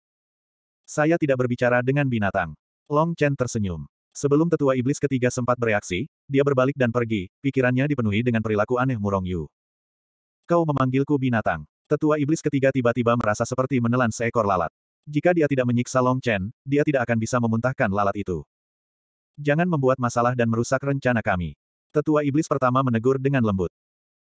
Saya tidak berbicara dengan binatang. Long Chen tersenyum. Sebelum tetua iblis ketiga sempat bereaksi, dia berbalik dan pergi, pikirannya dipenuhi dengan perilaku aneh Murong Yu. Kau memanggilku binatang. Tetua iblis ketiga tiba-tiba merasa seperti menelan seekor lalat. Jika dia tidak menyiksa Long Chen, dia tidak akan bisa memuntahkan lalat itu. Jangan membuat masalah dan merusak rencana kami. Tetua iblis pertama menegur dengan lembut.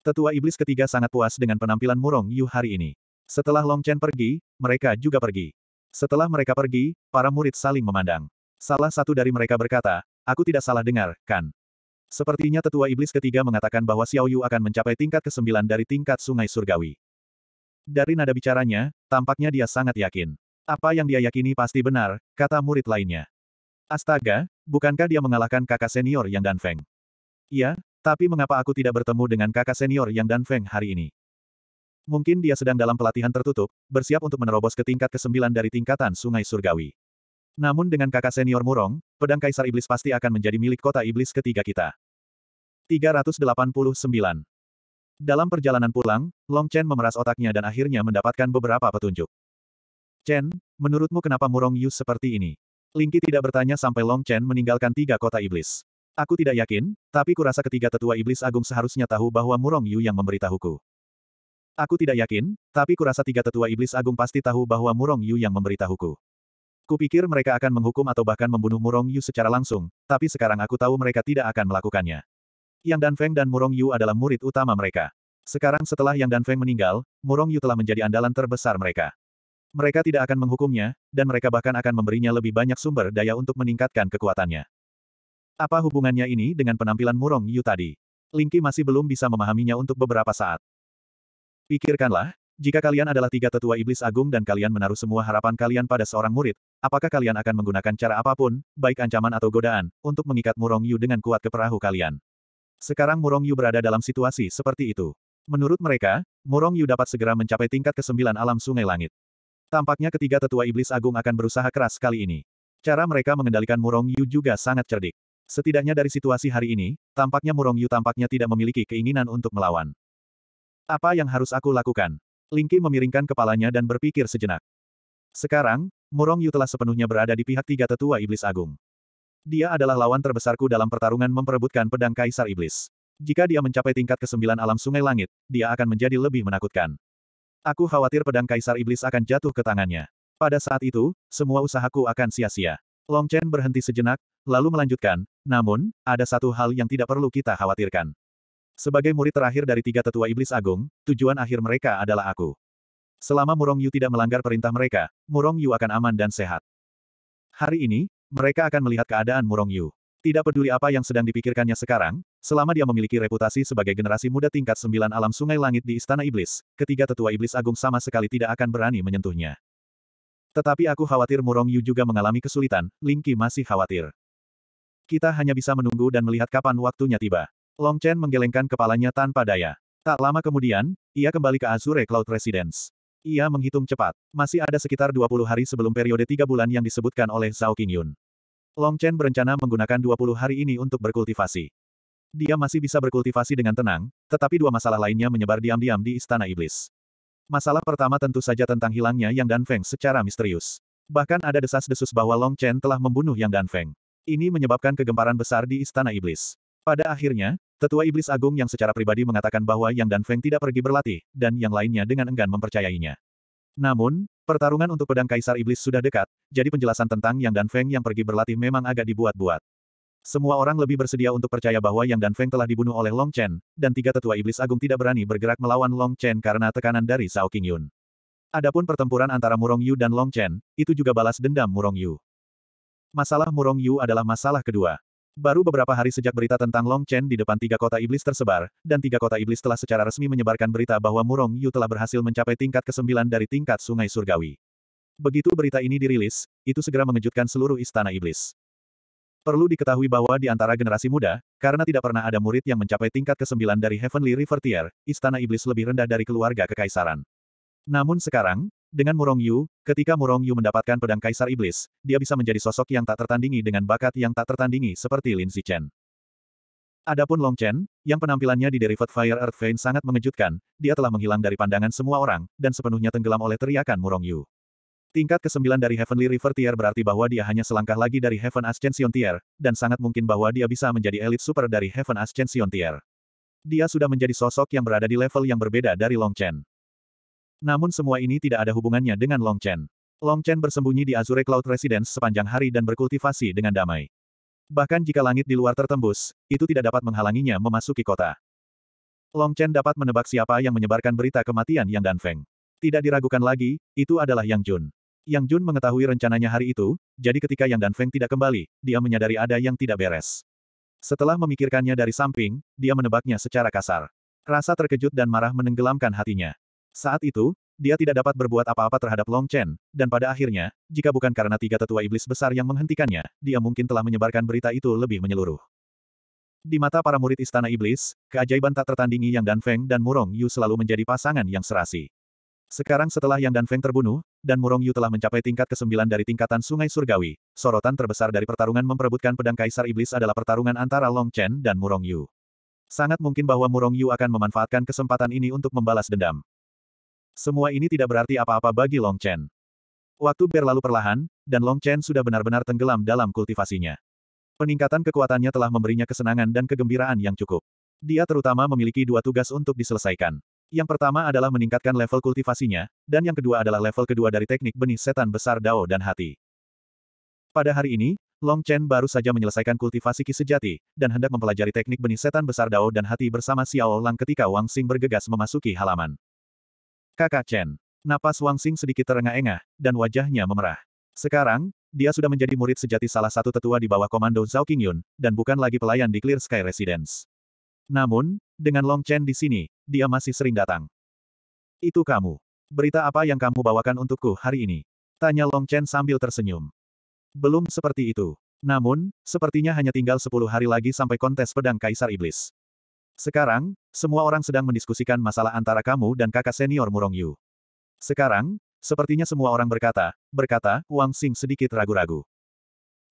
Tetua iblis ketiga sangat puas dengan penampilan Murong Yu hari ini. Setelah Long Chen pergi, mereka juga pergi. Setelah mereka pergi, para murid saling memandang. Salah satu dari mereka berkata, aku tidak salah dengar, kan? Sepertinya tetua iblis ketiga mengatakan bahwa Xiao Yu akan mencapai tingkat ke-9 dari tingkat sungai surgawi. Dari nada bicaranya, tampaknya dia sangat yakin. Apa yang dia yakini pasti benar, kata murid lainnya. Astaga, bukankah dia mengalahkan kakak senior yang Dan Feng? Iya, tapi mengapa aku tidak bertemu dengan kakak senior yang Dan Feng hari ini? Mungkin dia sedang dalam pelatihan tertutup, bersiap untuk menerobos ke tingkat ke-9 dari tingkatan Sungai Surgawi. Namun dengan kakak senior Murong, pedang Kaisar Iblis pasti akan menjadi milik kota iblis ketiga kita. 389. Dalam perjalanan pulang, Long Chen memeras otaknya dan akhirnya mendapatkan beberapa petunjuk. Chen, menurutmu kenapa Murong Yu seperti ini? Lingki tidak bertanya sampai Long Chen meninggalkan tiga kota iblis. Aku tidak yakin, tapi kurasa ketiga tetua iblis agung seharusnya tahu bahwa Murong Yu yang memberitahuku. Aku tidak yakin, tapi kurasa tiga tetua iblis agung pasti tahu bahwa Murong Yu yang memberitahuku. Kupikir mereka akan menghukum atau bahkan membunuh Murong Yu secara langsung, tapi sekarang aku tahu mereka tidak akan melakukannya. Yang Dan Feng dan Murong Yu adalah murid utama mereka. Sekarang setelah Yang Dan Feng meninggal, Murong Yu telah menjadi andalan terbesar mereka. Mereka tidak akan menghukumnya, dan mereka bahkan akan memberinya lebih banyak sumber daya untuk meningkatkan kekuatannya. Apa hubungannya ini dengan penampilan Murong Yu tadi? Lingqi masih belum bisa memahaminya untuk beberapa saat. Pikirkanlah, jika kalian adalah tiga tetua iblis agung dan kalian menaruh semua harapan kalian pada seorang murid, Apakah kalian akan menggunakan cara apapun, baik ancaman atau godaan, untuk mengikat Murong Yu dengan kuat ke perahu kalian? Sekarang Murong Yu berada dalam situasi seperti itu. Menurut mereka, Murong Yu dapat segera mencapai tingkat kesembilan alam sungai langit. Tampaknya ketiga tetua iblis agung akan berusaha keras kali ini. Cara mereka mengendalikan Murong Yu juga sangat cerdik. Setidaknya dari situasi hari ini, tampaknya Murong Yu tampaknya tidak memiliki keinginan untuk melawan. Apa yang harus aku lakukan? Lingki memiringkan kepalanya dan berpikir sejenak. Sekarang, Murong Yu telah sepenuhnya berada di pihak tiga tetua iblis agung. Dia adalah lawan terbesarku dalam pertarungan memperebutkan pedang kaisar iblis. Jika dia mencapai tingkat ke kesembilan alam sungai langit, dia akan menjadi lebih menakutkan. Aku khawatir pedang kaisar iblis akan jatuh ke tangannya. Pada saat itu, semua usahaku akan sia-sia. Long Chen berhenti sejenak, lalu melanjutkan, namun, ada satu hal yang tidak perlu kita khawatirkan. Sebagai murid terakhir dari tiga tetua iblis agung, tujuan akhir mereka adalah aku. Selama Murong Yu tidak melanggar perintah mereka, Murong Yu akan aman dan sehat. Hari ini, mereka akan melihat keadaan Murong Yu. Tidak peduli apa yang sedang dipikirkannya sekarang, selama dia memiliki reputasi sebagai generasi muda tingkat sembilan alam sungai langit di Istana Iblis, ketiga tetua Iblis Agung sama sekali tidak akan berani menyentuhnya. Tetapi aku khawatir Murong Yu juga mengalami kesulitan, Lingqi masih khawatir. Kita hanya bisa menunggu dan melihat kapan waktunya tiba. Long Chen menggelengkan kepalanya tanpa daya. Tak lama kemudian, ia kembali ke Azure Cloud Residence. Ia menghitung cepat. Masih ada sekitar 20 hari sebelum periode tiga bulan yang disebutkan oleh Zhao Qingyun. Long Chen berencana menggunakan 20 hari ini untuk berkultivasi. Dia masih bisa berkultivasi dengan tenang, tetapi dua masalah lainnya menyebar diam-diam di Istana Iblis. Masalah pertama tentu saja tentang hilangnya Yang Feng secara misterius. Bahkan ada desas-desus bahwa Long Chen telah membunuh Yang Feng. Ini menyebabkan kegemparan besar di Istana Iblis. Pada akhirnya, Tetua Iblis Agung yang secara pribadi mengatakan bahwa Yang dan Feng tidak pergi berlatih, dan yang lainnya dengan enggan mempercayainya. Namun, pertarungan untuk pedang Kaisar Iblis sudah dekat, jadi penjelasan tentang Yang dan Feng yang pergi berlatih memang agak dibuat-buat. Semua orang lebih bersedia untuk percaya bahwa Yang dan Feng telah dibunuh oleh Long Chen, dan tiga tetua Iblis Agung tidak berani bergerak melawan Long Chen karena tekanan dari Zhao Qingyun. Adapun pertempuran antara Murong Yu dan Long Chen, itu juga balas dendam Murong Yu. Masalah Murong Yu adalah masalah kedua. Baru beberapa hari sejak berita tentang Long Chen di depan tiga kota iblis tersebar, dan tiga kota iblis telah secara resmi menyebarkan berita bahwa Murong Yu telah berhasil mencapai tingkat ke-9 dari tingkat sungai surgawi. Begitu berita ini dirilis, itu segera mengejutkan seluruh istana iblis. Perlu diketahui bahwa di antara generasi muda, karena tidak pernah ada murid yang mencapai tingkat ke-9 dari Heavenly River Tier, istana iblis lebih rendah dari keluarga kekaisaran. Namun sekarang, dengan Murong Yu, ketika Murong Yu mendapatkan pedang Kaisar Iblis, dia bisa menjadi sosok yang tak tertandingi dengan bakat yang tak tertandingi seperti Lin Zichen. Adapun Long Chen, yang penampilannya di Derived Fire Earth Vein sangat mengejutkan, dia telah menghilang dari pandangan semua orang, dan sepenuhnya tenggelam oleh teriakan Murong Yu. Tingkat ke-9 dari Heavenly River Tier berarti bahwa dia hanya selangkah lagi dari Heaven Ascension Tier, dan sangat mungkin bahwa dia bisa menjadi elit super dari Heaven Ascension Tier. Dia sudah menjadi sosok yang berada di level yang berbeda dari Long Chen. Namun semua ini tidak ada hubungannya dengan Long Chen. Long Chen bersembunyi di Azure Cloud Residence sepanjang hari dan berkultivasi dengan damai. Bahkan jika langit di luar tertembus, itu tidak dapat menghalanginya memasuki kota. Long Chen dapat menebak siapa yang menyebarkan berita kematian Yang Danfeng. Tidak diragukan lagi, itu adalah Yang Jun. Yang Jun mengetahui rencananya hari itu, jadi ketika Yang Danfeng tidak kembali, dia menyadari ada yang tidak beres. Setelah memikirkannya dari samping, dia menebaknya secara kasar. Rasa terkejut dan marah menenggelamkan hatinya. Saat itu, dia tidak dapat berbuat apa-apa terhadap Long Chen, dan pada akhirnya, jika bukan karena tiga tetua iblis besar yang menghentikannya, dia mungkin telah menyebarkan berita itu lebih menyeluruh. Di mata para murid Istana Iblis, keajaiban tak tertandingi Yang Dan Feng dan Murong Yu selalu menjadi pasangan yang serasi. Sekarang setelah Yang Dan Feng terbunuh, dan Murong Yu telah mencapai tingkat ke-9 dari tingkatan Sungai Surgawi, sorotan terbesar dari pertarungan memperebutkan pedang Kaisar Iblis adalah pertarungan antara Long Chen dan Murong Yu. Sangat mungkin bahwa Murong Yu akan memanfaatkan kesempatan ini untuk membalas dendam. Semua ini tidak berarti apa-apa bagi Long Chen. Waktu berlalu perlahan, dan Long Chen sudah benar-benar tenggelam dalam kultivasinya. Peningkatan kekuatannya telah memberinya kesenangan dan kegembiraan yang cukup. Dia terutama memiliki dua tugas untuk diselesaikan. Yang pertama adalah meningkatkan level kultivasinya, dan yang kedua adalah level kedua dari teknik benih setan besar dao dan hati. Pada hari ini, Long Chen baru saja menyelesaikan kultivasi ki sejati, dan hendak mempelajari teknik benih setan besar dao dan hati bersama Xiao Lang ketika Wang Xing bergegas memasuki halaman. Kakak Chen. Napas Wang Xing sedikit terengah-engah, dan wajahnya memerah. Sekarang, dia sudah menjadi murid sejati salah satu tetua di bawah komando Zhao Qingyun, dan bukan lagi pelayan di Clear Sky Residence. Namun, dengan Long Chen di sini, dia masih sering datang. Itu kamu. Berita apa yang kamu bawakan untukku hari ini? Tanya Long Chen sambil tersenyum. Belum seperti itu. Namun, sepertinya hanya tinggal 10 hari lagi sampai kontes pedang Kaisar Iblis. Sekarang, semua orang sedang mendiskusikan masalah antara kamu dan kakak senior Murong Yu. Sekarang, sepertinya semua orang berkata, berkata, Wang Xing sedikit ragu-ragu.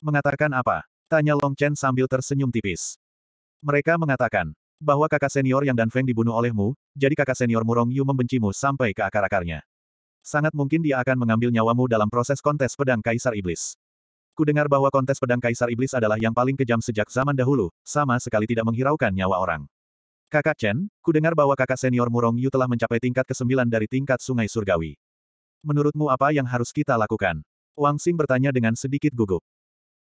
Mengatakan apa? Tanya Long Chen sambil tersenyum tipis. Mereka mengatakan, bahwa kakak senior yang Dan Feng dibunuh olehmu, jadi kakak senior Murong Yu membencimu sampai ke akar-akarnya. Sangat mungkin dia akan mengambil nyawamu dalam proses kontes pedang Kaisar Iblis. Kudengar bahwa kontes pedang Kaisar Iblis adalah yang paling kejam sejak zaman dahulu, sama sekali tidak menghiraukan nyawa orang. Kakak Chen, ku dengar bahwa kakak senior Murong Yu telah mencapai tingkat ke-9 dari tingkat sungai surgawi. Menurutmu apa yang harus kita lakukan? Wang Xing bertanya dengan sedikit gugup.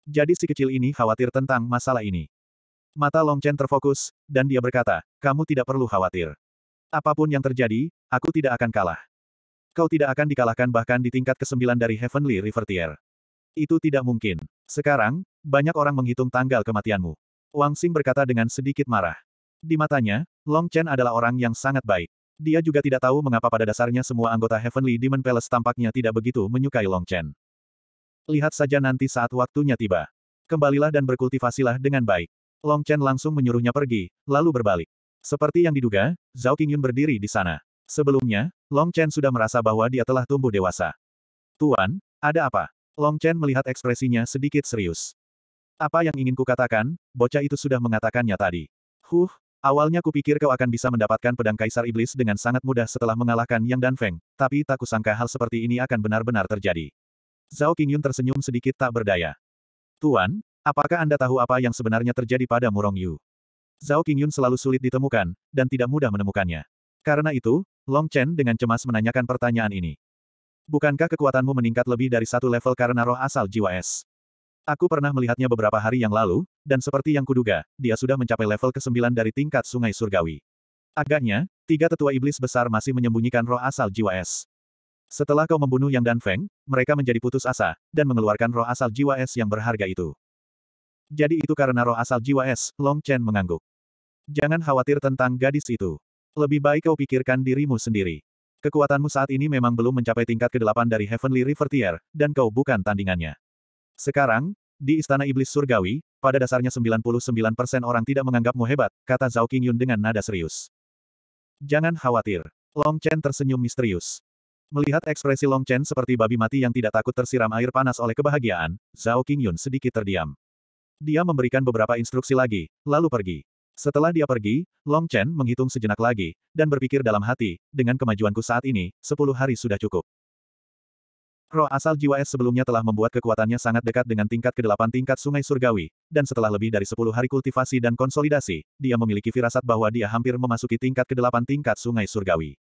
Jadi si kecil ini khawatir tentang masalah ini. Mata Long Chen terfokus, dan dia berkata, kamu tidak perlu khawatir. Apapun yang terjadi, aku tidak akan kalah. Kau tidak akan dikalahkan bahkan di tingkat ke-9 dari Heavenly River Tier. Itu tidak mungkin. Sekarang, banyak orang menghitung tanggal kematianmu. Wang Xing berkata dengan sedikit marah. Di matanya, Long Chen adalah orang yang sangat baik. Dia juga tidak tahu mengapa pada dasarnya semua anggota Heavenly Demon Palace tampaknya tidak begitu menyukai Long Chen. Lihat saja nanti saat waktunya tiba. Kembalilah dan berkultivasilah dengan baik. Long Chen langsung menyuruhnya pergi, lalu berbalik. Seperti yang diduga, Zhao Qingyun berdiri di sana. Sebelumnya, Long Chen sudah merasa bahwa dia telah tumbuh dewasa. Tuan, ada apa? Long Chen melihat ekspresinya sedikit serius. Apa yang ingin kukatakan, bocah itu sudah mengatakannya tadi. Huh, Awalnya kupikir kau akan bisa mendapatkan pedang Kaisar Iblis dengan sangat mudah setelah mengalahkan Yang Dan Feng, tapi tak kusangka hal seperti ini akan benar-benar terjadi. Zhao Qingyun tersenyum sedikit tak berdaya. Tuan, apakah Anda tahu apa yang sebenarnya terjadi pada Murong Yu? Zhao Qingyun selalu sulit ditemukan, dan tidak mudah menemukannya. Karena itu, Long Chen dengan cemas menanyakan pertanyaan ini. Bukankah kekuatanmu meningkat lebih dari satu level karena roh asal jiwa es? Aku pernah melihatnya beberapa hari yang lalu, dan seperti yang kuduga, dia sudah mencapai level ke-9 dari tingkat sungai surgawi. Agaknya, tiga tetua iblis besar masih menyembunyikan roh asal jiwa es. Setelah kau membunuh Yang dan Feng, mereka menjadi putus asa, dan mengeluarkan roh asal jiwa es yang berharga itu. Jadi itu karena roh asal jiwa es, Long Chen mengangguk. Jangan khawatir tentang gadis itu. Lebih baik kau pikirkan dirimu sendiri. Kekuatanmu saat ini memang belum mencapai tingkat ke-8 dari Heavenly River Tier, dan kau bukan tandingannya. Sekarang, di Istana Iblis Surgawi, pada dasarnya 99% orang tidak menganggapmu hebat, kata Zhao Qingyun dengan nada serius. Jangan khawatir. Long Chen tersenyum misterius. Melihat ekspresi Long Chen seperti babi mati yang tidak takut tersiram air panas oleh kebahagiaan, Zhao Qingyun sedikit terdiam. Dia memberikan beberapa instruksi lagi, lalu pergi. Setelah dia pergi, Long Chen menghitung sejenak lagi, dan berpikir dalam hati, dengan kemajuanku saat ini, 10 hari sudah cukup. Roh asal jiwa es sebelumnya telah membuat kekuatannya sangat dekat dengan tingkat ke-8 tingkat sungai surgawi, dan setelah lebih dari 10 hari kultivasi dan konsolidasi, dia memiliki firasat bahwa dia hampir memasuki tingkat ke-8 tingkat sungai surgawi.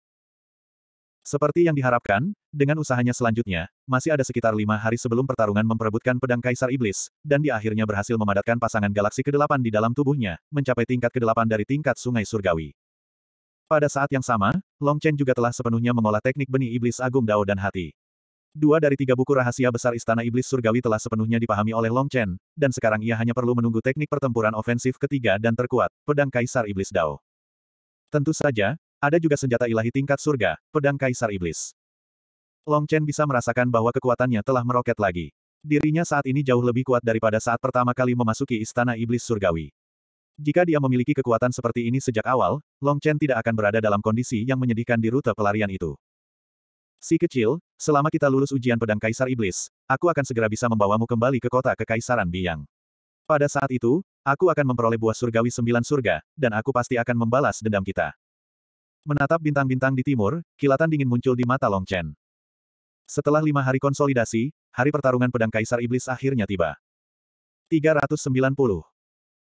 Seperti yang diharapkan, dengan usahanya selanjutnya, masih ada sekitar lima hari sebelum pertarungan memperebutkan pedang Kaisar Iblis, dan dia akhirnya berhasil memadatkan pasangan galaksi ke-8 di dalam tubuhnya, mencapai tingkat ke-8 dari tingkat sungai surgawi. Pada saat yang sama, Long Chen juga telah sepenuhnya mengolah teknik benih iblis agung Dao dan hati. Dua dari tiga buku rahasia besar Istana Iblis Surgawi telah sepenuhnya dipahami oleh Long Chen, dan sekarang ia hanya perlu menunggu teknik pertempuran ofensif ketiga dan terkuat, pedang Kaisar Iblis Dao. Tentu saja, ada juga senjata ilahi tingkat surga, pedang Kaisar Iblis. Long Chen bisa merasakan bahwa kekuatannya telah meroket lagi. Dirinya saat ini jauh lebih kuat daripada saat pertama kali memasuki Istana Iblis Surgawi. Jika dia memiliki kekuatan seperti ini sejak awal, Long Chen tidak akan berada dalam kondisi yang menyedihkan di rute pelarian itu. Si kecil, Selama kita lulus ujian pedang Kaisar Iblis, aku akan segera bisa membawamu kembali ke kota Kekaisaran Biang. Pada saat itu, aku akan memperoleh buah surgawi sembilan surga, dan aku pasti akan membalas dendam kita. Menatap bintang-bintang di timur, kilatan dingin muncul di mata Long Chen. Setelah lima hari konsolidasi, hari pertarungan pedang Kaisar Iblis akhirnya tiba. 390.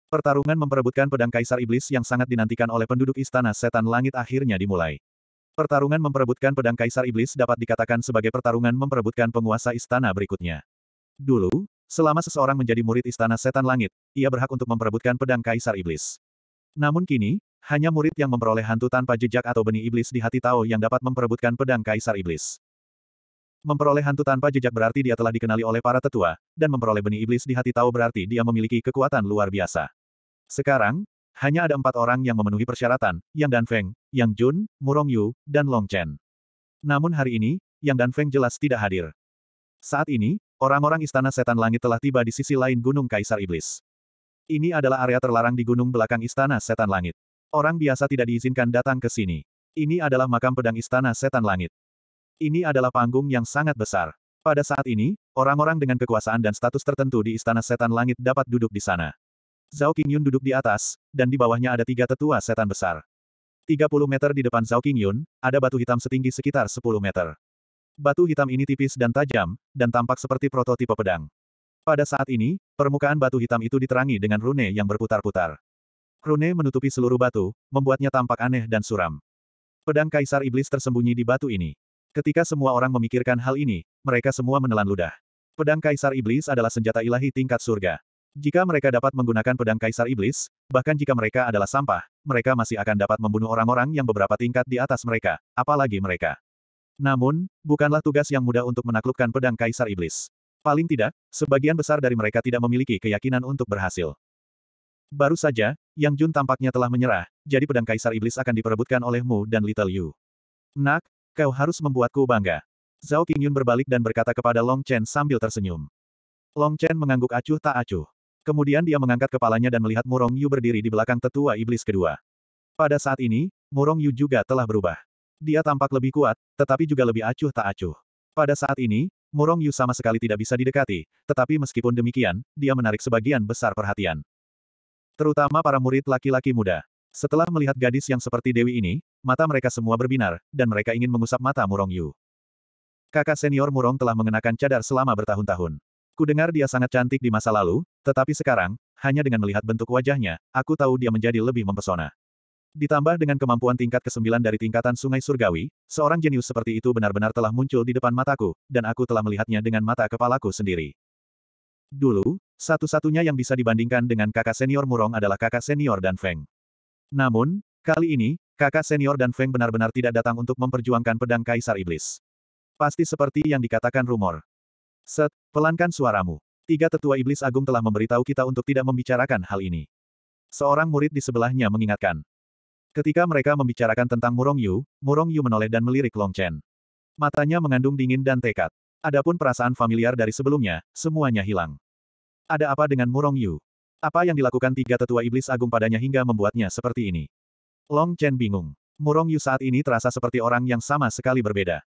Pertarungan memperebutkan pedang Kaisar Iblis yang sangat dinantikan oleh penduduk Istana Setan Langit akhirnya dimulai. Pertarungan memperebutkan pedang Kaisar Iblis dapat dikatakan sebagai pertarungan memperebutkan penguasa istana berikutnya. Dulu, selama seseorang menjadi murid istana setan langit, ia berhak untuk memperebutkan pedang Kaisar Iblis. Namun kini, hanya murid yang memperoleh hantu tanpa jejak atau benih iblis di hati Tao yang dapat memperebutkan pedang Kaisar Iblis. Memperoleh hantu tanpa jejak berarti dia telah dikenali oleh para tetua, dan memperoleh benih iblis di hati Tao berarti dia memiliki kekuatan luar biasa. Sekarang, hanya ada empat orang yang memenuhi persyaratan, Yang Danfeng, Yang Jun, Murong Yu, dan Long Chen. Namun hari ini, Yang Danfeng jelas tidak hadir. Saat ini, orang-orang Istana Setan Langit telah tiba di sisi lain Gunung Kaisar Iblis. Ini adalah area terlarang di gunung belakang Istana Setan Langit. Orang biasa tidak diizinkan datang ke sini. Ini adalah makam pedang Istana Setan Langit. Ini adalah panggung yang sangat besar. Pada saat ini, orang-orang dengan kekuasaan dan status tertentu di Istana Setan Langit dapat duduk di sana. Zhao Qingyun duduk di atas, dan di bawahnya ada tiga tetua setan besar. 30 meter di depan Zhao Qingyun, ada batu hitam setinggi sekitar 10 meter. Batu hitam ini tipis dan tajam, dan tampak seperti prototipe pedang. Pada saat ini, permukaan batu hitam itu diterangi dengan rune yang berputar-putar. Rune menutupi seluruh batu, membuatnya tampak aneh dan suram. Pedang Kaisar Iblis tersembunyi di batu ini. Ketika semua orang memikirkan hal ini, mereka semua menelan ludah. Pedang Kaisar Iblis adalah senjata ilahi tingkat surga. Jika mereka dapat menggunakan pedang Kaisar Iblis, bahkan jika mereka adalah sampah, mereka masih akan dapat membunuh orang-orang yang beberapa tingkat di atas mereka, apalagi mereka. Namun, bukanlah tugas yang mudah untuk menaklukkan pedang Kaisar Iblis. Paling tidak, sebagian besar dari mereka tidak memiliki keyakinan untuk berhasil. Baru saja, Yang Jun tampaknya telah menyerah, jadi pedang Kaisar Iblis akan diperebutkan olehmu dan Little Yu. Nak, kau harus membuatku bangga. Zhao Qingyun berbalik dan berkata kepada Long Chen sambil tersenyum. Long Chen mengangguk acuh tak acuh. Kemudian dia mengangkat kepalanya dan melihat Murong Yu berdiri di belakang tetua iblis kedua. Pada saat ini, Murong Yu juga telah berubah. Dia tampak lebih kuat, tetapi juga lebih acuh tak acuh. Pada saat ini, Murong Yu sama sekali tidak bisa didekati, tetapi meskipun demikian, dia menarik sebagian besar perhatian. Terutama para murid laki-laki muda. Setelah melihat gadis yang seperti Dewi ini, mata mereka semua berbinar, dan mereka ingin mengusap mata Murong Yu. Kakak senior Murong telah mengenakan cadar selama bertahun-tahun. Ku dengar dia sangat cantik di masa lalu, tetapi sekarang, hanya dengan melihat bentuk wajahnya, aku tahu dia menjadi lebih mempesona. Ditambah dengan kemampuan tingkat ke-9 dari tingkatan Sungai Surgawi, seorang jenius seperti itu benar-benar telah muncul di depan mataku, dan aku telah melihatnya dengan mata kepalaku sendiri. Dulu, satu-satunya yang bisa dibandingkan dengan kakak senior Murong adalah kakak senior Dan Feng. Namun, kali ini, kakak senior Dan Feng benar-benar tidak datang untuk memperjuangkan pedang Kaisar Iblis. Pasti seperti yang dikatakan rumor, Set, pelankan suaramu. Tiga tetua iblis agung telah memberitahu kita untuk tidak membicarakan hal ini. Seorang murid di sebelahnya mengingatkan. Ketika mereka membicarakan tentang Murong Yu, Murong Yu menoleh dan melirik Long Chen. Matanya mengandung dingin dan tekad. Adapun perasaan familiar dari sebelumnya, semuanya hilang. Ada apa dengan Murong Yu? Apa yang dilakukan tiga tetua iblis agung padanya hingga membuatnya seperti ini? Long Chen bingung. Murong Yu saat ini terasa seperti orang yang sama sekali berbeda.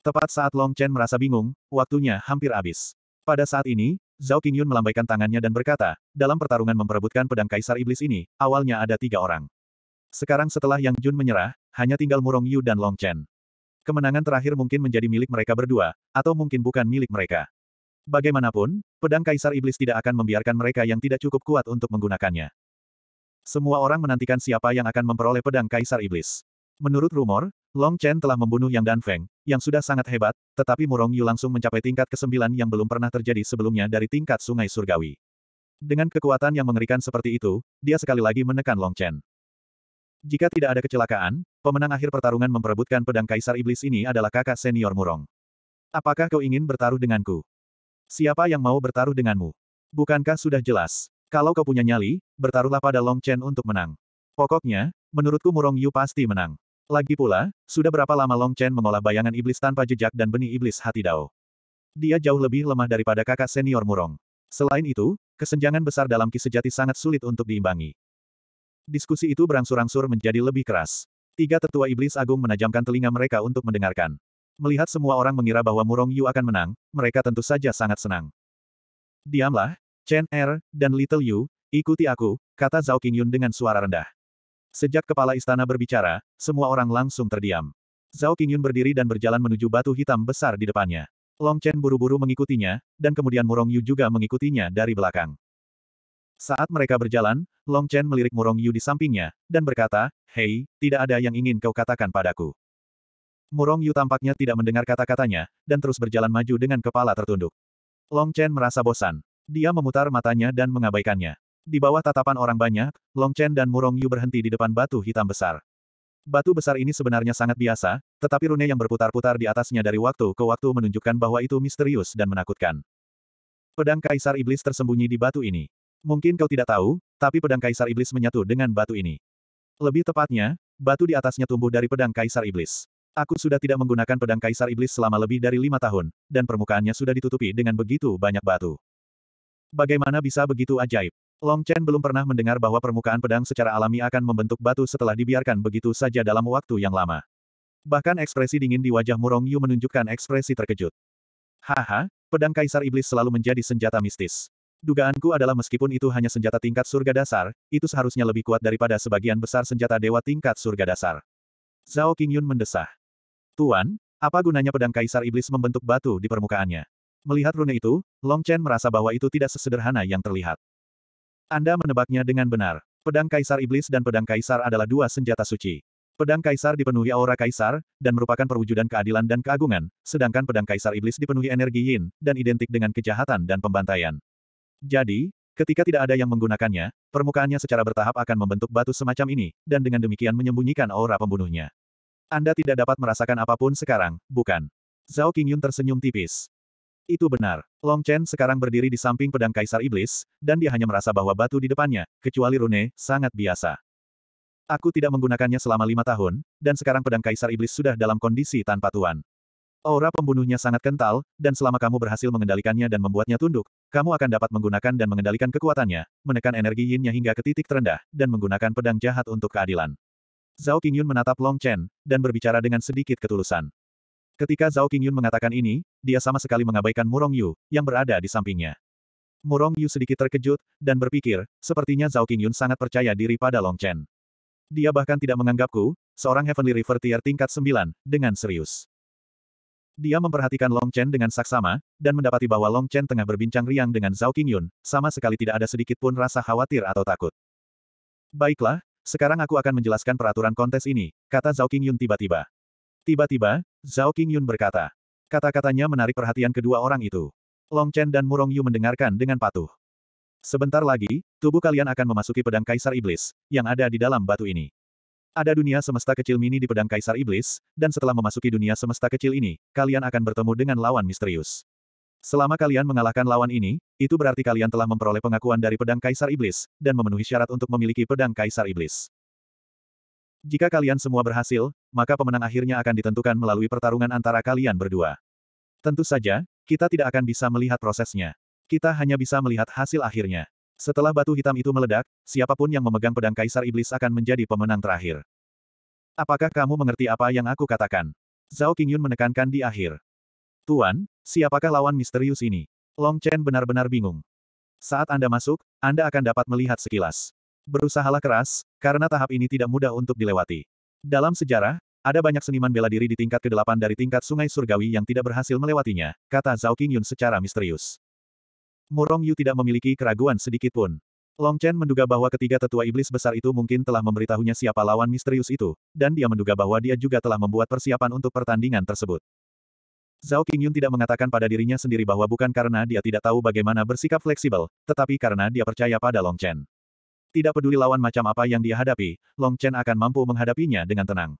Tepat saat Long Chen merasa bingung, waktunya hampir habis. Pada saat ini, Zhao Qingyun melambaikan tangannya dan berkata, dalam pertarungan memperebutkan pedang kaisar iblis ini, awalnya ada tiga orang. Sekarang setelah Yang Jun menyerah, hanya tinggal Murong Yu dan Long Chen. Kemenangan terakhir mungkin menjadi milik mereka berdua, atau mungkin bukan milik mereka. Bagaimanapun, pedang kaisar iblis tidak akan membiarkan mereka yang tidak cukup kuat untuk menggunakannya. Semua orang menantikan siapa yang akan memperoleh pedang kaisar iblis. Menurut rumor, Long Chen telah membunuh Yang Dan Feng, yang sudah sangat hebat, tetapi Murong Yu langsung mencapai tingkat ke-9 yang belum pernah terjadi sebelumnya dari tingkat sungai surgawi. Dengan kekuatan yang mengerikan seperti itu, dia sekali lagi menekan Long Chen. Jika tidak ada kecelakaan, pemenang akhir pertarungan memperebutkan pedang Kaisar Iblis ini adalah kakak senior Murong. Apakah kau ingin bertaruh denganku? Siapa yang mau bertaruh denganmu? Bukankah sudah jelas? Kalau kau punya nyali, bertaruhlah pada Long Chen untuk menang. Pokoknya, menurutku Murong Yu pasti menang. Lagi pula, sudah berapa lama Long Chen mengolah bayangan iblis tanpa jejak dan benih iblis hati Dao. Dia jauh lebih lemah daripada kakak senior Murong. Selain itu, kesenjangan besar dalam ki sejati sangat sulit untuk diimbangi. Diskusi itu berangsur-angsur menjadi lebih keras. Tiga tetua iblis agung menajamkan telinga mereka untuk mendengarkan. Melihat semua orang mengira bahwa Murong Yu akan menang, mereka tentu saja sangat senang. Diamlah, Chen Er, dan Little Yu, ikuti aku, kata Zhao Qingyun dengan suara rendah. Sejak kepala istana berbicara, semua orang langsung terdiam. Zhao Qingyun berdiri dan berjalan menuju batu hitam besar di depannya. Long Chen buru-buru mengikutinya, dan kemudian Murong Yu juga mengikutinya dari belakang. Saat mereka berjalan, Long Chen melirik Murong Yu di sampingnya, dan berkata, Hei, tidak ada yang ingin kau katakan padaku. Murong Yu tampaknya tidak mendengar kata-katanya, dan terus berjalan maju dengan kepala tertunduk. Long Chen merasa bosan. Dia memutar matanya dan mengabaikannya. Di bawah tatapan orang banyak, Long Chen dan Murong Yu berhenti di depan batu hitam besar. Batu besar ini sebenarnya sangat biasa, tetapi rune yang berputar-putar di atasnya dari waktu ke waktu menunjukkan bahwa itu misterius dan menakutkan. Pedang Kaisar Iblis tersembunyi di batu ini. Mungkin kau tidak tahu, tapi pedang Kaisar Iblis menyatu dengan batu ini. Lebih tepatnya, batu di atasnya tumbuh dari pedang Kaisar Iblis. Aku sudah tidak menggunakan pedang Kaisar Iblis selama lebih dari lima tahun, dan permukaannya sudah ditutupi dengan begitu banyak batu. Bagaimana bisa begitu ajaib? Long Chen belum pernah mendengar bahwa permukaan pedang secara alami akan membentuk batu setelah dibiarkan begitu saja dalam waktu yang lama. Bahkan ekspresi dingin di wajah Murong Yu menunjukkan ekspresi terkejut. Haha, pedang Kaisar Iblis selalu menjadi senjata mistis. Dugaanku adalah meskipun itu hanya senjata tingkat surga dasar, itu seharusnya lebih kuat daripada sebagian besar senjata dewa tingkat surga dasar. Zhao Qingyun mendesah. Tuan, apa gunanya pedang Kaisar Iblis membentuk batu di permukaannya? Melihat rune itu, Long Chen merasa bahwa itu tidak sesederhana yang terlihat. Anda menebaknya dengan benar. Pedang Kaisar Iblis dan Pedang Kaisar adalah dua senjata suci. Pedang Kaisar dipenuhi aura Kaisar, dan merupakan perwujudan keadilan dan keagungan, sedangkan Pedang Kaisar Iblis dipenuhi energi yin, dan identik dengan kejahatan dan pembantaian. Jadi, ketika tidak ada yang menggunakannya, permukaannya secara bertahap akan membentuk batu semacam ini, dan dengan demikian menyembunyikan aura pembunuhnya. Anda tidak dapat merasakan apapun sekarang, bukan? Zhao Qingyun tersenyum tipis. Itu benar. Long Chen sekarang berdiri di samping pedang Kaisar Iblis, dan dia hanya merasa bahwa batu di depannya, kecuali Rune, sangat biasa. Aku tidak menggunakannya selama lima tahun, dan sekarang pedang Kaisar Iblis sudah dalam kondisi tanpa tuan. Aura pembunuhnya sangat kental, dan selama kamu berhasil mengendalikannya dan membuatnya tunduk, kamu akan dapat menggunakan dan mengendalikan kekuatannya, menekan energi yinnya hingga ke titik terendah, dan menggunakan pedang jahat untuk keadilan. Zhao Qingyun menatap Long Chen, dan berbicara dengan sedikit ketulusan. Ketika Zhao Qingyun mengatakan ini, dia sama sekali mengabaikan Murong Yu, yang berada di sampingnya. Murong Yu sedikit terkejut, dan berpikir, sepertinya Zhao Qingyun sangat percaya diri pada Long Chen. Dia bahkan tidak menganggapku, seorang Heavenly River Tier tingkat 9, dengan serius. Dia memperhatikan Long Chen dengan saksama, dan mendapati bahwa Long Chen tengah berbincang riang dengan Zhao Qingyun, sama sekali tidak ada sedikit pun rasa khawatir atau takut. Baiklah, sekarang aku akan menjelaskan peraturan kontes ini, kata Zhao Qingyun tiba-tiba. Tiba-tiba, Zhao Qingyun berkata. Kata-katanya menarik perhatian kedua orang itu. Long Chen dan Murong Yu mendengarkan dengan patuh. Sebentar lagi, tubuh kalian akan memasuki pedang Kaisar Iblis, yang ada di dalam batu ini. Ada dunia semesta kecil mini di pedang Kaisar Iblis, dan setelah memasuki dunia semesta kecil ini, kalian akan bertemu dengan lawan misterius. Selama kalian mengalahkan lawan ini, itu berarti kalian telah memperoleh pengakuan dari pedang Kaisar Iblis, dan memenuhi syarat untuk memiliki pedang Kaisar Iblis. Jika kalian semua berhasil, maka pemenang akhirnya akan ditentukan melalui pertarungan antara kalian berdua. Tentu saja, kita tidak akan bisa melihat prosesnya. Kita hanya bisa melihat hasil akhirnya. Setelah batu hitam itu meledak, siapapun yang memegang pedang Kaisar Iblis akan menjadi pemenang terakhir. Apakah kamu mengerti apa yang aku katakan? Zhao Qingyun menekankan di akhir. Tuan, siapakah lawan misterius ini? Long Chen benar-benar bingung. Saat Anda masuk, Anda akan dapat melihat sekilas. Berusahalah keras, karena tahap ini tidak mudah untuk dilewati. Dalam sejarah, ada banyak seniman bela diri di tingkat ke-8 dari tingkat sungai surgawi yang tidak berhasil melewatinya, kata Zhao Qingyun secara misterius. Murong Yu tidak memiliki keraguan sedikit pun. Long Chen menduga bahwa ketiga tetua iblis besar itu mungkin telah memberitahunya siapa lawan misterius itu, dan dia menduga bahwa dia juga telah membuat persiapan untuk pertandingan tersebut. Zhao Qingyun tidak mengatakan pada dirinya sendiri bahwa bukan karena dia tidak tahu bagaimana bersikap fleksibel, tetapi karena dia percaya pada Long Chen. Tidak peduli lawan macam apa yang dia hadapi, Long Chen akan mampu menghadapinya dengan tenang.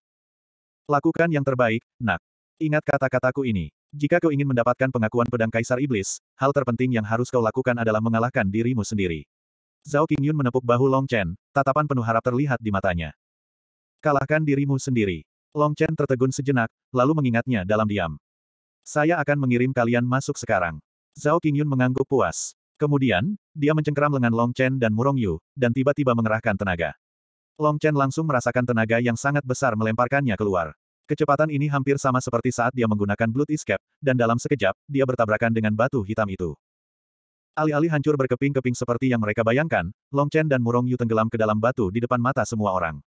Lakukan yang terbaik, nak. Ingat kata-kataku ini. Jika kau ingin mendapatkan pengakuan pedang Kaisar Iblis, hal terpenting yang harus kau lakukan adalah mengalahkan dirimu sendiri. Zhao Qingyun menepuk bahu Long Chen, tatapan penuh harap terlihat di matanya. Kalahkan dirimu sendiri. Long Chen tertegun sejenak, lalu mengingatnya dalam diam. Saya akan mengirim kalian masuk sekarang. Zhao Qingyun mengangguk puas. Kemudian, dia mencengkeram lengan Long Chen dan Murong Yu, dan tiba-tiba mengerahkan tenaga. Long Chen langsung merasakan tenaga yang sangat besar melemparkannya keluar. Kecepatan ini hampir sama seperti saat dia menggunakan Blood Escape, dan dalam sekejap, dia bertabrakan dengan batu hitam itu. Alih-alih hancur berkeping-keping seperti yang mereka bayangkan, Long Chen dan Murong Yu tenggelam ke dalam batu di depan mata semua orang.